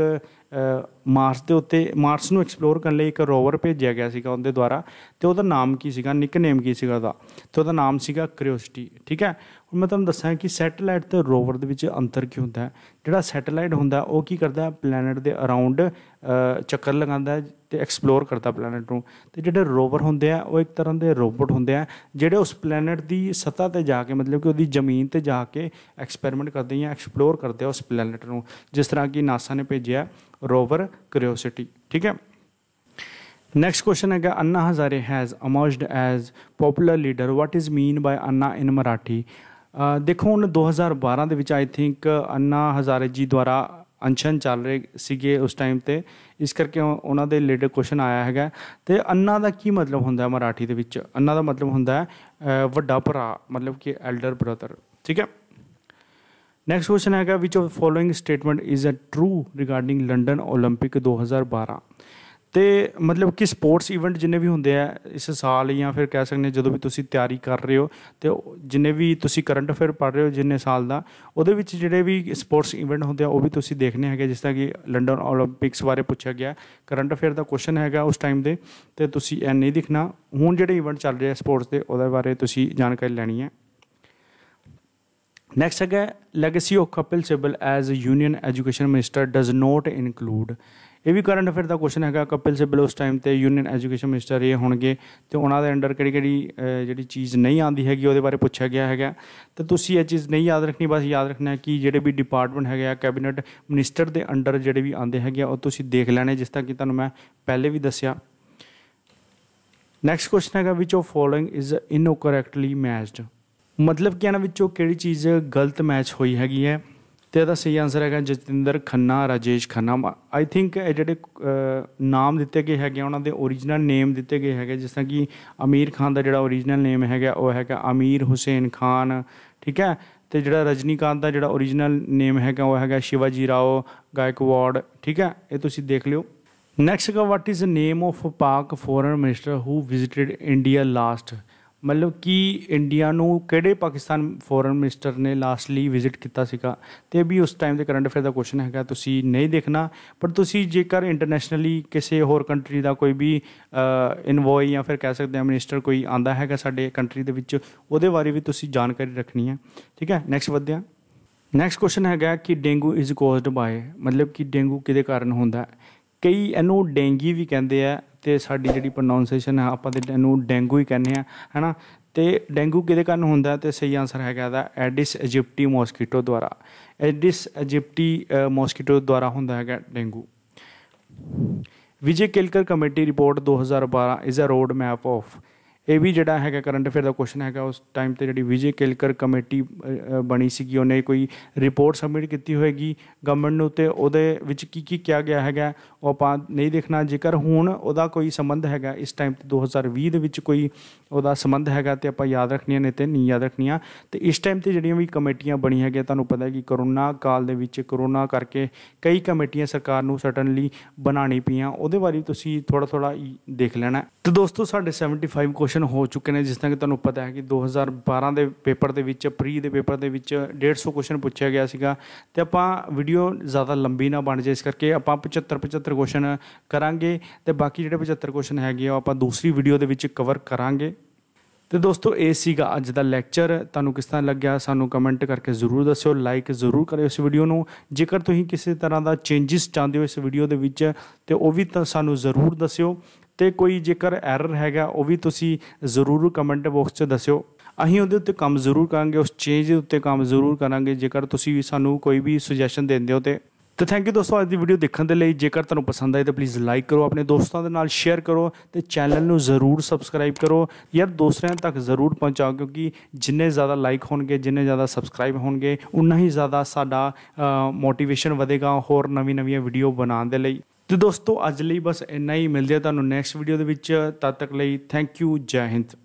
ਮਾਰਸ ਦੇ ਉੱਤੇ ਮਾਰਸ ਨੂੰ ਐਕਸਪਲੋਰ ਕਰਨ ਲਈ ਇੱਕ ਰੋਵਰ ਭੇਜਿਆ ਗਿਆ ਸੀਗਾ ਉਹਦੇ ਦੁਆਰਾ ਤੇ ਉਹਦਾ ਨਾਮ ਕੀ ਸੀਗਾ ਨਿਕ ਨੇਮ ਕੀ ਸੀਗਾ ਉਹਦਾ ਤੇ ਉਹਦਾ ਨਾਮ ਸੀਗਾ ਕਰਿਓਸਿਟੀ ਠੀਕ ਹੈ ਹੁਣ ਮੈਂ ਤੁਹਾਨੂੰ ਦੱਸਾਂ ਕਿ ਸੈਟੇਲਾਈਟ ਤੇ ਰੋਵਰ ਦੇ ਵਿੱਚ ਅੰਤਰ ਕੀ ਹੁੰਦਾ ਹੈ ਜਿਹੜਾ ਸੈਟੇਲਾਈਟ ਹੁੰਦਾ ਉਹ ਕੀ ਕਰਦਾ ਹੈ ਪਲੈਨਟ ਦੇ ਅਰਾਊਂਡ ਚੱਕਰ ਲਗਾਉਂਦਾ ਤੇ ਐਕਸਪਲੋਰ ਕਰਦਾ ਪਲੈਨਟ ਨੂੰ ਤੇ ਜਿਹੜੇ ਰੋਵਰ ਹੁੰਦੇ ਆ ਉਹ ਇੱਕ ਤਰ੍ਹਾਂ ਦੇ ਰੋਬੋਟ ਹੁੰਦੇ ਆ ਜਿਹੜੇ ਉਸ ਪਲੈਨਟ ਦੀ ਸਤਾ ਤੇ ਜਾ ਕੇ ਮਤਲਬ ਕਿ ਉਹਦੀ ਜ਼ਮੀਨ ਤੇ ਜਾ ਕੇ ਐਕਸਪੈਰੀਮੈਂਟ ਕਰਦੇ ਆ ਐਕਸਪਲੋਰ ਕਰਦੇ ਆ ਉਸ ਪਲੈਨਟ ਨੂੰ ਜਿਸ ਤਰ੍ਹਾਂ ਕਿ ਨਾਸਾ ਨੇ ਭੇਜਿਆ ਰੋਵਰ ਕਰਿਓਸਿਟੀ ਠੀਕ ਹੈ ਨੈਕਸਟ ਕੁਐਸਚਨ ਹੈਗਾ Anna Hazare has emerged as popular leader what is mean by Anna in Marathi ਦੇਖੋ ਹੁਣ 2012 ਦੇ ਵਿੱਚ ਆਈ ਥਿੰਕ ਅੰਨਾ ਹਜ਼ਾਰੇ ਜੀ ਦੁਆਰਾ ਅਨਸ਼ਨ ਚੱਲ ਰਹੇ ਸੀਗੇ ਉਸ ਟਾਈਮ ਤੇ ਇਸ ਕਰਕੇ ਉਹਨਾਂ ਦੇ ਲੀਡਰ ਕੁਐਸਚਨ ਆਇਆ ਹੈਗਾ ਤੇ ਅੰਨਾ ਦਾ ਕੀ ਮਤਲਬ ਹੁੰਦਾ ਹੈ ਮਰਾਠੀ ਦੇ ਵਿੱਚ ਅੰਨਾ ਦਾ ਮਤਲਬ ਹੁੰਦਾ ਹੈ ਵੱਡਾ ਭਰਾ ਮਤਲਬ ਕਿ ਐਲਡਰ ਬ੍ਰਦਰ ਠੀਕ ਹੈ ਨੈਕਸਟ ਕੁਐਸਚਨ ਹੈਗਾ which of following statement is a true regarding London 올림픽 2012 ਤੇ ਮਤਲਬ ਕਿ ਸਪੋਰਟਸ ਇਵੈਂਟ ਜਿੰਨੇ ਵੀ ਹੁੰਦੇ ਆ ਇਸ ਸਾਲ ਜਾਂ ਫਿਰ ਕਹਿ ਸਕਦੇ ਜਦੋਂ ਵੀ ਤੁਸੀਂ ਤਿਆਰੀ ਕਰ ਰਹੇ ਹੋ ਤੇ ਜਿੰਨੇ ਵੀ ਤੁਸੀਂ ਕਰੰਟ ਅਫੇਅਰ ਪੜ ਰਹੇ ਹੋ ਜਿੰਨੇ ਸਾਲ ਦਾ ਉਹਦੇ ਵਿੱਚ ਜਿਹੜੇ ਵੀ ਸਪੋਰਟਸ ਇਵੈਂਟ ਹੁੰਦੇ ਆ ਉਹ ਵੀ ਤੁਸੀਂ ਦੇਖਨੇ ਹੈਗੇ ਜਿਸ ਤਰ੍ਹਾਂ ਕਿ ਲੰਡਨ 올림픽ਸ ਬਾਰੇ ਪੁੱਛਿਆ ਗਿਆ ਕਰੰਟ ਅਫੇਅਰ ਦਾ ਕੁਐਸਚਨ ਹੈਗਾ ਉਸ ਟਾਈਮ ਦੇ ਤੇ ਤੁਸੀਂ ਇਹ ਨਹੀਂ ਦਿਖਣਾ ਹੁਣ ਜਿਹੜੇ ਇਵੈਂਟ ਚੱਲ ਰਹੇ ਆ ਸਪੋਰਟਸ ਦੇ ਉਹਦੇ ਬਾਰੇ ਤੁਸੀਂ ਜਾਣਕਾਰੀ ਲੈਣੀ ਹੈ ਨੈਕਸਟ ਹੈਗਾ legacy of Kapil Sibal as union education minister does not include ਇਹ ਵੀ ਕਰੰਟ ਅਫੇਅਰ ਦਾ ਕੁਐਸਚਨ ਹੈਗਾ ਕਪਿਲ ਸਿੱਬਲ ਉਸ ਟਾਈਮ ਤੇ ਯੂਨੀਅਨ ਐਜੂਕੇਸ਼ਨ ਮਿਨਿਸਟਰ ਇਹ ਹੋਣਗੇ ਤੇ ਉਹਨਾਂ ਦੇ ਅੰਡਰ ਕਿਹੜੀ ਕਿਹੜੀ ਜਿਹੜੀ ਚੀਜ਼ ਨਹੀਂ ਆਂਦੀ ਹੈਗੀ ਉਹਦੇ ਬਾਰੇ ਪੁੱਛਿਆ ਗਿਆ ਹੈਗਾ ਤੇ ਤੁਸੀਂ ਇਹ ਚੀਜ਼ ਨਹੀਂ ਯਾਦ ਰੱਖਣੀ ਬਸ ਯਾਦ ਰੱਖਣਾ ਕਿ ਜਿਹੜੇ ਵੀ ਡਿਪਾਰਟਮੈਂਟ ਹੈਗੇ ਆ ਕੈਬਨਿਟ ਮਿਨਿਸਟਰ ਦੇ ਅੰਡਰ ਜਿਹੜੇ ਵੀ ਆਂਦੇ ਹੈਗੇ ਆ ਉਹ ਤੁਸੀਂ ਦੇਖ ਲੈਣੇ ਜਿਸ ਤਰ੍ਹਾਂ ਕਿ ਤੁਹਾਨੂੰ ਮੈਂ ਪਹਿਲੇ ਵੀ ਦੱਸਿਆ ਨੈਕਸਟ ਕੁਐਸਚਨ ਹੈਗਾ which of following is incorrectly matched ਮਤਲਬ ਕਿ ਇਹਨਾਂ ਵਿੱਚੋਂ ਕਿਹੜੀ ਚੀਜ਼ ਗਲਤ ਮੈਚ ਹੋਈ ਹੈਗੀ ਹੈ ਤੇ ਇਹਦਾ ਸਹੀ ਆਨਸਰ ਹੈਗਾ ਜਤਿੰਦਰ ਖੰਨਾ ਰਾਜੇਸ਼ ਖੰਨਾ ਆਈ ਥਿੰਕ ਇਹ ਜਿਹੜੇ ਨਾਮ ਦਿੱਤੇ ਗਏ ਹੈਗੇ ਉਹਨਾਂ ਦੇ origignal ਨੇਮ ਦਿੱਤੇ ਗਏ ਹੈਗੇ ਜਿਸ ਤਰ੍ਹਾਂ ਕਿ ਅਮੀਰ ਖਾਨ ਦਾ ਜਿਹੜਾ origignal ਨੇਮ ਹੈਗਾ ਉਹ ਹੈਗਾ ਅਮੀਰ ਹੁਸੈਨ ਖਾਨ ਠੀਕ ਹੈ ਤੇ ਜਿਹੜਾ ਰਜਨੀਕਾਂਤ ਦਾ ਜਿਹੜਾ origignal ਨੇਮ ਹੈਗਾ ਉਹ ਹੈਗਾ ਸ਼ਿਵਾਜੀ ਰਾਓ ਗਾਇਕਵਾੜ ਠੀਕ ਹੈ ਇਹ ਤੁਸੀਂ ਦੇਖ ਲਿਓ ਨੈਕਸਟ ਹੈਗਾ what is the name of Pak foreign minister who visited India last ਮਤਲਬ ਕਿ ਇੰਡੀਆ ਨੂੰ ਕਿਹੜੇ ਪਾਕਿਸਤਾਨ ਫੋਰਨ ਮਿਨਿਸਟਰ ਨੇ ਲਾਸਟਲੀ ਵਿਜ਼ਿਟ ਕੀਤਾ ਸੀਗਾ ਤੇ ਵੀ ਉਸ ਟਾਈਮ ਦੇ ਕਰੰਟ ਅਫੇਅਰ ਦਾ ਕੁਐਸਚਨ ਹੈਗਾ ਤੁਸੀਂ ਨਹੀਂ ਦੇਖਣਾ ਪਰ ਤੁਸੀਂ ਜੇਕਰ ਇੰਟਰਨੈਸ਼ਨਲੀ ਕਿਸੇ ਹੋਰ ਕੰਟਰੀ ਦਾ ਕੋਈ ਵੀ ਇਨਵੋਈ ਜਾਂ ਫਿਰ ਕਹਿ ਸਕਦੇ ਆ ਮਿਨਿਸਟਰ ਕੋਈ ਆਂਦਾ ਹੈਗਾ ਸਾਡੇ ਕੰਟਰੀ ਦੇ ਵਿੱਚ ਉਹਦੇ ਬਾਰੇ ਵੀ ਤੁਸੀਂ ਜਾਣਕਾਰੀ ਰੱਖਣੀ ਹੈ ਠੀਕ ਹੈ ਨੈਕਸਟ ਵਧਦੇ ਆ ਨੈਕਸਟ ਕੁਐਸਚਨ ਹੈਗਾ ਕਿ ਡੇਂਗੂ ਇਜ਼ ਕਾਜ਼ਡ ਬਾਏ ਮਤਲਬ ਕਿ ਡੇਂਗੂ ਕਿਹਦੇ ਕਾਰਨ ਹੁੰਦਾ ਹੈ ਕਈ ਇਹਨੂੰ ਡੈਂਗੀ ਵੀ ਕਹਿੰਦੇ ਆ ਤੇ ਸਾਡੀ ਜਿਹੜੀ ਪ੍ਰੋਨਾਂਸੀਏਸ਼ਨ ਆ ਆਪਾਂ ਤੇ ਇਹਨੂੰ ਡੈਂਗੂ ਹੀ ਕਹਿੰਦੇ ਆ ਹਨਾ ਤੇ ਡੈਂਗੂ ਕਿਹਦੇ ਕਾਰਨ ਹੁੰਦਾ ਤੇ ਸਹੀ ਆਨਸਰ ਹੈਗਾ ਦਾ ਐਡਿਸ ਇਜਿਪਟੀ ਮੋਸਕੀਟੋ ਦੁਆਰਾ ਐਡਿਸ ਇਜਿਪਟੀ ਮੋਸਕੀਟੋ ਦੁਆਰਾ ਹੁੰਦਾ ਹੈਗਾ dengue Vijay Kelkar committee report 2012 is a road map of ਇਹ ਵੀ ਜਿਹੜਾ ਹੈਗਾ ਕਰੰਟ ਅਫੇਅਰ ਦਾ ਕੁਐਸਚਨ ਹੈਗਾ ਉਸ ਟਾਈਮ ਤੇ ਜਿਹੜੀ ਵਿਜੇ ਕਿਲਕਰ ਕਮੇਟੀ ਬਣੀ ਸੀਗੀ ਉਹਨੇ ਕੋਈ ਰਿਪੋਰਟ ਸਬਮਿਟ ਕੀਤੀ ਹੋਏਗੀ ਗਵਰਨਮੈਂਟ ਨੂੰ ਤੇ ਉਹਦੇ ਵਿੱਚ ਕੀ ਕੀ ਕਿਹਾ ਗਿਆ ਹੈਗਾ ਉਹ ਆਪਾਂ ਨਹੀਂ ਦੇਖਣਾ ਜੇਕਰ ਹੁਣ ਉਹਦਾ ਕੋਈ ਸੰਬੰਧ ਹੈਗਾ ਇਸ ਟਾਈਮ ਤੇ 2020 ਦੇ ਵਿੱਚ ਕੋਈ ਉਹਦਾ ਸੰਬੰਧ ਹੈਗਾ ਤੇ ਆਪਾਂ ਯਾਦ ਰੱਖਣੀਆਂ ਨੇ ਤੇ ਨਹੀਂ ਯਾਦ ਰੱਖਣੀਆਂ ਤੇ ਇਸ ਟਾਈਮ ਤੇ ਜਿਹੜੀਆਂ ਵੀ ਕਮੇਟੀਆਂ ਬਣੀ ਹੈਗੀਆਂ ਤੁਹਾਨੂੰ ਪਤਾ ਹੈ ਕਿ ਕਰੋਨਾ ਕਾਲ ਦੇ ਵਿੱਚ ਕਰੋਨਾ ਕਰਕੇ ਕਈ ਕਮੇਟੀਆਂ ਸਰਕਾਰ ਨੂੰ ਸਰਟਨਲੀ ਬਣਾਣੀ ਪਈਆਂ ਉਹਦੇ ਬਾਰੇ ਤੁਸੀਂ ਥੋੜਾ ਥੋੜਾ ਦੇਖ ਲੈਣਾ ਤੇ ਦੋਸਤੋ ਸਾਡੇ 75 ਕੁ ਕੁਐਸਚਨ ਹੋ ਚੁੱਕੇ ਨੇ ਜਿਸ ਤਰ੍ਹਾਂ ਕਿ ਤੁਹਾਨੂੰ ਪਤਾ ਹੈ ਕਿ 2012 ਦੇ ਪੇਪਰ ਦੇ ਵਿੱਚ ਪ੍ਰੀ ਦੇ ਪੇਪਰ ਦੇ ਵਿੱਚ 150 ਕੁਐਸਚਨ ਪੁੱਛਿਆ ਗਿਆ ਸੀਗਾ ਤੇ ਆਪਾਂ ਵੀਡੀਓ ਜ਼ਿਆਦਾ ਲੰਬੀ ਨਾ ਬਣ ਜਾਏ ਇਸ ਕਰਕੇ ਆਪਾਂ 75 75 ਕੁਐਸਚਨ ਕਰਾਂਗੇ ਤੇ ਬਾਕੀ ਜਿਹੜੇ 75 ਕੁਐਸਚਨ ਹੈਗੇ ਆ ਆਪਾਂ ਦੂਸਰੀ ਵੀਡੀਓ ਦੇ ਵਿੱਚ ਕਵਰ ਕਰਾਂਗੇ ਤੇ ਦੋਸਤੋ ਇਹ ਸੀਗਾ ਅੱਜ ਦਾ ਲੈਕਚਰ ਤੁਹਾਨੂੰ ਕਿਸ ਤਰ੍ਹਾਂ ਲੱਗਿਆ ਸਾਨੂੰ ਕਮੈਂਟ ਕਰਕੇ ਜ਼ਰੂਰ ਦੱਸਿਓ ਲਾਈਕ ਜ਼ਰੂਰ ਕਰਿਓ ਇਸ ਵੀਡੀਓ ਨੂੰ ਜੇਕਰ ਤੁਸੀਂ ਕਿਸੇ ਤਰ੍ਹਾਂ ਦਾ ਚੇਂਜਸ ਚਾਹੁੰਦੇ ਹੋ ਇਸ ਵੀਡੀਓ ਦੇ ਵਿੱਚ ਤੇ ਉਹ ਵੀ ਤਾਂ ਸਾਨੂੰ ਜ਼ਰੂਰ ਦੱਸਿਓ ਤੇ ਕੋਈ ਜੇਕਰ ਐਰਰ ਹੈਗਾ ਉਹ ਵੀ ਤੁਸੀਂ ਜ਼ਰੂਰ ਕਮੈਂਟ ਬਾਕਸ 'ਚ ਦੱਸਿਓ ਅਸੀਂ ਉਹਦੇ ਉੱਤੇ ਕੰਮ ਜ਼ਰੂਰ ਕਰਾਂਗੇ ਉਸ ਚੇਂਜ ਦੇ ਉੱਤੇ ਕੰਮ ਜ਼ਰੂਰ ਕਰਾਂਗੇ ਜੇਕਰ ਤੁਸੀਂ ਵੀ ਸਾਨੂੰ ਕੋਈ ਵੀ ਸੁਜੈਸ਼ਨ ਦਿੰਦੇ ਹੋ ਤੇ ਤੇ ਥੈਂਕ ਯੂ ਦੋਸਤੋ ਅੱਜ ਦੀ ਵੀਡੀਓ ਦੇਖਣ ਦੇ ਲਈ ਜੇਕਰ ਤੁਹਾਨੂੰ ਪਸੰਦ ਆਈ ਤਾਂ ਪਲੀਜ਼ ਲਾਈਕ ਕਰੋ ਆਪਣੇ ਦੋਸਤਾਂ ਦੇ ਨਾਲ ਸ਼ੇਅਰ ਕਰੋ ਤੇ ਚੈਨਲ ਨੂੰ ਜ਼ਰੂਰ ਸਬਸਕ੍ਰਾਈਬ ਕਰੋ ਯਾਰ ਦੋਸਤਾਂ ਤੱਕ ਜ਼ਰੂਰ ਪਹੁੰਚਾਓ ਕਿਉਂਕਿ ਜਿੰਨੇ ਜ਼ਿਆਦਾ ਲਾਈਕ ਹੋਣਗੇ ਜਿੰਨੇ ਜ਼ਿਆਦਾ ਸਬਸਕ੍ਰਾਈਬ ਹੋਣਗੇ ਉਨਾ ਹੀ ਜ਼ਿਆਦਾ ਸਾਡਾ ਮੋਟੀਵੇਸ਼ਨ ਵਧੇਗਾ ਹੋਰ ਨਵੀਂ ਨਵੀਂ ਵੀਡੀਓ ਬਣਾਉਣ ਦੇ ਲਈ ਤੇ ਦੋਸਤੋ ਅੱਜ ਲਈ ਬਸ ਇੰਨਾ ਹੀ ਮਿਲਦੇ ਆ ਤੁਹਾਨੂੰ ਨੈਕਸਟ ਵੀਡੀਓ ਦੇ ਵਿੱਚ ਤਦ ਤੱਕ ਲਈ ਥੈਂਕ ਯੂ ਜੈ ਹਿੰਦ